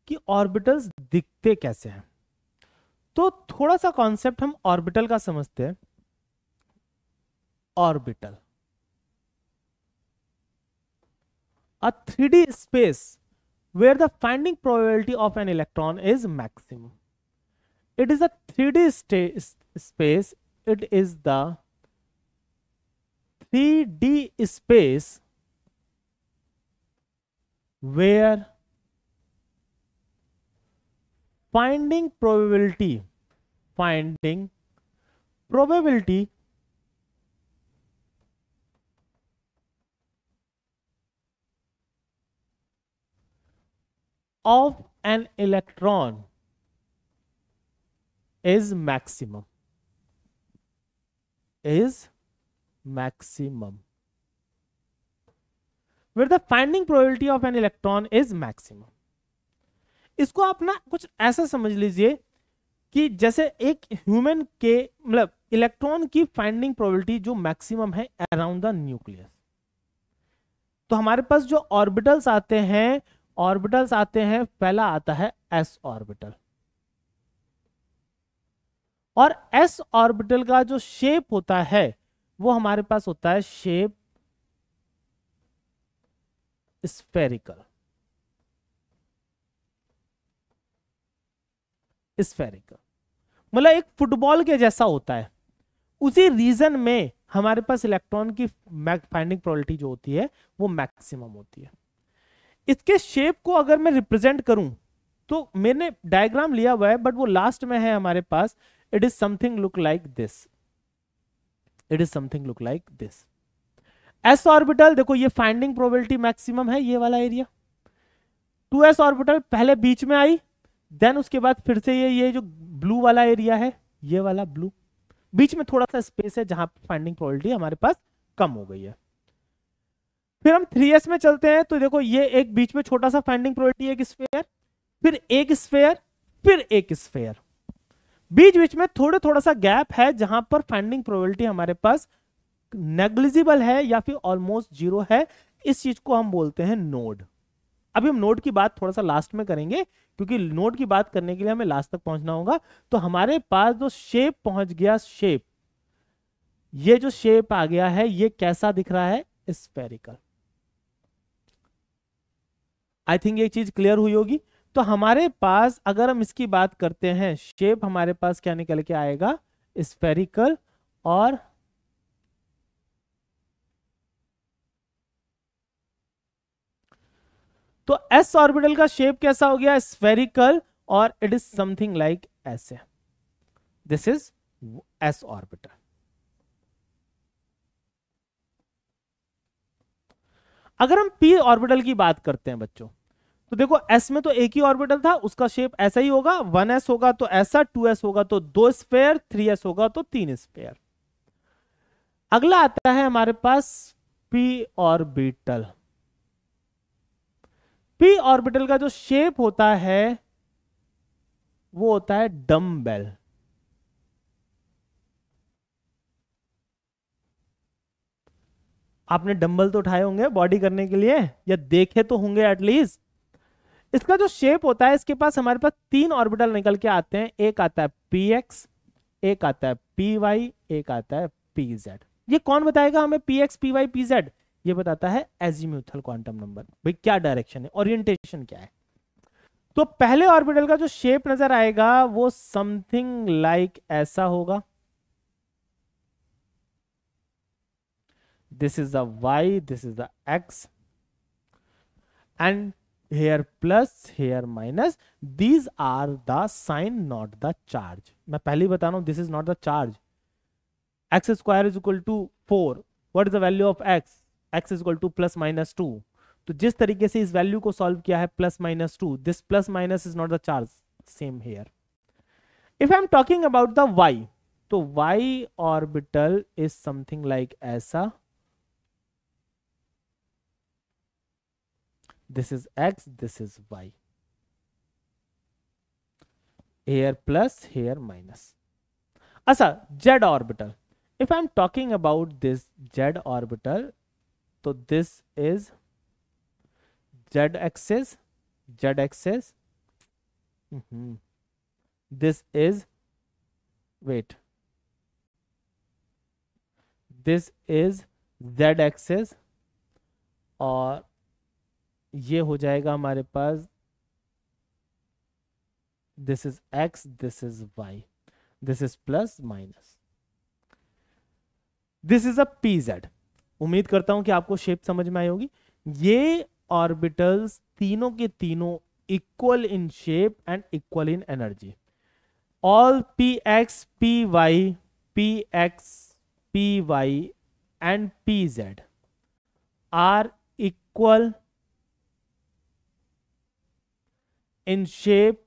कि ऑर्बिटल्स दिखते कैसे हैं तो थोड़ा सा कॉन्सेप्ट हम ऑर्बिटल का समझते हैं orbital a three D space where the finding probability of an electron is maxim it is a three D space it is the three D space where finding probability finding probability of an electron is maximum is maximum where the finding probability of an electron is maximum इसको आप ना कुछ ऐसा समझ लीजिए कि जैसे एक ह्यूमन के मतलब इलेक्ट्रॉन की फाइंडिंग प्रोबेबिलिटी जो मैक्सिमम है अराउंड द न्यूक्लियस तो हमारे पास जो ऑर्बिटल्स आते हैं ऑर्बिटल्स आते हैं पहला आता है एस ऑर्बिटल और एस ऑर्बिटल का जो शेप होता है वो हमारे पास होता है शेप स्फेरिकल स्फेरिकल मतलब एक फुटबॉल के जैसा होता है उसी रीजन में हमारे पास इलेक्ट्रॉन की फाइंडिंग प्रोबेबिलिटी जो होती है वो मैक्सिमम होती है इसके शेप को अगर मैं रिप्रेजेंट करूं तो मैंने डायग्राम लिया हुआ है बट वो लास्ट में है हमारे पास it is something look like this it is something look like this S orbital देखो ये फाइंडिंग प्रोबेबिलिटी मैक्सिमम है ये वाला एरिया टू एस ऑर्बिटल पहले बीच में आई देन उसके बाद फिर से ये ये जो ब्लू वाला एरिया है ये वाला ब्लू बीच में थोड़ा सा स्पेस है जहां फाइंडिंग प्रोबेबिलिटी हमारे पास कम हो गई है फिर हम 3s में चलते हैं तो देखो ये एक बीच में छोटा सा फाइंडिंग प्रोबेबिलिटी एक स्फेयर फिर एक स्फेयर फिर एक स्फेयर बीच बीच में थोड़े थोड़ा सा गैप है जहां पर फाइंडिंग प्रोबेबिलिटी हमारे पास नेग्लिजिबल है या फिर ऑलमोस्ट जीरो है इस चीज को हम बोलते हैं नोड अभी हम नोट की बात थोड़ा सा लास्ट में करेंगे क्योंकि नोट की बात करने के लिए हमें लास्ट तक पहुंचना होगा तो हमारे पास जो शेप पहुंच गया शेप ये जो शेप आ गया है ये कैसा दिख रहा है स्पेरिकल आई थिंक ये चीज क्लियर हुई होगी तो हमारे पास अगर हम इसकी बात करते हैं शेप हमारे पास क्या निकल के आएगा स्पेरिकल और तो एस ऑर्बिटल का शेप कैसा हो गया स्पेरिकल और it is something like S this is S orbital अगर हम पी ऑर्बिटल की बात करते हैं बच्चों तो देखो एस में तो एक ही ऑर्बिटल था उसका शेप ऐसा ही होगा वन एस होगा तो ऐसा टू एस होगा तो दो स्पेयर थ्री एस होगा तो तीन स्पेयर अगला आता है हमारे पास पी ऑर्बिटल पी ऑर्बिटल का जो शेप होता है वो होता है डम बेल आपने डम्बल तो उठाए होंगे बॉडी करने के लिए या देखे तो होंगे एटलीस्ट इसका जो शेप होता है इसके पास हमारे पास तीन ऑर्बिटल निकल के आते हैं एक आता है पी एक्स एक आता है पी वाई एक आता है पी जेड ये कौन बताएगा हमें p x p y p z ये बताता है एजीम्यूथल क्वांटम नंबर भाई क्या डायरेक्शन है ओरिएंटेशन क्या है तो पहले ऑर्बिटल का जो शेप नजर आएगा वो समथिंग लाइक like ऐसा होगा this is the y this is the x and here plus here minus these are the sign not the charge मैं पहले ही बता रहा हूं this is not the charge x square is equal to four what is the value of x x is two plus minus two तो जिस तरीके से इस वैल्यू को सॉल्व किया है plus minus two this plus minus is not the charge same here if I am talking about the y तो y orbital is something like ऐसा is x this is y here plus here minus अच्छा z orbital if I am talking about this z orbital तो this is z axis z axis this is wait this is z axis और ये हो जाएगा हमारे पास this is x this is y this is plus minus this is a p z उम्मीद करता हूं कि आपको शेप समझ में आई होगी ये ऑर्बिटल्स तीनों के तीनों equal in shape and equal in energy all p x p y p x p y and p z are equal in shape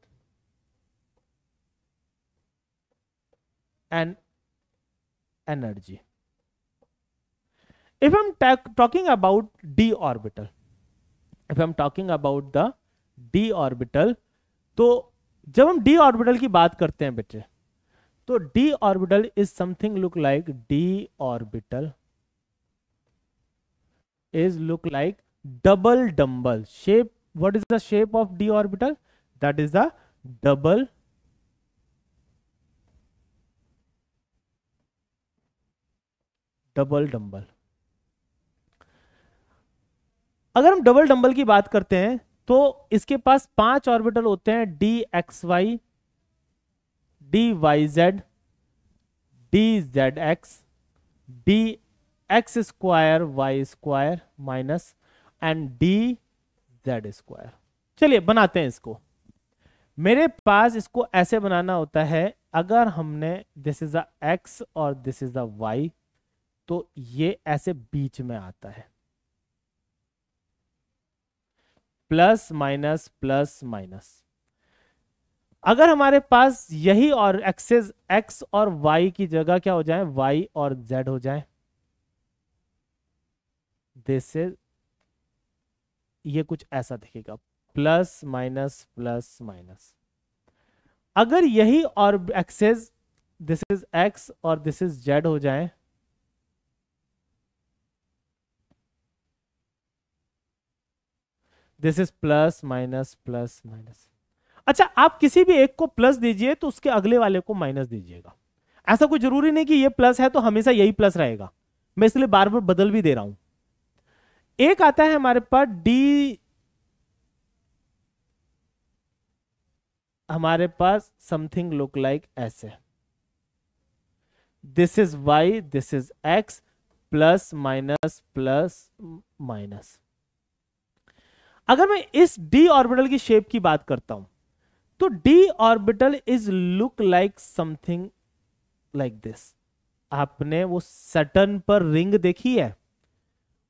and energy if i'm ta- talking about d orbital if i'm talking about the d तो जब हम D orbital की बात करते हैं बेटे तो d orbital is something look like d orbital is look like double dumbbell shape what is the shape of d orbital that is the double double dumbbell अगर हम डबल डम्बल की बात करते हैं तो इसके पास पांच ऑर्बिटल होते हैं d x y d y z d z x d x square y square minus and d z square चलिए बनाते हैं इसको मेरे पास इसको ऐसे बनाना होता है अगर हमने दिस इज द एक्स और दिस इज द वाई तो ये ऐसे बीच में आता है प्लस माइनस प्लस माइनस अगर हमारे पास यही और एक्सेस एक्स और वाई की जगह क्या हो जाए वाई और जेड हो जाए दिस ये कुछ ऐसा दिखेगा प्लस माइनस प्लस माइनस अगर यही और एक्सेस दिस इज एक्स और दिस इज जेड हो जाए this is plus minus plus minus अच्छा आप किसी भी एक को प्लस दीजिए तो उसके अगले वाले को माइनस दीजिएगा ऐसा कोई जरूरी नहीं कि ये प्लस है तो हमेशा यही प्लस रहेगा मैं इसलिए बार बार बदल भी दे रहा हूं एक आता है हमारे पास डी हमारे पास समथिंग लुक लाइक ऐसे this is y this is x plus minus plus minus अगर मैं इस डी ऑर्बिटल की शेप की बात करता हूं तो d orbital is look like something like this आपने वो सटन पर रिंग देखी है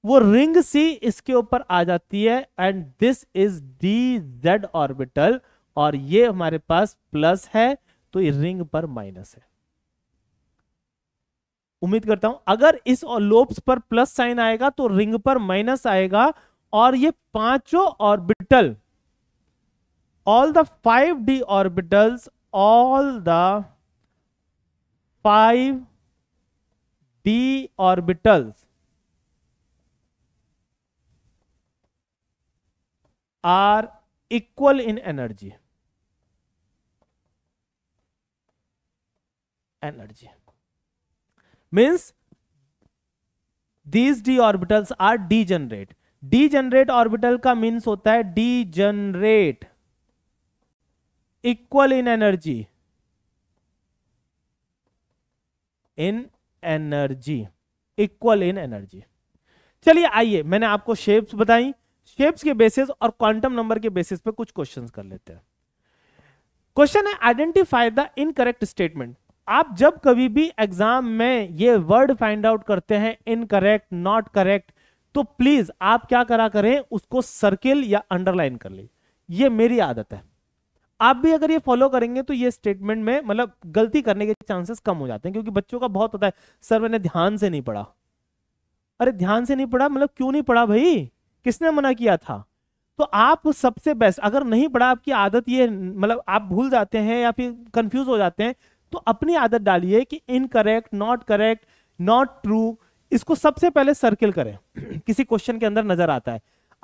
वो रिंग सी इसके ऊपर आ जाती है and this is d z orbital और ये हमारे पास प्लस है तो ये रिंग पर माइनस है उम्मीद करता हूं अगर इस लोब्स पर प्लस साइन आएगा तो रिंग पर माइनस आएगा और ये पांचों orbital all the five d orbitals all the five d orbitals are equal in energy energy means these d orbitals are degenerate degenerate orbital का means होता है degenerate equal in energy in energy equal in energy चलिए आइए मैंने आपको shapes बताई shapes के basis और क्वांटम नंबर के बेसिस पे कुछ क्वेश्चंस कर लेते हैं क्वेश्चन है आइडेंटिफाई द इनकरेक्ट स्टेटमेंट आप जब कभी भी एग्जाम में ये वर्ड फाइंड आउट करते हैं इनकरेक्ट नॉट करेक्ट तो प्लीज आप क्या करा करें उसको सर्किल या अंडरलाइन कर ली ये मेरी आदत है आप भी अगर ये फॉलो करेंगे तो ये स्टेटमेंट में मतलब गलती करने के चांसेस कम हो जाते हैं क्योंकि बच्चों का बहुत होता है सर मैंने ध्यान से नहीं पढ़ा अरे ध्यान से नहीं पढ़ा मतलब क्यों नहीं पढ़ा भाई किसने मना किया था तो आप सबसे बेस्ट अगर नहीं पढ़ा आपकी आदत ये मतलब आप भूल जाते हैं या फिर कंफ्यूज हो जाते हैं तो अपनी आदत डालिए कि incorrect not correct not true इसको सबसे पहले सर्किल करें किसी क्वेश्चन के अंदर नजर आता है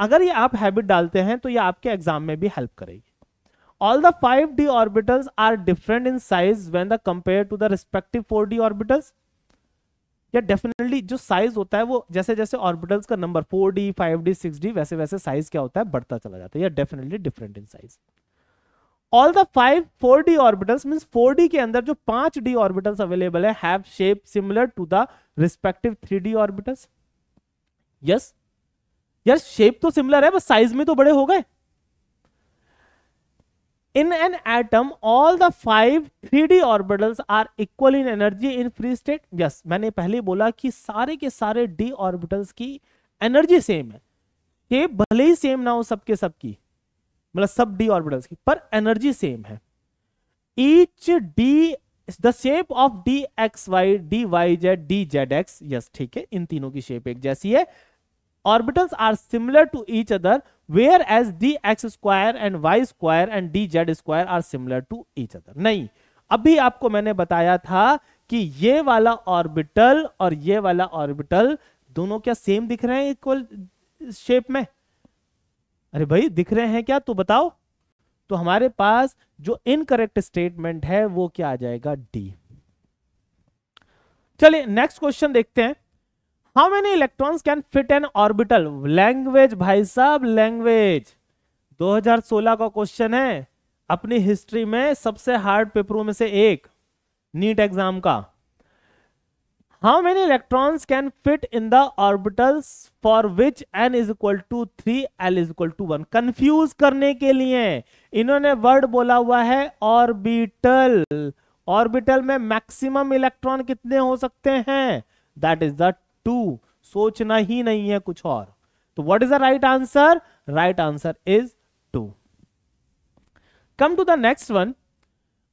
अगर ये आप हैबिट डालते हैं तो ये आपके एग्जाम में भी हेल्प करेगी all the five d orbitals are different in size when the compare to the respective four d orbitals या डेफिनेटली जो साइज होता है वो जैसे जैसे ऑर्बिटल्स का number four d five d six d वैसे वैसे साइज क्या होता है बढ़ता चला जाता है या definitely different in size all the five four d orbitals mean four d के अंदर जो पांच डी ऑर्बिटल्स अवेलेबल है have shape similar to the respective three d orbitals yes yes shape तो सिमिलर है बस साइज में तो बड़े हो गए in an atom all the five three d orbitals are equal in energy in free state yes मैंने पहले बोला कि सारे के सारे डी ऑर्बिटल्स की एनर्जी सेम है ये भले ही सेम ना हो सबके सबकी मतलब सब डी ऑर्बिटल्स की पर एनर्जी सेम है each d the shape of d x y d y z d z x yes ठीक है इन तीनों की शेप एक जैसी है orbitals are similar to each other whereas d x square and y square and d z square are similar to each other नहीं अभी आपको मैंने बताया था कि ये वाला ऑर्बिटल और ये वाला ऑर्बिटल दोनों क्या सेम दिख रहे हैं इक्वल शेप में अरे भाई दिख रहे हैं क्या तो बताओ तो हमारे पास जो इनकरेक्ट स्टेटमेंट है वो क्या आ जाएगा डी चलिए नेक्स्ट क्वेश्चन देखते हैं how many electrons can fit an orbital language भाई साहब लैंग्वेज 2016 का क्वेश्चन है अपनी हिस्ट्री में सबसे हार्ड पेपरों में से एक नीट एग्जाम का how many electrons can fit in the orbitals for which n is equal to three l is equal to one confuse करने के लिए इन्होंने वर्ड बोला हुआ है ऑर्बिटल ऑर्बिटल में मैक्सिमम इलेक्ट्रॉन कितने हो सकते हैं दैट इज द टू सोचना ही नहीं है कुछ और तो what is the right answer right answer is two come to the next one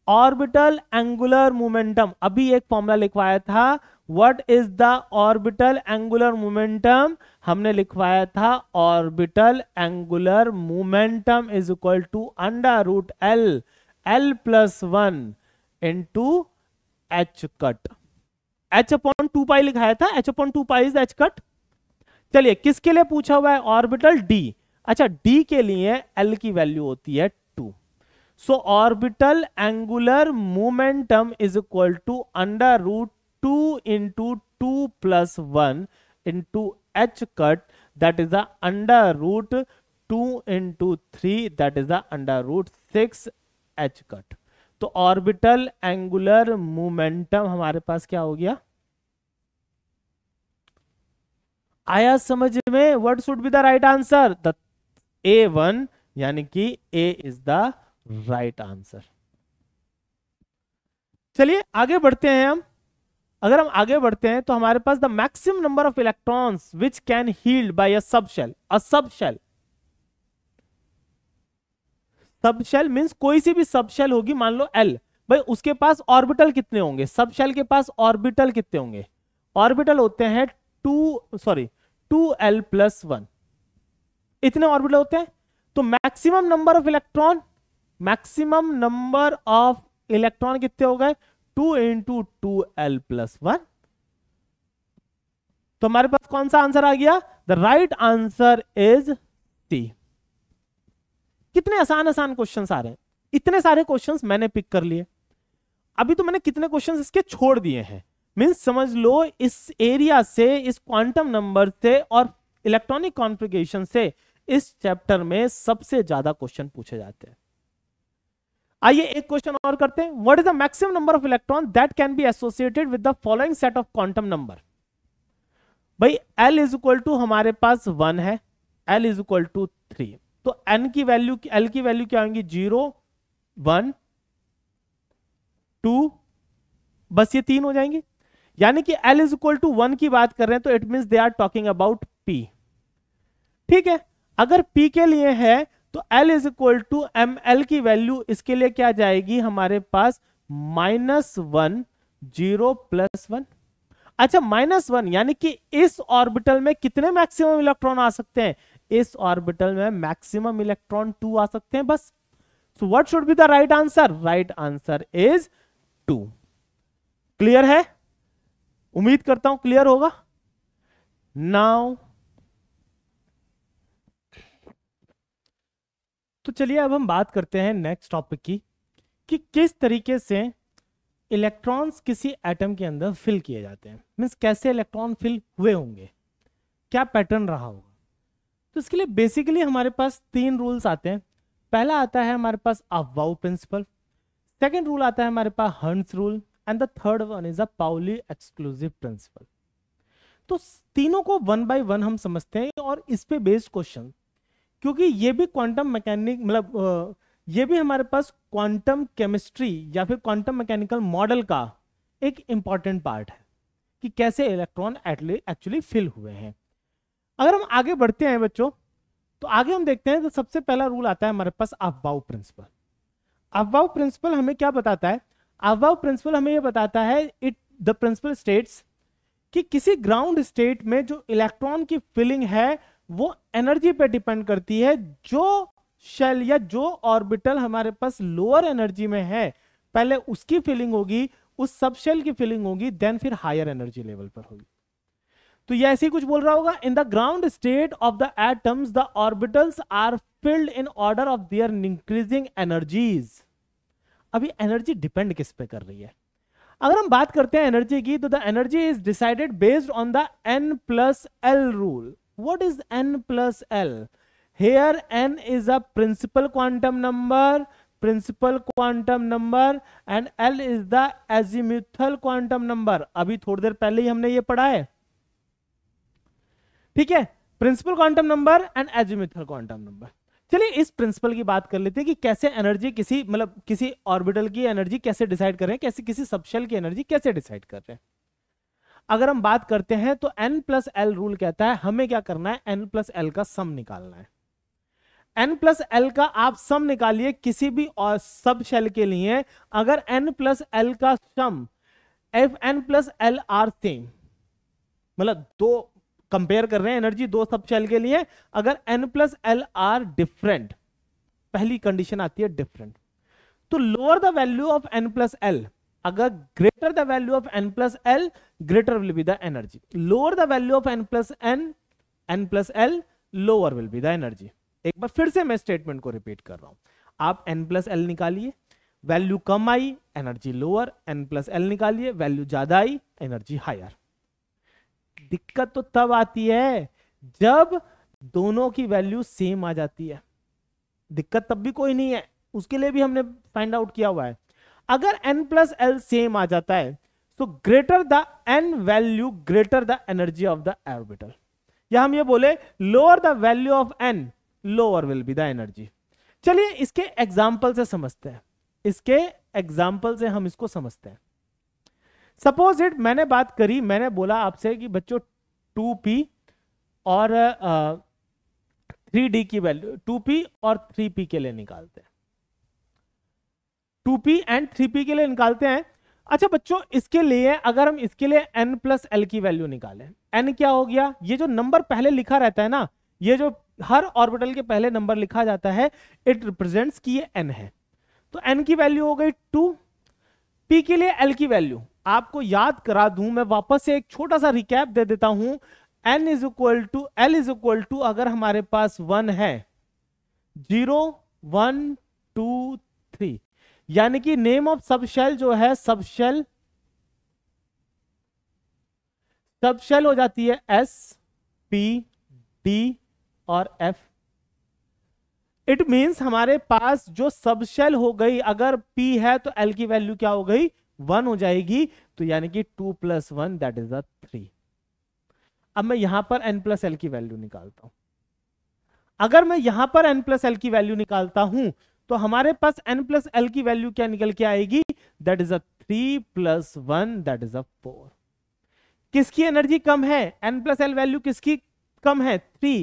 orbital angular momentum अभी एक फॉर्मुला लिखवाया था what is the orbital angular momentum हमने लिखवाया था orbital angular momentum is equal to under root l l plus one into h cut h upon two pi लिखाया था h upon two pi is h cut चलिए किसके लिए पूछा हुआ है ऑर्बिटल डी अच्छा डी के लिए एल की वैल्यू होती है two so orbital angular momentum is equal to under root two into two plus one into h cut that is the under root two into three that is the under root six h cut तो orbital angular momentum हमारे पास क्या हो गया आया समझ में what should be the right answer the A one यानी कि A is the right answer चलिए आगे बढ़ते हैं हम अगर हम आगे बढ़ते हैं तो हमारे पास the maximum number of electrons which can held by a subshell अ सब शेल सब शेल मीन्स कोई सी भी सब शेल होगी मान लो एल भाई उसके पास ऑर्बिटल कितने होंगे सब शेल के पास ऑर्बिटल कितने होंगे ऑर्बिटल होते हैं two sorry two L plus one इतने ऑर्बिटल होते हैं तो maximum number of electron maximum number of electron कितने हो गए two into two L plus one तो हमारे पास कौन सा आंसर आ गया the right answer is C कितने आसान आसान क्वेश्चन आ रहे हैं इतने सारे क्वेश्चंस मैंने पिक कर लिए अभी तो मैंने कितने क्वेश्चंस इसके छोड़ दिए हैं मीन्स समझ लो इस एरिया से इस क्वांटम नंबर से और इलेक्ट्रॉनिक कॉन्फ़िगरेशन से इस चैप्टर में सबसे ज्यादा क्वेश्चन पूछे जाते हैं आइए एक क्वेश्चन और करते हैं what is the maximum number of electron that can be associated with the following set of quantum number भाई एल इज इक्वल टू हमारे पास वन है l is equal to three तो एन की वैल्यू एल की value क्या होंगी zero one to बस ये तीन हो जाएंगी यानी कि l is equal to one की बात कर रहे हैं तो it mean they are talking about p ठीक है अगर पी के लिए है तो L is equal to m L की वैल्यू इसके लिए क्या जाएगी हमारे पास minus one zero plus one अच्छा माइनस वन यानी कि इस ऑर्बिटल में कितने मैक्सिमम इलेक्ट्रॉन आ सकते हैं इस ऑर्बिटल में मैक्सिमम इलेक्ट्रॉन टू आ सकते हैं बस so what should be the right answer right answer is two clear है उम्मीद करता हूं क्लियर होगा नाउ तो चलिए अब हम बात करते हैं नेक्स्ट टॉपिक की कि किस तरीके से इलेक्ट्रॉन्स किसी एटम के अंदर फिल किए जाते हैं मीन्स कैसे इलेक्ट्रॉन फिल हुए होंगे क्या पैटर्न रहा होगा तो इसके लिए बेसिकली हमारे पास तीन रूल्स आते हैं पहला आता है हमारे पास अफवाऊ प्रिंसिपल सेकेंड रूल आता है हमारे पास Hund's rule and the third one is a Pauli exclusive principle तो तीनों को वन बाय वन हम समझते हैं और इस पे बेस्ड क्वेश्चन क्योंकि ये भी क्वांटम मैकेनिक मतलब ये भी हमारे पास क्वांटम केमिस्ट्री या फिर क्वांटम मैकेनिकल मॉडल का एक इंपॉर्टेंट पार्ट है कि कैसे इलेक्ट्रॉन एक्चुअली फिल हुए हैं अगर हम आगे बढ़ते हैं बच्चों तो आगे हम देखते हैं तो सबसे पहला रूल आता है हमारे पास अफवाऊ प्रिंसिपल अफवाऊ प्रिंसिपल हमें क्या बताता है अफवाऊ प्रिंसिपल हमें यह बताता है इट द प्रिंसिपल स्टेट्स कि किसी ग्राउंड स्टेट में जो इलेक्ट्रॉन की फिलिंग है वो एनर्जी पे डिपेंड करती है जो शेल या जो ऑर्बिटल हमारे पास लोअर एनर्जी में है पहले उसकी फीलिंग होगी उस सब शेल की फीलिंग होगी देन फिर हायर एनर्जी लेवल पर होगी तो ये ऐसे कुछ बोल रहा होगा in the ground state of the atoms the orbitals are filled in order of their increasing energies अभी एनर्जी डिपेंड किस पे कर रही है अगर हम बात करते हैं एनर्जी की तो the energy is decided based on the n plus l rule what is n plus l here n is a principal quantum number principal quantum number and l is the azimuthal quantum number abhi thodi der pehle hi humne ye padha hai theek hai principal quantum number and azimuthal quantum number चलिए इस principal की बात कर लेते हैं कि कैसे energy किसी मतलब किसी ऑर्बिटल की एनर्जी कैसे डिसाइड कर रहे हैं कैसे किसी सबशेल की एनर्जी कैसे डिसाइड कर रहे हैं अगर हम बात करते हैं तो एन प्लस एल रूल कहता है हमें क्या करना है एन प्लस एल का सम निकालना है एन प्लस एल का आप सम निकालिए किसी भी और सब शेल के लिए अगर एन प्लस एल का sum if n plus l are same मतलब दो कंपेयर कर रहे हैं एनर्जी दो सब शेल के लिए अगर n plus l are different पहली कंडीशन आती है डिफरेंट तो lower the value of n plus l अगर greater the value of n plus l greater will be the energy lower the value of n plus n n plus l lower will be the energy एक बार फिर से मैं statement को repeat कर रहा हूं आप एन प्लस एल निकालिए वैल्यू कम आई energy lower n plus l निकालिए वैल्यू ज्यादा आई एनर्जी हायर दिक्कत तो तब आती है जब दोनों की वैल्यू सेम आ जाती है दिक्कत तब भी कोई नहीं है उसके लिए भी हमने फाइंड आउट किया हुआ है अगर एन प्लस एल सेम आ जाता है तो greater the n value greater the energy of the orbital या हम ये बोले lower the value of n lower will be the energy चलिए इसके एग्जाम्पल से समझते हैं इसके एग्जाम्पल से हम इसको समझते हैं सपोज इट मैंने बात करी मैंने बोला आपसे कि बच्चों टू पी और थ्री डी की वैल्यू टू पी और थ्री पी के लिए निकालते हैं two p and three p के लिए निकालते हैं अच्छा बच्चों इसके लिए अगर हम इसके लिए एन प्लस एल की वैल्यू निकालें एन क्या हो गया ये जो नंबर पहले लिखा रहता है ना ये जो हर ऑर्बिटल के पहले नंबर लिखा जाता है इट रिप्रेजेंट्स कि ये एन है तो एन की वैल्यू हो गई टू पी के लिए एल की वैल्यू आपको याद करा दूं मैं वापस से एक छोटा सा रिकैप दे देता हूं n is equal to L is equal to अगर हमारे पास वन है जीरो वन टू थ्री यानी कि नेम ऑफ सबशेल जो है सबशेल सबशेल हो जाती है एस पी डी और एफ इट मीन्स हमारे पास जो सबशेल हो गई अगर पी है तो एल की वैल्यू क्या हो गई वन हो जाएगी तो यानी कि two plus one that is a three अब मैं यहां पर एन प्लस एल की वैल्यू निकालता हूं अगर मैं यहां पर एन प्लस एल की वैल्यू निकालता हूं तो हमारे पास एन प्लस एल की वैल्यू क्या निकल के आएगी that is a three plus one that is a four किसकी एनर्जी कम है एन प्लस एल वैल्यू किसकी कम है थ्री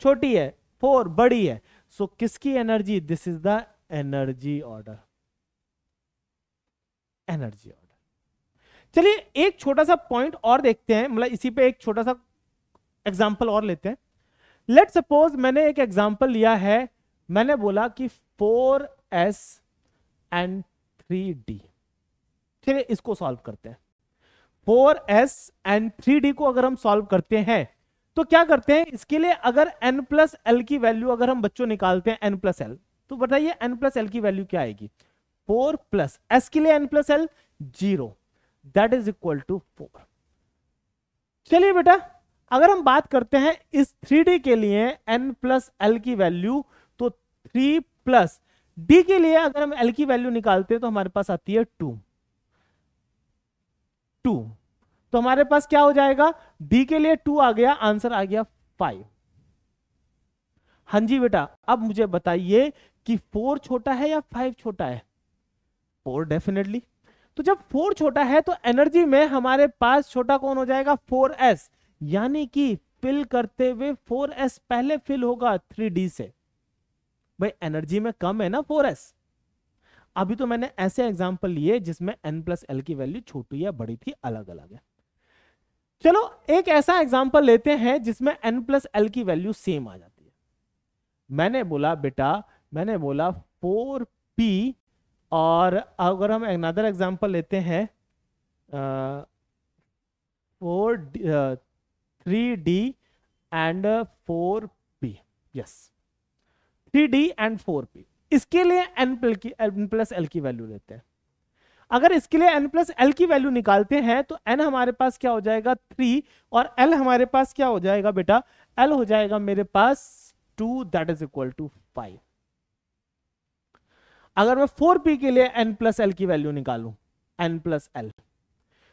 छोटी है फोर बड़ी है सो so, किसकी energy this is the energy order energy order चलिए एक छोटा सा पॉइंट और देखते हैं मतलब इसी पे एक छोटा सा एग्जाम्पल और लेते हैं लेट सपोज मैंने एक एग्जाम्पल लिया है मैंने बोला कि four s and three d ठीक है इसको सॉल्व करते हैं four s and three d को अगर हम सॉल्व करते हैं तो क्या करते हैं इसके लिए अगर n प्लस एल की वैल्यू अगर हम बच्चों निकालते हैं n प्लस एल तो बताइए n प्लस एल की वैल्यू क्या आएगी फोर प्लस एस के लिए n plus l zero that is equal to four चलिए बेटा अगर हम बात करते हैं इस थ्री के लिए एन प्लस एल की वैल्यू तो थ्री प्लस डी के लिए अगर हम एल की वैल्यू निकालते हैं तो हमारे पास आती है टू टू तो हमारे पास क्या हो जाएगा डी के लिए टू आ गया आंसर आ गया फाइव हां जी बेटा अब मुझे बताइए कि फोर छोटा है या फाइव छोटा है फोर डेफिनेटली तो जब फोर छोटा है तो एनर्जी में हमारे पास छोटा कौन हो जाएगा फोर एस यानी कि फिल करते हुए फोर एस पहले फिल होगा थ्री डी से भाई एनर्जी में कम है ना फोर एस अभी तो मैंने ऐसे एग्जाम्पल लिए जिसमें एन प्लस एल की वैल्यू छोटी या बड़ी थी अलग अलग है चलो एक ऐसा एग्जाम्पल लेते हैं जिसमें एन प्लस एल की वैल्यू सेम आ जाती है मैंने बोला बेटा मैंने बोला फोर पी और अगर हम अनदर एग्जाम्पल लेते हैं four three d and four p yes three d and four p इसके लिए एन की एन प्लस एल की वैल्यू लेते हैं अगर इसके लिए एन प्लस एल की वैल्यू निकालते हैं तो एन हमारे पास क्या हो जाएगा थ्री और एल हमारे पास क्या हो जाएगा बेटा एल हो जाएगा मेरे पास two that is equal to five अगर मैं फोर पी के लिए एन प्लस एल की वैल्यू निकालू एन प्लस एल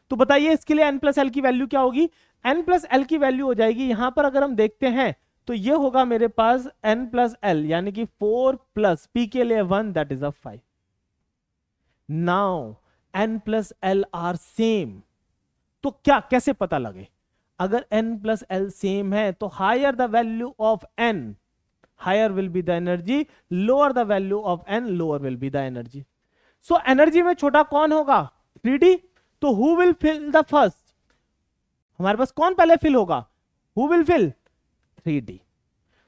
तो बताइए इसके लिए एन प्लस एल की वैल्यू क्या होगी एन प्लस एल की वैल्यू हो जाएगी यहां पर अगर हम देखते हैं तो ये होगा मेरे पास एन प्लस एल यानी कि फोर प्लस पी के लिए one that is a five now n plus l are same तो क्या कैसे पता लगे अगर एन प्लस एल सेम है तो higher the value of n higher will be the energy lower the value of n lower will be the energy so energy में छोटा कौन होगा थ्री तो who will fill the first हमारे पास कौन पहले फिल होगा who will fill three d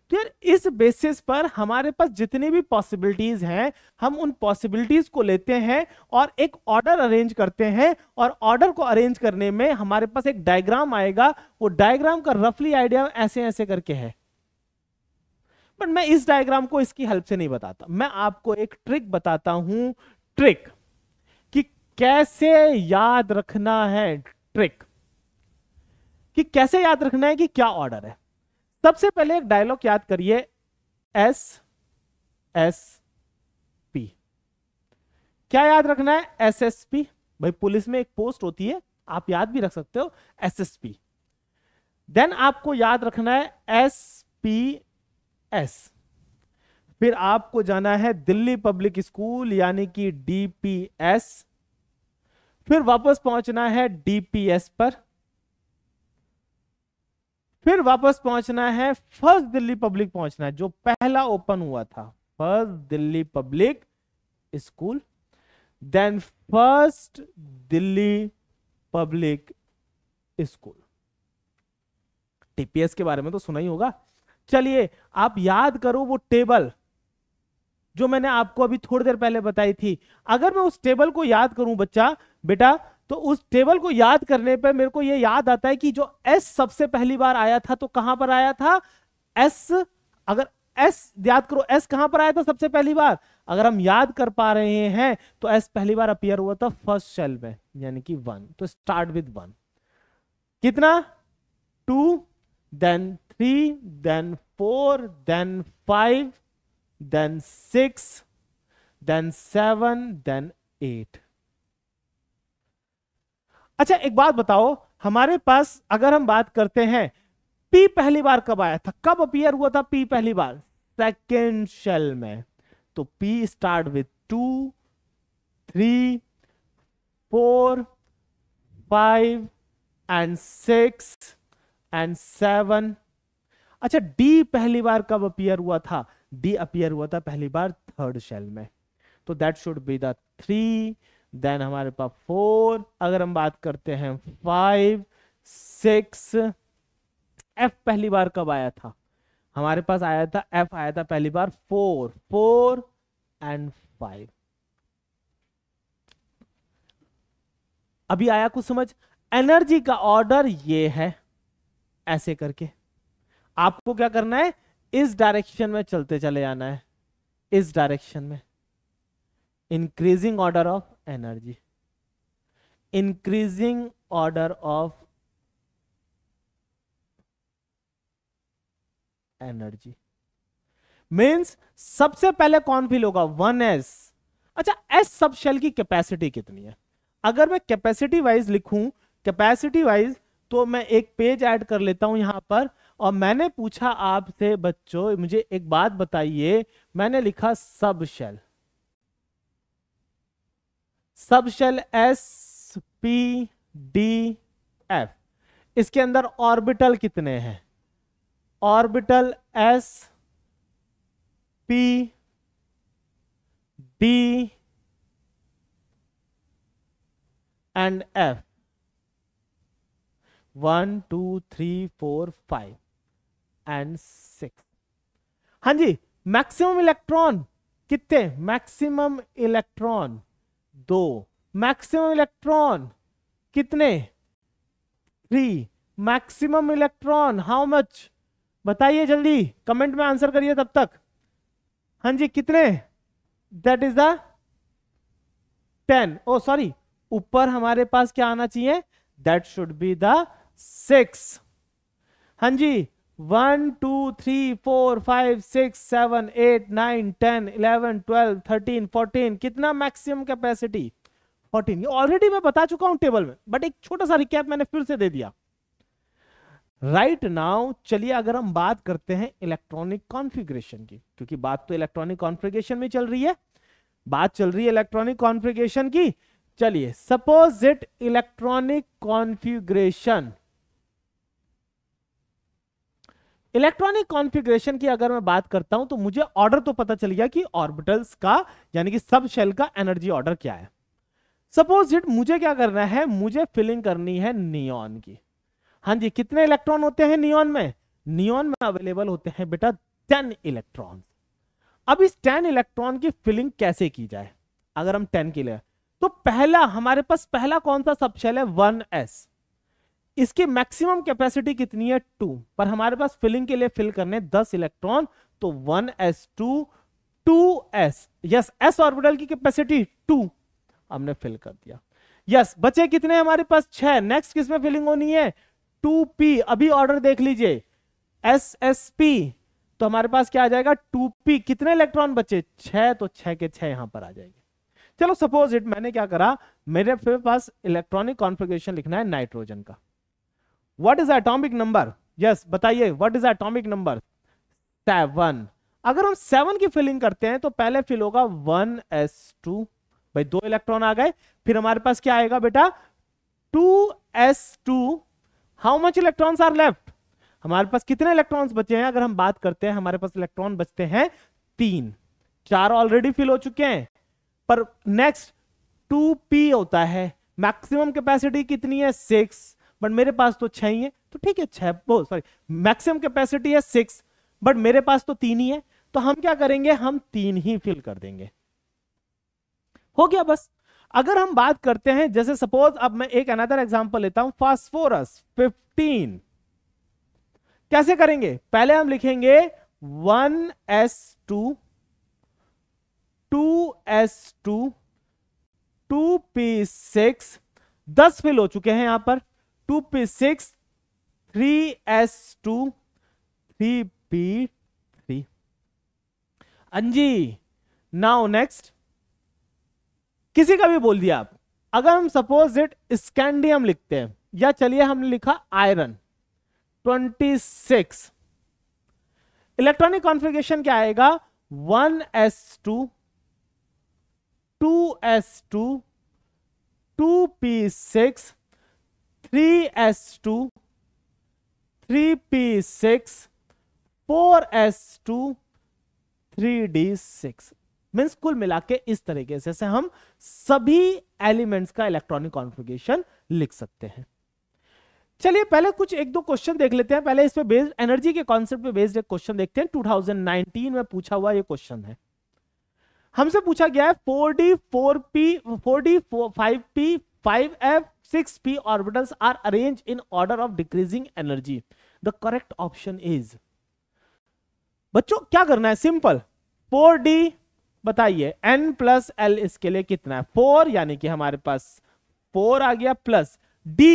तो यार इस बेसिस पर हमारे पास जितनी भी पॉसिबिलिटीज हैं हम उन पॉसिबिलिटीज को लेते हैं और एक ऑर्डर अरेंज करते हैं और ऑर्डर को अरेंज करने में हमारे पास एक डायग्राम आएगा वो डायग्राम का रफली आइडिया ऐसे ऐसे करके है बट मैं इस डायग्राम को इसकी हेल्प से नहीं बताता मैं आपको एक ट्रिक बताता हूं ट्रिक कि कैसे याद रखना है ट्रिक कि कैसे याद रखना है कि क्या ऑर्डर है सबसे पहले एक डायलॉग याद करिए एस एस पी क्या याद रखना है एस एस पी भाई पुलिस में एक पोस्ट होती है आप याद भी रख सकते हो एस एस पी देन आपको याद रखना है एस पी एस फिर आपको जाना है दिल्ली पब्लिक स्कूल यानी कि डीपीएस फिर वापस पहुंचना है डीपीएस पर फिर वापस पहुंचना है फर्स्ट दिल्ली पब्लिक पहुंचना है जो पहला ओपन हुआ था first Delhi public school then first Delhi public school TPS के बारे में तो सुना ही होगा चलिए आप याद करो वो टेबल जो मैंने आपको अभी थोड़ी देर पहले बताई थी अगर मैं उस टेबल को याद करूं बच्चा बेटा तो उस टेबल को याद करने पर मेरे को यह याद आता है कि जो एस सबसे पहली बार आया था तो कहां पर आया था एस अगर एस याद करो एस कहां पर आया था सबसे पहली बार अगर हम याद कर पा रहे हैं तो एस पहली बार अपियर हुआ था फर्स्ट शेल में यानी कि वन तो स्टार्ट विद वन कितना two then three then four then five then six then seven then eight अच्छा एक बात बताओ हमारे पास अगर हम बात करते हैं पी पहली बार कब आया था कब अपियर हुआ था पी पहली बार सेकेंड शेल में तो p start with two three four five and six and seven अच्छा डी पहली बार कब अपियर हुआ था डी अपियर हुआ था पहली बार थर्ड शेल में तो that should be the three then हमारे पास फोर अगर हम बात करते हैं फाइव सिक्स एफ पहली बार कब आया था हमारे पास आया था एफ आया था पहली बार फोर फोर एंड फाइव अभी आया कुछ समझ एनर्जी का ऑर्डर ये है ऐसे करके आपको क्या करना है इस डायरेक्शन में चलते चले जाना है इस डायरेक्शन में increasing order of energy increasing order of energy means सबसे पहले कौन फील होगा वन एस अच्छा एस सब शेल की कैपेसिटी कितनी है अगर मैं कैपेसिटी वाइज लिखूं कैपेसिटी वाइज तो मैं एक पेज ऐड कर लेता हूं यहां पर और मैंने पूछा आपसे बच्चों मुझे एक बात बताइए मैंने लिखा subshell subshell s P d f इसके अंदर ऑर्बिटल कितने हैं orbital s P D and f one two three four five and six हाँ जी मैक्सिमम इलेक्ट्रॉन कितने मैक्सिमम इलेक्ट्रॉन दो मैक्सिमम इलेक्ट्रॉन कितने three maximum electron how much बताइए जल्दी कमेंट में आंसर करिए तब तक हाँ जी कितने that is the ten oh sorry ऊपर हमारे पास क्या आना चाहिए that should be the six हाँ जी one two three four five six seven eight nine ten eleven twelve thirteen fourteen कितना मैक्सिमम कैपेसिटी फोर्टीन ऑलरेडी मैं बता चुका हूं टेबल में बट एक छोटा सा रिकैप मैंने फिर से दे दिया राइट right नाउ चलिए अगर हम बात करते हैं इलेक्ट्रॉनिक कॉन्फ़िगरेशन की क्योंकि बात तो इलेक्ट्रॉनिक कॉन्फ़िगरेशन में चल रही है बात चल रही है इलेक्ट्रॉनिक कॉन्फ़िगरेशन की चलिए suppose it electronic configuration electronic configuration की अगर मैं बात करता हूं तो मुझे ऑर्डर तो पता चल गया कि ऑर्बिटल्स का यानी कि सब शेल का एनर्जी ऑर्डर क्या है सपोज इट मुझे क्या करना है मुझे फिलिंग करनी है नियॉन की हाँ जी कितने इलेक्ट्रॉन होते हैं नियॉन में नियॉन में अवेलेबल होते हैं बेटा टेन इलेक्ट्रॉन अब इस टेन इलेक्ट्रॉन की फिलिंग कैसे की जाए अगर हम टेन की ले तो पहला हमारे पास पहला कौन सा सबसे है वन एस इसकी मैक्सिमम कैपेसिटी कितनी है टू पर हमारे पास फिलिंग के लिए फिल करने दस इलेक्ट्रॉन तो one S two two s yes s orbital की कैपेसिटी टू हमने फिल कर दिया यस yes, बचे कितने हमारे पास छह नेक्स्ट किसमें फिलिंग होनी है टू पी अभी ऑर्डर देख लीजिए एस एस पी तो हमारे पास क्या आ जाएगा टू पी कितने इलेक्ट्रॉन बचे छह तो छह के छह यहां पर आ जाएंगे चलो सपोज इट मैंने क्या करा मेरे पास इलेक्ट्रॉनिक कॉन्फ़िगरेशन लिखना है नाइट्रोजन का what is atomic number yes बताइए what is atomic number seven अगर हम सेवन की फिलिंग करते हैं तो पहले फिल होगा वन एस टू भाई दो इलेक्ट्रॉन आ गए फिर हमारे पास क्या आएगा बेटा two S two how much electron are left हमारे पास कितने इलेक्ट्रॉन बचे हैं अगर हम बात करते हैं हमारे पास इलेक्ट्रॉन बचते हैं तीन चार ऑलरेडी फिल हो चुके हैं पर नेक्स्ट टू पी होता है मैक्सिमम कैपेसिटी कितनी है सिक्स बट मेरे पास तो छह ही है तो ठीक है छह वो सॉरी मैक्सिमम कैपेसिटी है सिक्स बट मेरे पास तो तीन ही है तो हम क्या करेंगे हम तीन ही फिल कर देंगे हो गया बस अगर हम बात करते हैं जैसे सपोज अब मैं एक अनदर एग्जांपल लेता हूं फास्फोरस 15 कैसे करेंगे पहले हम लिखेंगे 1s2 2s2 2p6 10 फिल हो चुके हैं यहां पर two P six three S two three p three अंजी नाउ नेक्स्ट किसी का भी बोल दिया आप अगर हम सपोज इट स्कैंडियम लिखते हैं या चलिए हमने लिखा आयरन 26 इलेक्ट्रॉनिक कॉन्फ़िगरेशन क्या आएगा 1s2 2s2 2p6 three S two three P six four S two three D six means कुल मिला के इस तरीके से, से हम सभी एलिमेंट्स का इलेक्ट्रॉनिक कॉन्फ़िगरेशन लिख सकते हैं चलिए पहले कुछ एक दो क्वेश्चन देख लेते हैं पहले इस पे बेस्ड एनर्जी के कॉन्सेप्ट पे बेस्ड एक क्वेश्चन देखते हैं 2019 में पूछा हुआ ये क्वेश्चन है हमसे पूछा गया है 4d 4p 4d 5p 5 f 6 p orbitals are arranged in order of decreasing energy the correct option is बच्चों क्या करना है सिंपल 4d बताइए n प्लस एल इसके लिए कितना है 4 यानी कि हमारे पास 4 आ गया प्लस d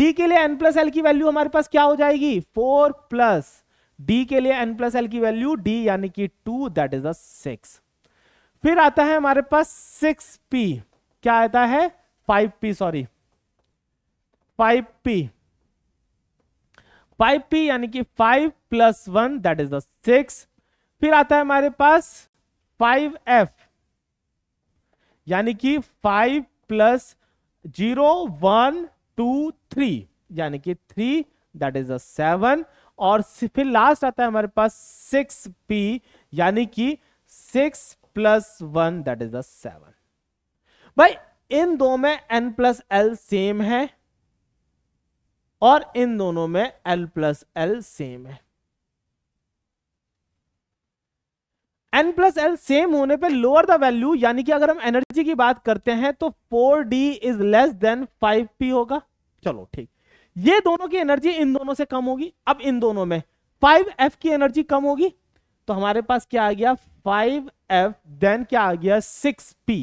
d के लिए n प्लस एल की वैल्यू हमारे पास क्या हो जाएगी 4 प्लस d के लिए n प्लस एल की वैल्यू d यानी कि 2 दैट इज द 6 फिर आता है हमारे पास 6p क्या आता है five p sorry five p five p यानी कि five plus one that is the six फिर आता है हमारे पास फाइव एफ यानी कि five plus zero one two three यानी कि three that is the seven और फिर लास्ट आता है हमारे पास सिक्स पी यानी कि six plus one that is the seven भाई इन दो में एन प्लस एल सेम है और इन दोनों में एल प्लस एल सेम है एन प्लस एल सेम होने पे लोअर द वैल्यू यानी कि अगर हम एनर्जी की बात करते हैं तो 4d is less than P होगा चलो ठीक ये दोनों की एनर्जी इन दोनों से कम होगी अब इन दोनों में 5f की एनर्जी कम होगी तो हमारे पास क्या आ गया 5f देन क्या आ गया 6p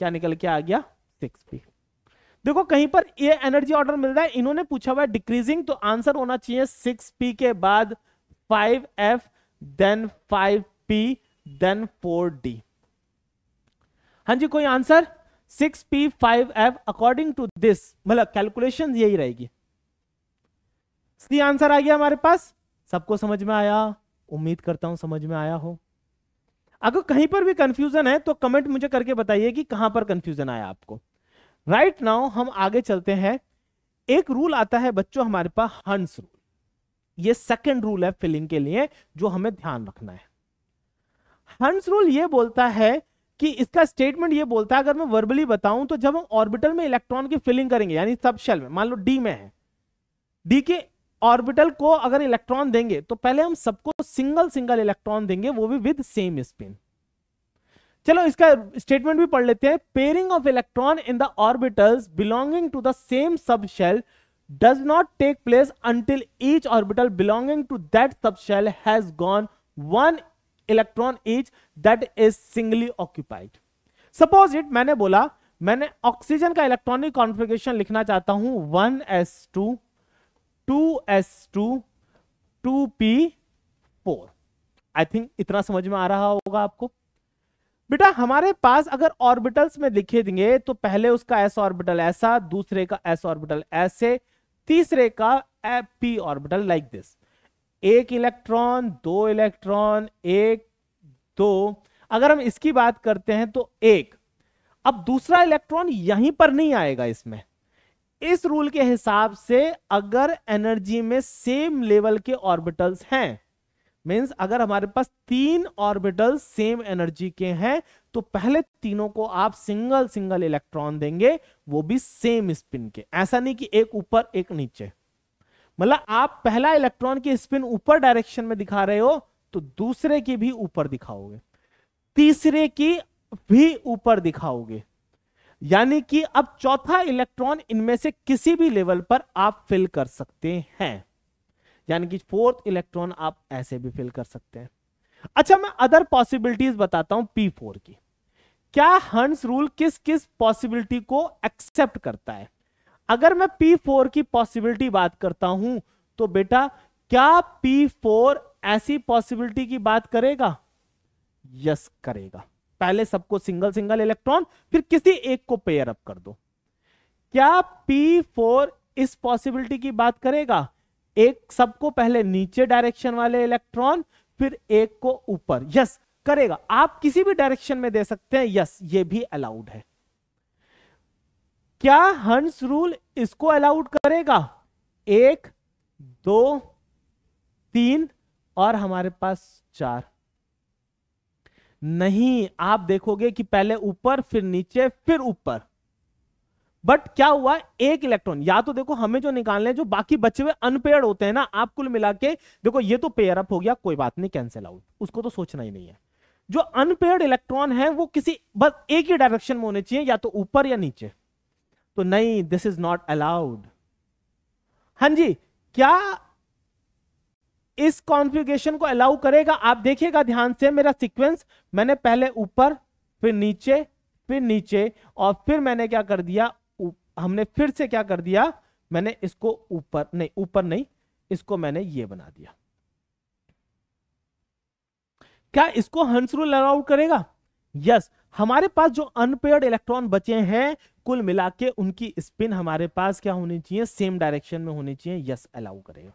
क्या निकल के आ गया सिक्स पी देखो कहीं पर ये एनर्जी ऑर्डर मिल रहा है इन्होंने पूछा हुआ है डिक्रीजिंग तो आंसर होना चाहिए सिक्स पी के बाद five f then five p then four d हाँ जी कोई answer six p five f according to this मतलब कैलकुलेशन यही रहेगी सी आंसर आ गया हमारे पास सबको समझ में आया उम्मीद करता हूं समझ में आया हो अगर कहीं पर भी कंफ्यूजन है तो कमेंट मुझे करके बताइए कि कहां पर कंफ्यूजन आया आपको राइट right नाउ हम आगे चलते हैं एक रूल आता है बच्चों हमारे पास हंस रूल ये सेकंड रूल है फिलिंग के लिए जो हमें ध्यान रखना है हंस रूल ये बोलता है कि इसका स्टेटमेंट ये बोलता है अगर मैं वर्बली बताऊं तो जब हम ऑर्बिटल में इलेक्ट्रॉन की फिलिंग करेंगे यानी सब शेल में मान लो डी में है डी के ऑर्बिटल को अगर इलेक्ट्रॉन देंगे तो पहले हम सबको सिंगल सिंगल इलेक्ट्रॉन देंगे वो भी विद सेम स्पिन चलो इसका स्टेटमेंट भी पढ़ लेते हैं pairing of electron in the orbitals belonging to the same subshell does not take place until each orbital belonging to that subshell has gone one electron each that is singly occupied suppose it मैंने बोला मैंने oxygen का electronic configuration लिखना चाहता हूं one S two two S two two p four I think इतना समझ में आ रहा होगा आपको बेटा हमारे पास अगर ऑर्बिटल्स में लिखे देंगे तो पहले उसका एस ऑर्बिटल ऐसा दूसरे का एस ऑर्बिटल ऐसे तीसरे का पी ऑर्बिटल लाइक दिस एक इलेक्ट्रॉन दो इलेक्ट्रॉन एक दो अगर हम इसकी बात करते हैं तो एक अब दूसरा इलेक्ट्रॉन यहीं पर नहीं आएगा इसमें इस रूल के हिसाब से अगर एनर्जी में सेम लेवल के ऑर्बिटल्स हैं मीन्स अगर हमारे पास तीन ऑर्बिटल सेम एनर्जी के हैं तो पहले तीनों को आप सिंगल सिंगल इलेक्ट्रॉन देंगे वो भी सेम स्पिन के ऐसा नहीं कि एक ऊपर एक नीचे मतलब आप पहला इलेक्ट्रॉन की स्पिन ऊपर डायरेक्शन में दिखा रहे हो तो दूसरे की भी ऊपर दिखाओगे तीसरे की भी ऊपर दिखाओगे यानी कि अब चौथा इलेक्ट्रॉन इनमें से किसी भी लेवल पर आप फिल कर सकते हैं यानी कि फोर्थ इलेक्ट्रॉन आप ऐसे भी फिल कर सकते हैं अच्छा मैं अदर पॉसिबिलिटीज बताता हूं पी फोर की क्या हंस रूल किस किस पॉसिबिलिटी को एक्सेप्ट करता है अगर मैं पी फोर की पॉसिबिलिटी बात करता हूं तो बेटा क्या पी फोर ऐसी पॉसिबिलिटी की बात करेगा यस करेगा पहले सबको सिंगल सिंगल इलेक्ट्रॉन फिर किसी एक को पेयर अप कर दो क्या P4 इस पॉसिबिलिटी की बात करेगा एक सबको पहले नीचे डायरेक्शन वाले इलेक्ट्रॉन फिर एक को ऊपर यस करेगा आप किसी भी डायरेक्शन में दे सकते हैं यस ये भी अलाउड है क्या हंस रूल इसको अलाउड करेगा एक दो तीन और हमारे पास चार नहीं आप देखोगे कि पहले ऊपर फिर नीचे फिर ऊपर बट क्या हुआ एक इलेक्ट्रॉन या तो देखो हमें जो निकालने जो बाकी बचे हुए अनपेयर होते हैं ना आप कुल मिला के देखो ये तो पेयर अप हो गया कोई बात नहीं कैंसिल आउट उसको तो सोचना ही नहीं है जो अनपेयर इलेक्ट्रॉन है वो किसी बस एक ही डायरेक्शन में होने चाहिए या तो ऊपर या नीचे तो नहीं दिस इज नॉट अलाउड हां जी क्या इस कॉन्फ़िगरेशन को अलाउ करेगा आप देखिएगा ध्यान से मेरा सीक्वेंस मैंने पहले ऊपर फिर नीचे फिर नीचे और फिर मैंने क्या कर दिया हमने फिर से क्या कर दिया मैंने इसको ऊपर नहीं ऊपर नहीं इसको मैंने ये बना दिया क्या इसको हंस रूल अलाउ करेगा यस yes, हमारे पास जो अनपेयर्ड इलेक्ट्रॉन बचे हैं कुल मिला के उनकी स्पिन हमारे पास क्या होनी चाहिए सेम डायरेक्शन में होनी चाहिए यस yes, अलाउ करेगा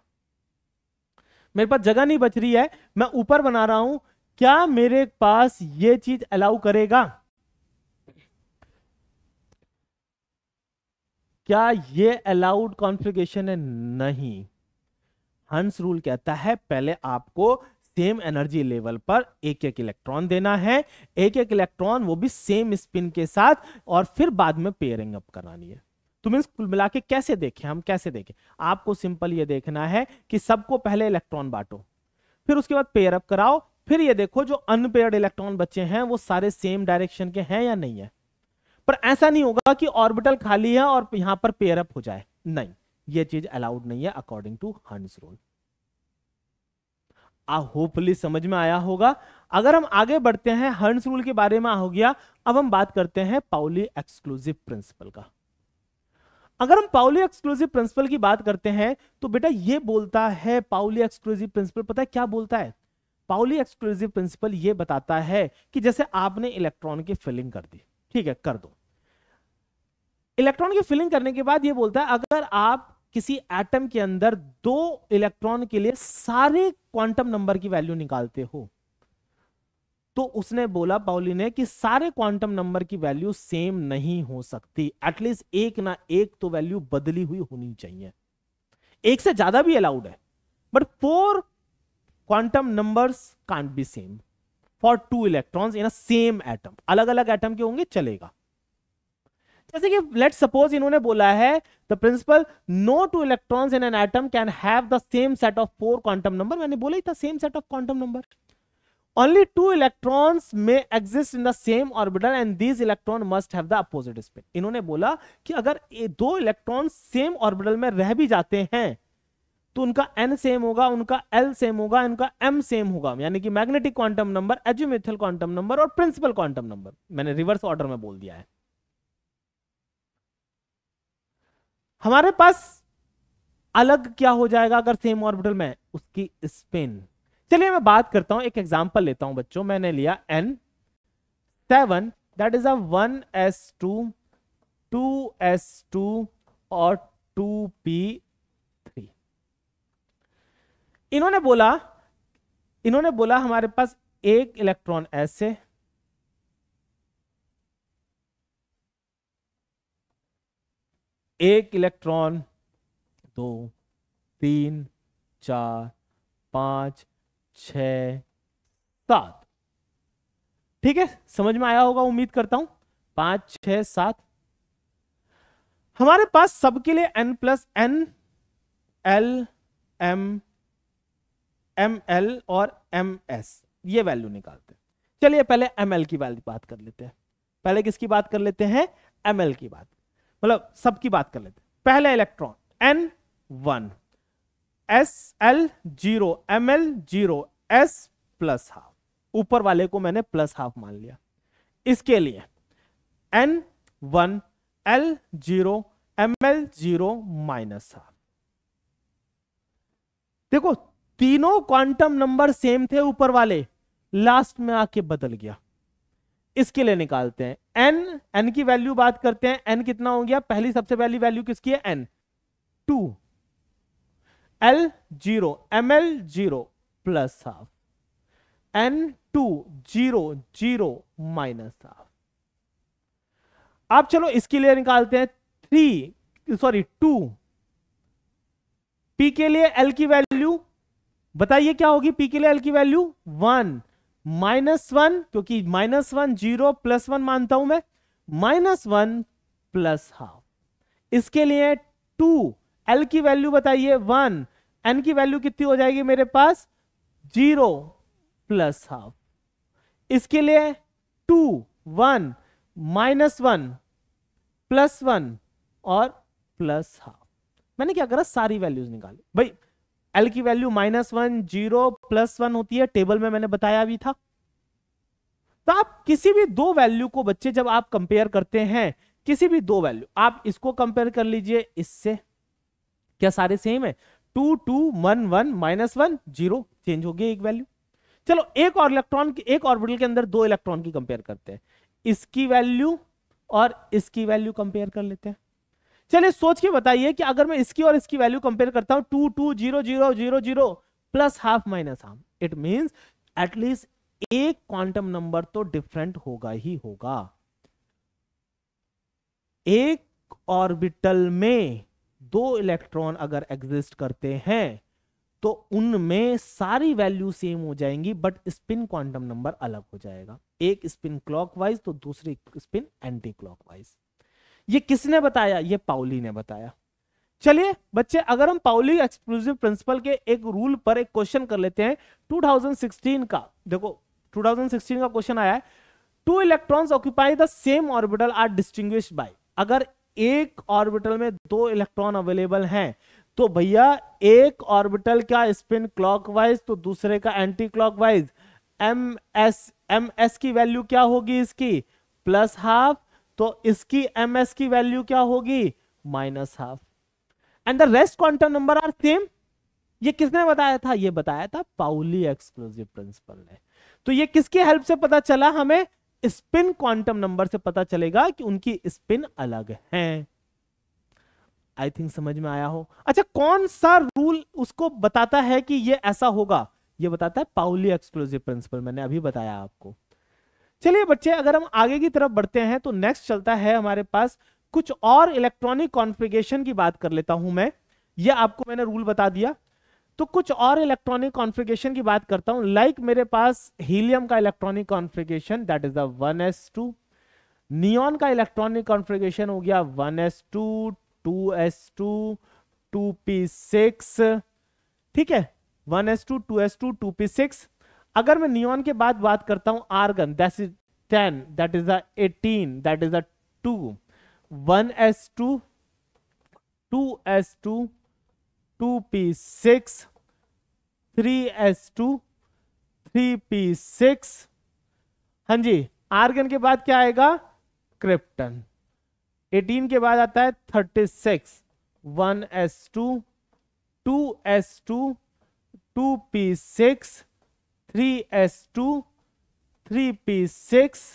मेरे पास जगह नहीं बच रही है मैं ऊपर बना रहा हूं क्या मेरे पास ये चीज अलाउ करेगा क्या ये अलाउड कॉन्फ़िगरेशन है नहीं हंस रूल कहता है पहले आपको सेम एनर्जी लेवल पर एक एक इलेक्ट्रॉन देना है एक एक इलेक्ट्रॉन वो भी सेम स्पिन के साथ और फिर बाद में पेयरिंग अप करानी है तो मीन्स कुल मिला के कैसे देखें हम कैसे देखें आपको सिंपल ये देखना है कि सबको पहले इलेक्ट्रॉन बांटो फिर उसके बाद पेयर अप कराओ फिर ये देखो जो अनपेयर्ड इलेक्ट्रॉन बच्चे हैं वो सारे सेम डायरेक्शन के हैं या नहीं है पर ऐसा नहीं होगा कि ऑर्बिटल खाली है और यहां पर पेयर अप हो जाए नहीं ये चीज अलाउड नहीं है अकॉर्डिंग टू हर्न्स रूल होपली समझ में आया होगा अगर हम आगे बढ़ते हैं हंस रूल के बारे में हो गया अब हम बात करते हैं पाउली एक्सक्लूसिव प्रिंसिपल का अगर हम पाउली एक्सक्लूसिव प्रिंसिपल की बात करते हैं तो बेटा ये बोलता है पाउली एक्सक्लूसिव प्रिंसिपल पता है क्या बोलता है पाउली एक्सक्लूसिव प्रिंसिपल ये बताता है कि जैसे आपने इलेक्ट्रॉन की फिलिंग कर दी ठीक है कर दो इलेक्ट्रॉन की फिलिंग करने के बाद ये बोलता है अगर आप किसी एटम के अंदर दो इलेक्ट्रॉन के लिए सारे क्वांटम नंबर की वैल्यू निकालते हो तो उसने बोला पाउली ने कि सारे क्वांटम नंबर की वैल्यू सेम नहीं हो सकती एटलीस्ट एक ना एक तो वैल्यू बदली हुई होनी चाहिए एक से ज्यादा भी अलाउड है but four quantum numbers can't be same for two electrons in same atom अलग अलग एटम के होंगे चलेगा जैसे कि लेट सपोज इन्होंने बोला है the principle no two electrons in an atom can have the same set of four quantum number मैंने बोला ही था same set of quantum number only two electrons may exist in the same orbital and these electron must have the opposite spin इन्होंने बोला कि अगर दो electron same orbital में रह भी जाते हैं तो उनका n सेम होगा उनका l सेम होगा उनका m सेम होगा यानी कि magnetic quantum number azimuthal quantum number और प्रिंसिपल क्वांटम नंबर मैंने रिवर्स ऑर्डर में बोल दिया है हमारे पास अलग क्या हो जाएगा अगर सेम ऑर्बिटल में उसकी स्पिन चलिए मैं बात करता हूं एक एग्जाम्पल लेता हूं बच्चों मैंने लिया n seven that is a one S two two S two और टू पी थ्री इन्होंने बोला इन्होंने बोला हमारे पास एक इलेक्ट्रॉन एस एक इलेक्ट्रॉन दो तीन चार पांच छ सात ठीक है समझ में आया होगा उम्मीद करता हूं पांच छ सात हमारे पास सबके लिए n plus n l m m l और एम एस ये वैल्यू निकालते हैं चलिए पहले एम एल की वैल्यू बात कर लेते हैं पहले किसकी बात कर लेते हैं एम एल की बात मतलब सबकी बात कर लेते हैं पहले electron n one s l zero m l zero s plus half ऊपर वाले को मैंने प्लस हाफ मान लिया इसके लिए n one l zero m l zero minus half देखो तीनों क्वांटम नंबर सेम थे ऊपर वाले लास्ट में आके बदल गया इसके लिए निकालते हैं एन एन की वैल्यू बात करते हैं एन कितना हो गया पहली सबसे पहली वैल्यू किसकी है n two l zero m l zero plus half n two zero zero minus half आप चलो इसके लिए निकालते हैं थ्री सॉरी टू पी के लिए एल की वैल्यू बताइए क्या होगी पी के लिए एल की वैल्यू वन माइनस वन क्योंकि minus one zero plus one मानता हूं मैं माइनस वन प्लस हाफ इसके लिए टू एल की वैल्यू बताइए वन एन की वैल्यू कितनी हो जाएगी मेरे पास जीरो प्लस हाफ इसके लिए two one minus one plus one और प्लस हाफ मैंने क्या करा सारी वैल्यूज निकाली भाई एल की value minus one zero plus one होती है टेबल में मैंने बताया भी था तो आप किसी भी दो वैल्यू को बच्चे जब आप कंपेयर करते हैं किसी भी दो वैल्यू आप इसको कंपेयर कर लीजिए इससे क्या सारे सेम है two two one one minus one zero change हो गया एक वैल्यू चलो एक और इलेक्ट्रॉन एक ऑर्बिटल के अंदर दो इलेक्ट्रॉन की कंपेयर करते हैं इसकी वैल्यू और इसकी वैल्यू कंपेयर कर लेते हैं चलिए सोच के बताइए कि अगर मैं इसकी और इसकी वैल्यू कंपेयर करता हूं two two zero zero zero zero plus half minus half it means at least एक क्वांटम नंबर तो डिफरेंट होगा ही होगा एक ऑर्बिटल में दो इलेक्ट्रॉन अगर एग्जिस्ट करते हैं तो उनमें सारी वैल्यू सेम हो जाएंगी बट स्पिन क्वांटम नंबर अलग हो जाएगा एक स्पिन क्लॉकवाइज तो दूसरी स्पिन एंटी क्लॉकवाइज ये किसने बताया ये पाउली ने बताया चलिए बच्चे अगर हम पाउली एक्सक्लूसिव प्रिंसिपल के एक रूल पर एक क्वेश्चन कर लेते हैं 2016 का देखो 2016 का क्वेश्चन आया है two electrons occupy the same orbital are distinguished by अगर एक ऑर्बिटल में दो इलेक्ट्रॉन अवेलेबल हैं तो भैया एक ऑर्बिटल का स्पिन क्लॉकवाइज तो दूसरे का anti clockwise M S M S की वैल्यू क्या होगी इसकी प्लस हाफ तो इसकी एम एस की वैल्यू क्या होगी minus half and the rest quantum number are same ये किसने बताया था ये बताया था पाउली एक्सक्लूसिव प्रिंसिपल ने तो ये किसकी हेल्प से पता चला हमें स्पिन क्वांटम नंबर से पता चलेगा कि उनकी स्पिन अलग है आई थिंक समझ में आया हो अच्छा कौन सा रूल उसको बताता है कि ये ऐसा होगा ये बताता है पाउली एक्सप्लोजिव प्रिंसिपल मैंने अभी बताया आपको चलिए बच्चे अगर हम आगे की तरफ बढ़ते हैं तो नेक्स्ट चलता है हमारे पास कुछ और इलेक्ट्रॉनिक कॉन्फ़िगरेशन की बात कर लेता हूं मैं ये आपको मैंने रूल बता दिया तो कुछ और इलेक्ट्रॉनिक कॉन्फ़िगरेशन की बात करता हूं लाइक like मेरे पास हीलियम का electronic configuration that is S two neon का इलेक्ट्रॉनिक कॉन्फ़िगरेशन हो गया वन टू पी सिक्स ठीक है टू पी सिक्स अगर मैं नियॉन के बाद बात करता हूं argon that is ten that is eighteen that is a two one S two two S two two P six three S two three P six हाँ जी आर्गन के बाद क्या आएगा क्रिप्टन एटीन के बाद आता है thirty six one S two two S two two P six three S two three P six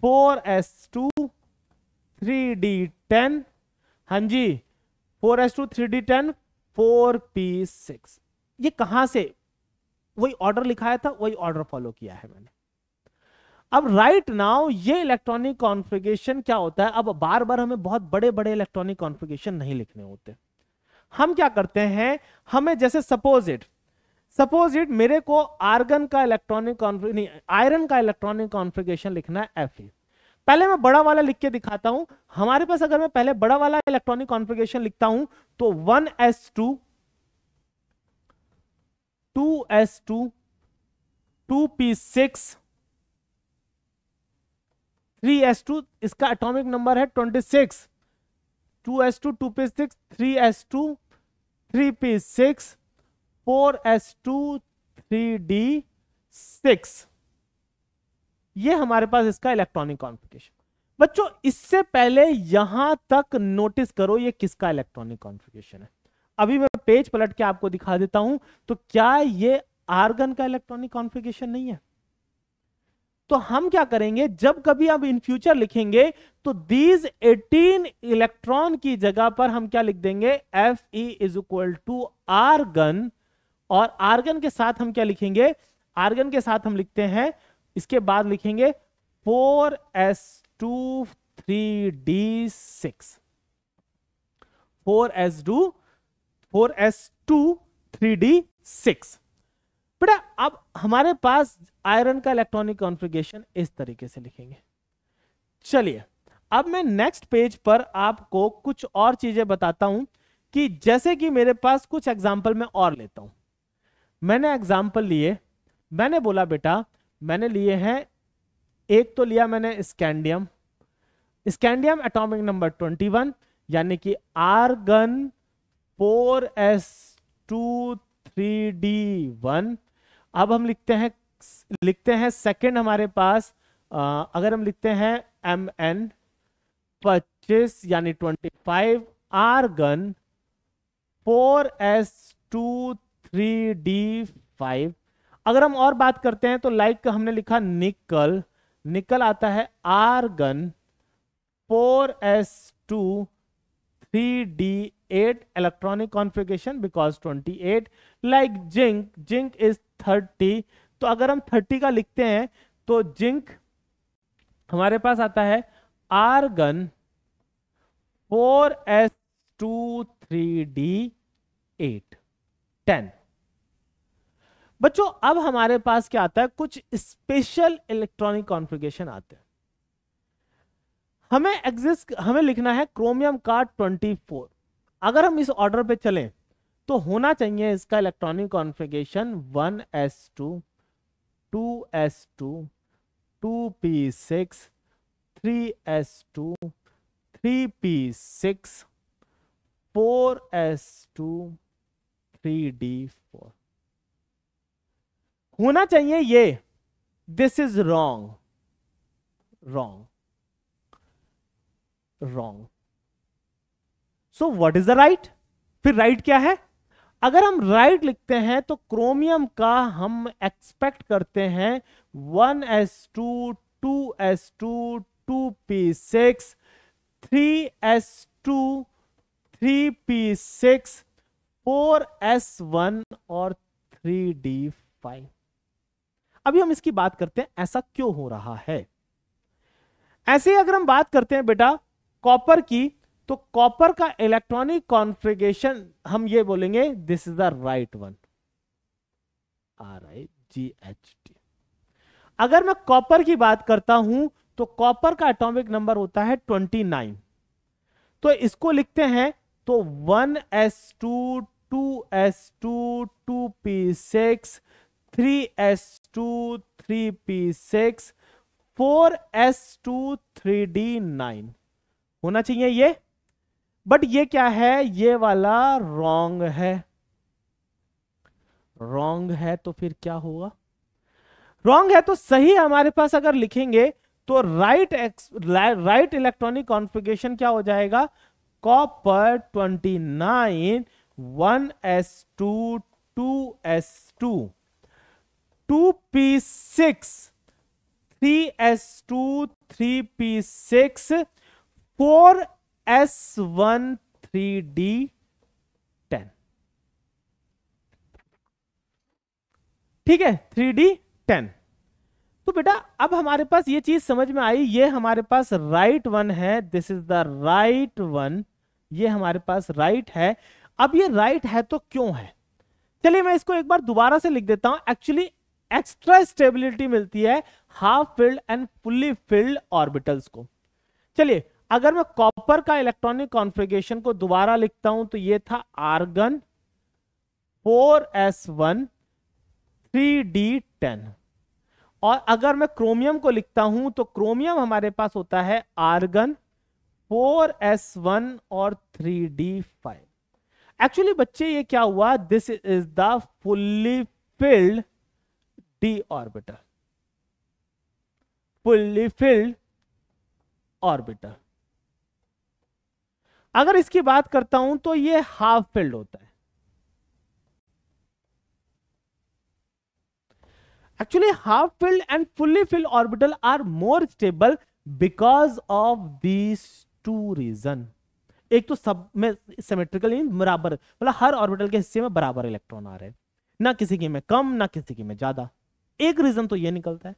four S two three D ten हाँ जी four S two three D ten four P six ये कहां से वही order लिखाया था वही order follow किया है मैंने अब राइट नाउ ये इलेक्ट्रॉनिक कॉन्फ़िगरेशन क्या होता है अब बार बार हमें बहुत बड़े बड़े इलेक्ट्रॉनिक कॉन्फ़िगरेशन नहीं लिखने होते हम क्या करते हैं हमें जैसे सपोज इट सपोज इट मेरे को आर्गन का इलेक्ट्रॉनिक आयरन का इलेक्ट्रॉनिक कॉन्फ़िगरेशन लिखना है एफ पहले मैं बड़ा वाला लिख के दिखाता हूं हमारे पास अगर मैं पहले बड़ा वाला इलेक्ट्रॉनिक कॉन्फ़िगरेशन लिखता हूं तो one S two two S two two P six three S two इसका एटॉमिक नंबर है twenty six two S two two P six three S two three P six four S two three D six ये हमारे पास इसका electronic configuration बच्चों इससे पहले यहां तक नोटिस करो ये किसका इलेक्ट्रॉनिक कॉन्फ़िगरेशन है अभी मैं पेज पलट के आपको दिखा देता हूं तो क्या ये आर्गन का इलेक्ट्रॉनिक कॉन्फ़िगरेशन नहीं है तो हम क्या करेंगे जब कभी आप इन फ्यूचर लिखेंगे तो दीज एटीन इलेक्ट्रॉन की जगह पर हम क्या लिख देंगे F E is equal to argon और आर्गन के साथ हम क्या लिखेंगे आर्गन के साथ हम लिखते हैं इसके बाद लिखेंगे four S two three D six four S two four S two three D six बेटा अब हमारे पास आयरन का इलेक्ट्रॉनिक कॉन्फ़िगरेशन इस तरीके से लिखेंगे चलिए अब मैं नेक्स्ट पेज पर आपको कुछ और चीजें बताता हूं कि जैसे कि मेरे पास कुछ एग्जाम्पल मैं और लेता हूं मैंने एग्जाम्पल लिए मैंने बोला बेटा मैंने लिए हैं एक तो लिया मैंने स्कैंडियम स्कैंडियम एटॉमिक नंबर 21 यानी कि आर्गन वन अब हम लिखते हैं लिखते हैं सेकंड हमारे पास आ, अगर हम लिखते हैं एम एन पच्चीस यानी twenty five argon four S two three D five अगर हम और बात करते हैं तो लाइक का हमने लिखा निकल निकल आता है argon four S two three D eight electronic configuration because twenty eight like zinc zinc is thirty तो अगर हम थर्टी का लिखते हैं तो जिंक हमारे पास आता है argon four S two three D eight ten बच्चों अब हमारे पास क्या आता है कुछ स्पेशल इलेक्ट्रॉनिक कॉन्फ़िगरेशन आते हैं हमें एग्जिस्ट हमें लिखना है क्रोमियम का 24 अगर हम इस ऑर्डर पे चलें तो होना चाहिए इसका electronic configuration 1s2 2s2 2p6 3s2 3p6 4s2 3d4 होना चाहिए ये this is wrong wrong wrong so what is the right फिर राइट right क्या है अगर हम राइट right लिखते हैं तो क्रोमियम का हम एक्सपेक्ट करते हैं one S two two S two two P six three S two three P six four S one और थ्री डी फाइव अभी हम इसकी बात करते हैं ऐसा क्यों हो रहा है ऐसे अगर हम बात करते हैं बेटा कॉपर की तो कॉपर का इलेक्ट्रॉनिक कॉन्फ़िगरेशन हम ये बोलेंगे this is the right one R I G H T अगर मैं कॉपर की बात करता हूं तो कॉपर का एटॉमिक नंबर होता है 29 तो इसको लिखते हैं तो one S S two two two two P six three S two three P six four S two three D nine होना चाहिए ये बट ये क्या है ये वाला रॉन्ग है रॉन्ग है तो फिर क्या होगा रॉन्ग है तो सही हमारे पास अगर लिखेंगे तो right X right electronic configuration क्या हो जाएगा copper twenty nine one S two two S two two P six three S two three P six four S one three D ten ठीक है थ्री डी टेन तो बेटा अब हमारे पास ये चीज समझ में आई ये हमारे पास राइट वन है this is the right one ये हमारे पास राइट है अब ये राइट है तो क्यों है चलिए मैं इसको एक बार दोबारा से लिख देता हूं एक्चुअली एक्स्ट्रा स्टेबिलिटी मिलती है half filled and fully filled orbitals को चलिए अगर मैं कॉपर का इलेक्ट्रॉनिक कॉन्फ़िगरेशन को दोबारा लिखता हूं तो ये था आर्गन 4s1 3d10 और अगर मैं क्रोमियम को लिखता हूं तो क्रोमियम हमारे पास होता है आर्गन 4s1 और 3d5 एक्चुअली बच्चे ये क्या हुआ this is the fully filled D orbital fully filled orbital अगर इसकी बात करता हूं तो ये हाफ फिल्ड होता है actually half filled and fully filled orbital are more stable because of these two reason एक तो सब में सिमेट्रिकल बराबर मतलब हर ऑर्बिटल के हिस्से में बराबर इलेक्ट्रॉन आ रहे हैं ना किसी की में कम ना किसी की में ज्यादा एक रीजन तो ये निकलता है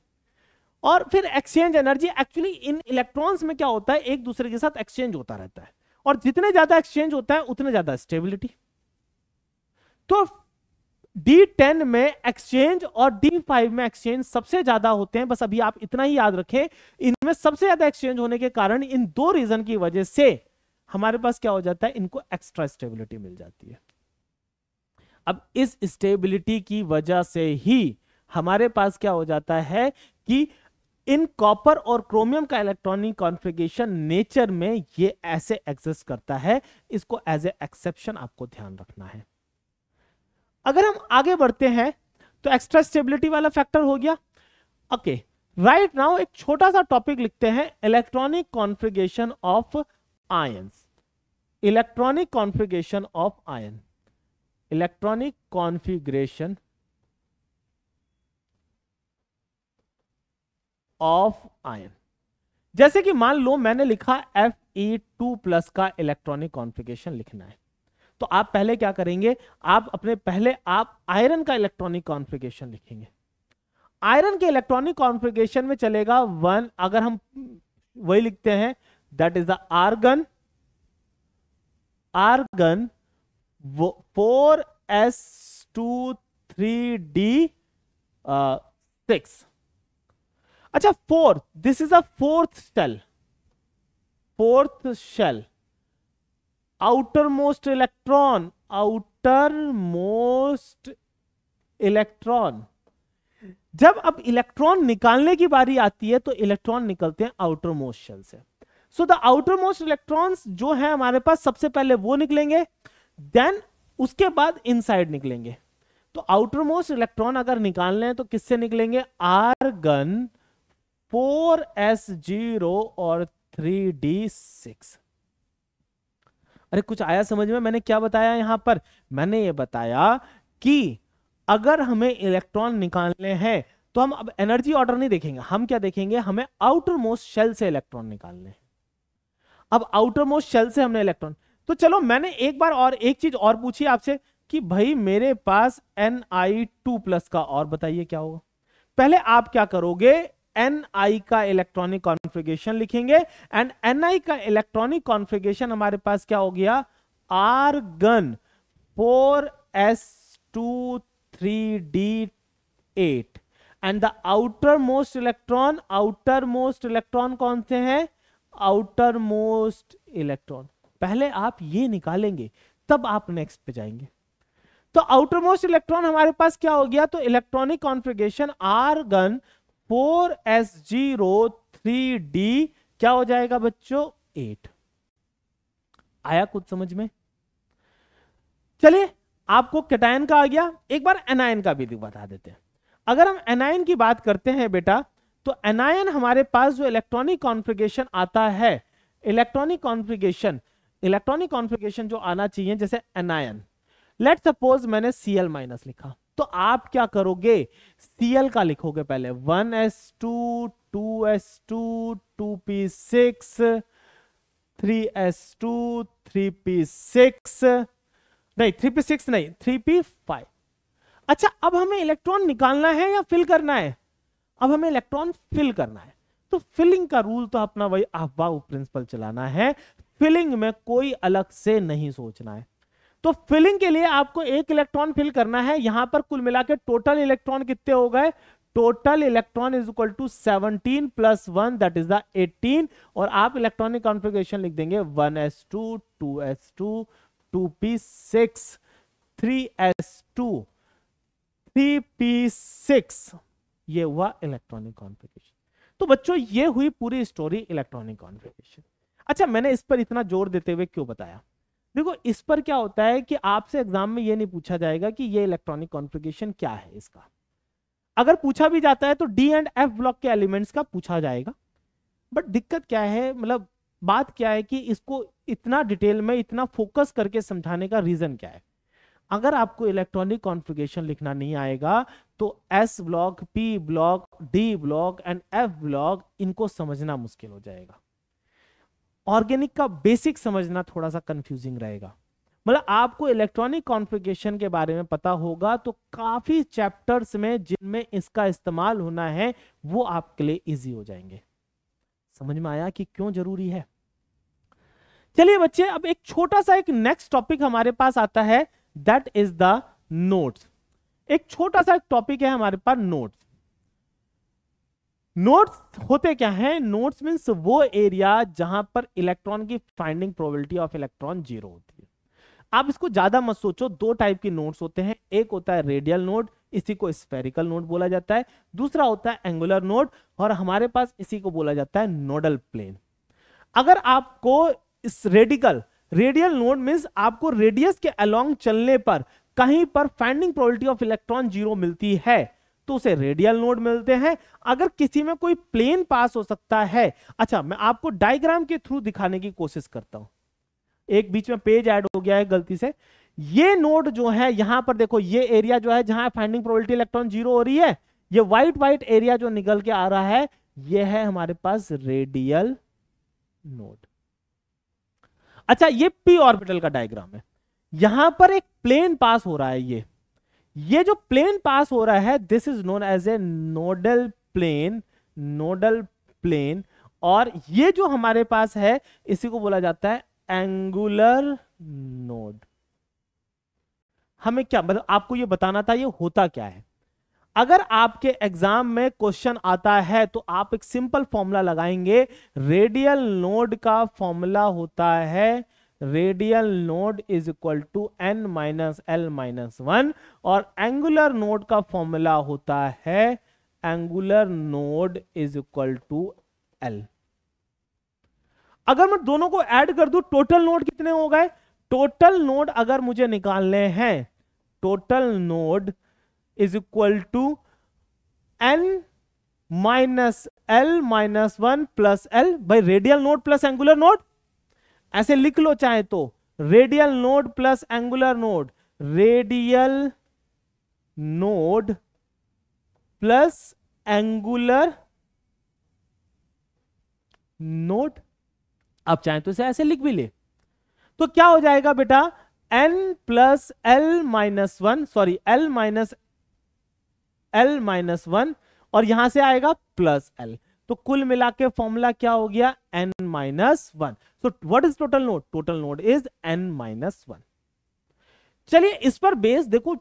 और फिर एक्सचेंज एनर्जी एक्चुअली इन इलेक्ट्रॉन्स में क्या होता है एक दूसरे के साथ एक्सचेंज होता रहता है और जितने ज्यादा एक्सचेंज होता है उतने ज्यादा स्टेबिलिटी तो D10 में एक्सचेंज और D5 में एक्सचेंज सबसे ज्यादा होते हैं बस अभी आप इतना ही याद रखें इनमें सबसे ज्यादा एक्सचेंज होने के कारण इन दो रीजन की वजह से हमारे पास क्या हो जाता है इनको एक्स्ट्रा स्टेबिलिटी मिल जाती है अब इस स्टेबिलिटी की वजह से ही हमारे पास क्या हो जाता है कि इन कॉपर और क्रोमियम का इलेक्ट्रॉनिक कॉन्फ़िगरेशन नेचर में ये ऐसे एग्जिस्ट करता है इसको एज ए एक्सेप्शन आपको ध्यान रखना है अगर हम आगे बढ़ते हैं तो एक्स्ट्रा स्टेबिलिटी वाला फैक्टर हो गया ओके राइट नाउ एक छोटा सा टॉपिक लिखते हैं electronic configuration of ion electronic configuration of ion electronic configuration of ion जैसे कि मान लो मैंने लिखा एफ ई टू प्लस का इलेक्ट्रॉनिक कॉन्फ़िगरेशन लिखना है तो आप पहले क्या करेंगे आप अपने पहले आप आयरन का इलेक्ट्रॉनिक कॉन्फ़िगरेशन लिखेंगे आयरन के इलेक्ट्रॉनिक कॉन्फ़िगरेशन में चलेगा वन अगर हम वही लिखते हैं that is the argon argon four S two three D six अच्छा fourth this is a fourth shell fourth shell outermost electron outermost electron जब अब इलेक्ट्रॉन निकालने की बारी आती है तो इलेक्ट्रॉन निकलते हैं आउटर मोस्ट शेल से so the outermost electrons जो है हमारे पास सबसे पहले वो निकलेंगे देन उसके बाद इनसाइड निकलेंगे तो आउटर मोस्ट इलेक्ट्रॉन अगर निकालने हैं तो किससे निकलेंगे आर्गन फोर एस जीरो और थ्री डी सिक्स अरे कुछ आया समझ में मैंने क्या बताया यहां पर मैंने ये बताया कि अगर हमें इलेक्ट्रॉन निकालने हैं तो हम अब एनर्जी ऑर्डर नहीं देखेंगे हम क्या देखेंगे हमें आउटर मोस्ट शेल से इलेक्ट्रॉन निकालने अब आउटर मोस्ट शेल से हमने इलेक्ट्रॉन तो चलो मैंने एक बार और एक चीज और पूछी आपसे कि भाई मेरे पास एन आई टू प्लस का और बताइए क्या होगा पहले आप क्या करोगे एन आई का इलेक्ट्रॉनिक कॉन्फ़िगरेशन लिखेंगे एंड एन आई का इलेक्ट्रॉनिक कॉन्फ़िगरेशन हमारे पास क्या हो गया argon four S two three D eight and the outermost electron outermost electron कौन से हैं आउटर मोस्ट इलेक्ट्रॉन पहले आप ये निकालेंगे तब आप नेक्स्ट पे जाएंगे तो आउटर मोस्ट इलेक्ट्रॉन हमारे पास क्या हो गया तो electronic configuration argon four S zero three D क्या हो जाएगा बच्चों एट आया कुछ समझ में चलिए आपको कैटायन का आ गया एक बार एनायन का भी बता देते हैं अगर हम एनायन की बात करते हैं बेटा तो एनायन हमारे पास जो इलेक्ट्रॉनिक कॉन्फ़िगरेशन आता है इलेक्ट्रॉनिक कॉन्फ़िगरेशन इलेक्ट्रॉनिक कॉन्फ़िगरेशन जो आना चाहिए जैसे एनायन लेट सपोज मैंने सी एल माइनस लिखा तो आप क्या करोगे सीएल का लिखोगे पहले one S two two S two two P six three S two three P six नहीं थ्री पी सिक्स नहीं थ्री पी फाइव अच्छा अब हमें इलेक्ट्रॉन निकालना है या फिल करना है अब हमें इलेक्ट्रॉन फिल करना है तो फिलिंग का रूल तो अपना वही अफवाह प्रिंसिपल चलाना है फिलिंग में कोई अलग से नहीं सोचना है तो फिलिंग के लिए आपको एक इलेक्ट्रॉन फिल करना है यहां पर कुल मिला टोटल इलेक्ट्रॉन कितने हो गए total electron is equal to 17 plus one that is the 18 और आप इलेक्ट्रॉनिक कॉन्फ़िगरेशन लिख देंगे 1s2 2s2 2p6 3s2 3p6 ये हुआ इलेक्ट्रॉनिक कॉन्फ़िगरेशन तो बच्चों ये हुई पूरी स्टोरी इलेक्ट्रॉनिक कॉन्फ़िगरेशन अच्छा मैंने इस पर इतना जोर देते हुए क्यों बताया देखो इस पर क्या होता है कि आपसे एग्जाम में ये नहीं पूछा जाएगा कि ये इलेक्ट्रॉनिक कॉन्फ़िगरेशन क्या है इसका अगर पूछा भी जाता है तो डी एंड एफ ब्लॉक के एलिमेंट्स का पूछा जाएगा बट दिक्कत क्या है मतलब बात क्या है कि इसको इतना डिटेल में इतना फोकस करके समझाने का रीजन क्या है अगर आपको इलेक्ट्रॉनिक कॉन्फ़िगरेशन लिखना नहीं आएगा तो S block P block D block and F block इनको समझना मुश्किल हो जाएगा ऑर्गेनिक का बेसिक समझना थोड़ा सा कंफ्यूजिंग रहेगा मतलब आपको इलेक्ट्रॉनिक कॉन्फ़िगरेशन के बारे में पता होगा तो काफी चैप्टर्स में जिनमें इसका इस्तेमाल होना है वो आपके लिए इजी हो जाएंगे समझ में आया कि क्यों जरूरी है चलिए बच्चे अब एक छोटा सा एक नेक्स्ट टॉपिक हमारे पास आता है दैट इज द नोट्स एक छोटा सा एक टॉपिक है हमारे पास नोट्स नोट्स होते क्या है नोट्स मीन्स वो एरिया जहां पर इलेक्ट्रॉन की finding probability of electron zero होती है आप इसको ज्यादा मत सोचो दो टाइप के नोट्स होते हैं एक होता है रेडियल नोट इसी को स्पेरिकल नोट बोला जाता है दूसरा होता है एंगुलर नोट और हमारे पास इसी को बोला जाता है नोडल प्लेन अगर आपको इस रेडिकल रेडियल नोड मीन्स आपको रेडियस के अलोंग चलने पर कहीं पर finding probability of electron zero मिलती है तो उसे रेडियल नोड मिलते हैं अगर किसी में कोई प्लेन पास हो सकता है अच्छा मैं आपको डायग्राम के थ्रू दिखाने की कोशिश करता हूं एक बीच में पेज ऐड हो गया है गलती से ये नोड जो है यहां पर देखो ये एरिया जो है जहां फाइंडिंग प्रोबेबिलिटी इलेक्ट्रॉन जीरो हो रही है ये व्हाइट व्हाइट एरिया जो निकल के आ रहा है ये है हमारे पास रेडियल नोड अच्छा ये पी ऑर्बिटल का डायग्राम है यहां पर एक प्लेन पास हो रहा है ये ये जो प्लेन पास हो रहा है this is known as a nodal plane nodal plane और ये जो हमारे पास है इसी को बोला जाता है एंगुलर नोड हमें क्या मतलब आपको ये बताना था ये होता क्या है अगर आपके एग्जाम में क्वेश्चन आता है तो आप एक सिंपल फॉर्मूला लगाएंगे रेडियल नोड का फॉर्मूला होता है radial node is equal to N minus L minus one और एंगुलर नोड का फॉर्मूला होता है angular node is equal to L अगर मैं दोनों को ऐड कर दू टोटल नोड कितने हो गए टोटल नोड अगर मुझे निकालने हैं total node is equal to N minus L minus one plus L by radial node plus angular node ऐसे लिख लो चाहे तो radial node plus angular node radial node plus angular node आप चाहें तो इसे ऐसे लिख भी ले तो क्या हो जाएगा बेटा N plus L minus one sorry L minus L minus one और यहां से आएगा प्लस एल तो कुल मिला के फॉर्मूला क्या हो गया N minus one so what is total node total node is N minus one चलिए इस पर बेस देखो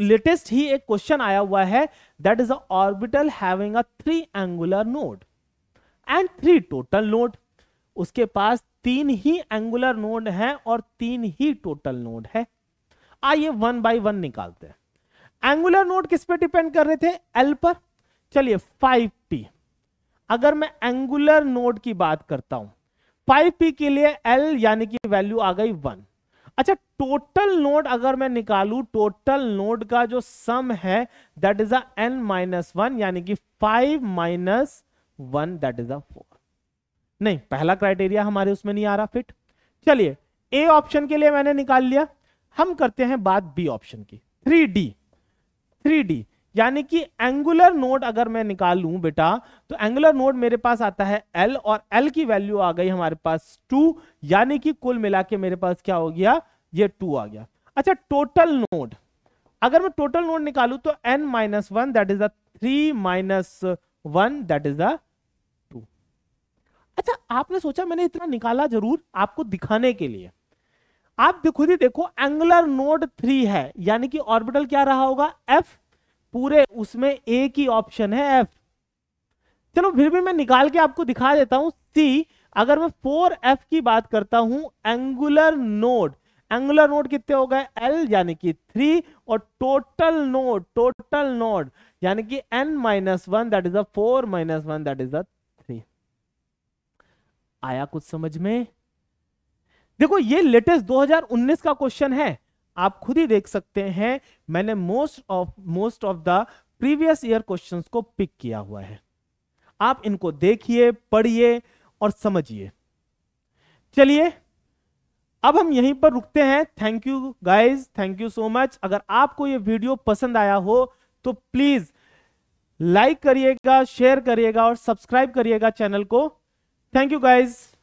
लेटेस्ट ही एक क्वेश्चन आया हुआ है that is orbital having a three angular node and three total node उसके पास तीन ही एंगुलर नोड है और तीन ही टोटल नोड है आइए वन बाई वन निकालते हैं एंगुलर नोड किस पे डिपेंड कर रहे थे एल पर चलिए फाइव पी अगर मैं एंगुलर नोड की बात करता हूं पी के लिए एल यानी कि वैल्यू आ गई वन अच्छा टोटल नोड अगर मैं निकालू टोटल नोड का जो सम है that is N minus one यानी कि five minus one that is four नहीं पहला क्राइटेरिया हमारे उसमें नहीं आ रहा फिट चलिए ए ऑप्शन के लिए मैंने निकाल लिया हम करते हैं बात बी ऑप्शन की थ्री डी थ्री डी यानी कि एंगुलर नोड अगर मैं निकाल लू बेटा तो एंगुलर नोड मेरे पास आता है एल और एल की वैल्यू आ गई हमारे पास टू यानी कि कुल मिला के मेरे पास क्या हो गया ये टू आ गया अच्छा टोटल नोड अगर मैं टोटल नोड निकालू तो N minus one that is the three minus one that is the two अच्छा आपने सोचा मैंने इतना निकाला जरूर आपको दिखाने के लिए आप खुद ही देखो एंगुलर नोड थ्री है यानी कि ऑर्बिटल क्या रहा होगा एफ पूरे उसमें ए की ऑप्शन है एफ चलो फिर भी मैं निकाल के आपको दिखा देता हूं सी अगर मैं फोर एफ की बात करता हूं एंगुलर नोड एंगुलर नोड कितने हो गए एल यानी कि थ्री और टोटल नोड टोटल नोड यानी कि N minus one that is a four minus one that is a three आया कुछ समझ में देखो ये लेटेस्ट 2019 का क्वेश्चन है आप खुद ही देख सकते हैं मैंने most of most of the previous year questions को पिक किया हुआ है आप इनको देखिए पढ़िए और समझिए चलिए अब हम यहीं पर रुकते हैं thank you guys thank you so much अगर आपको ये वीडियो पसंद आया हो तो प्लीज लाइक करिएगा शेयर करिएगा और सब्सक्राइब करिएगा चैनल को थैंक यू गाइज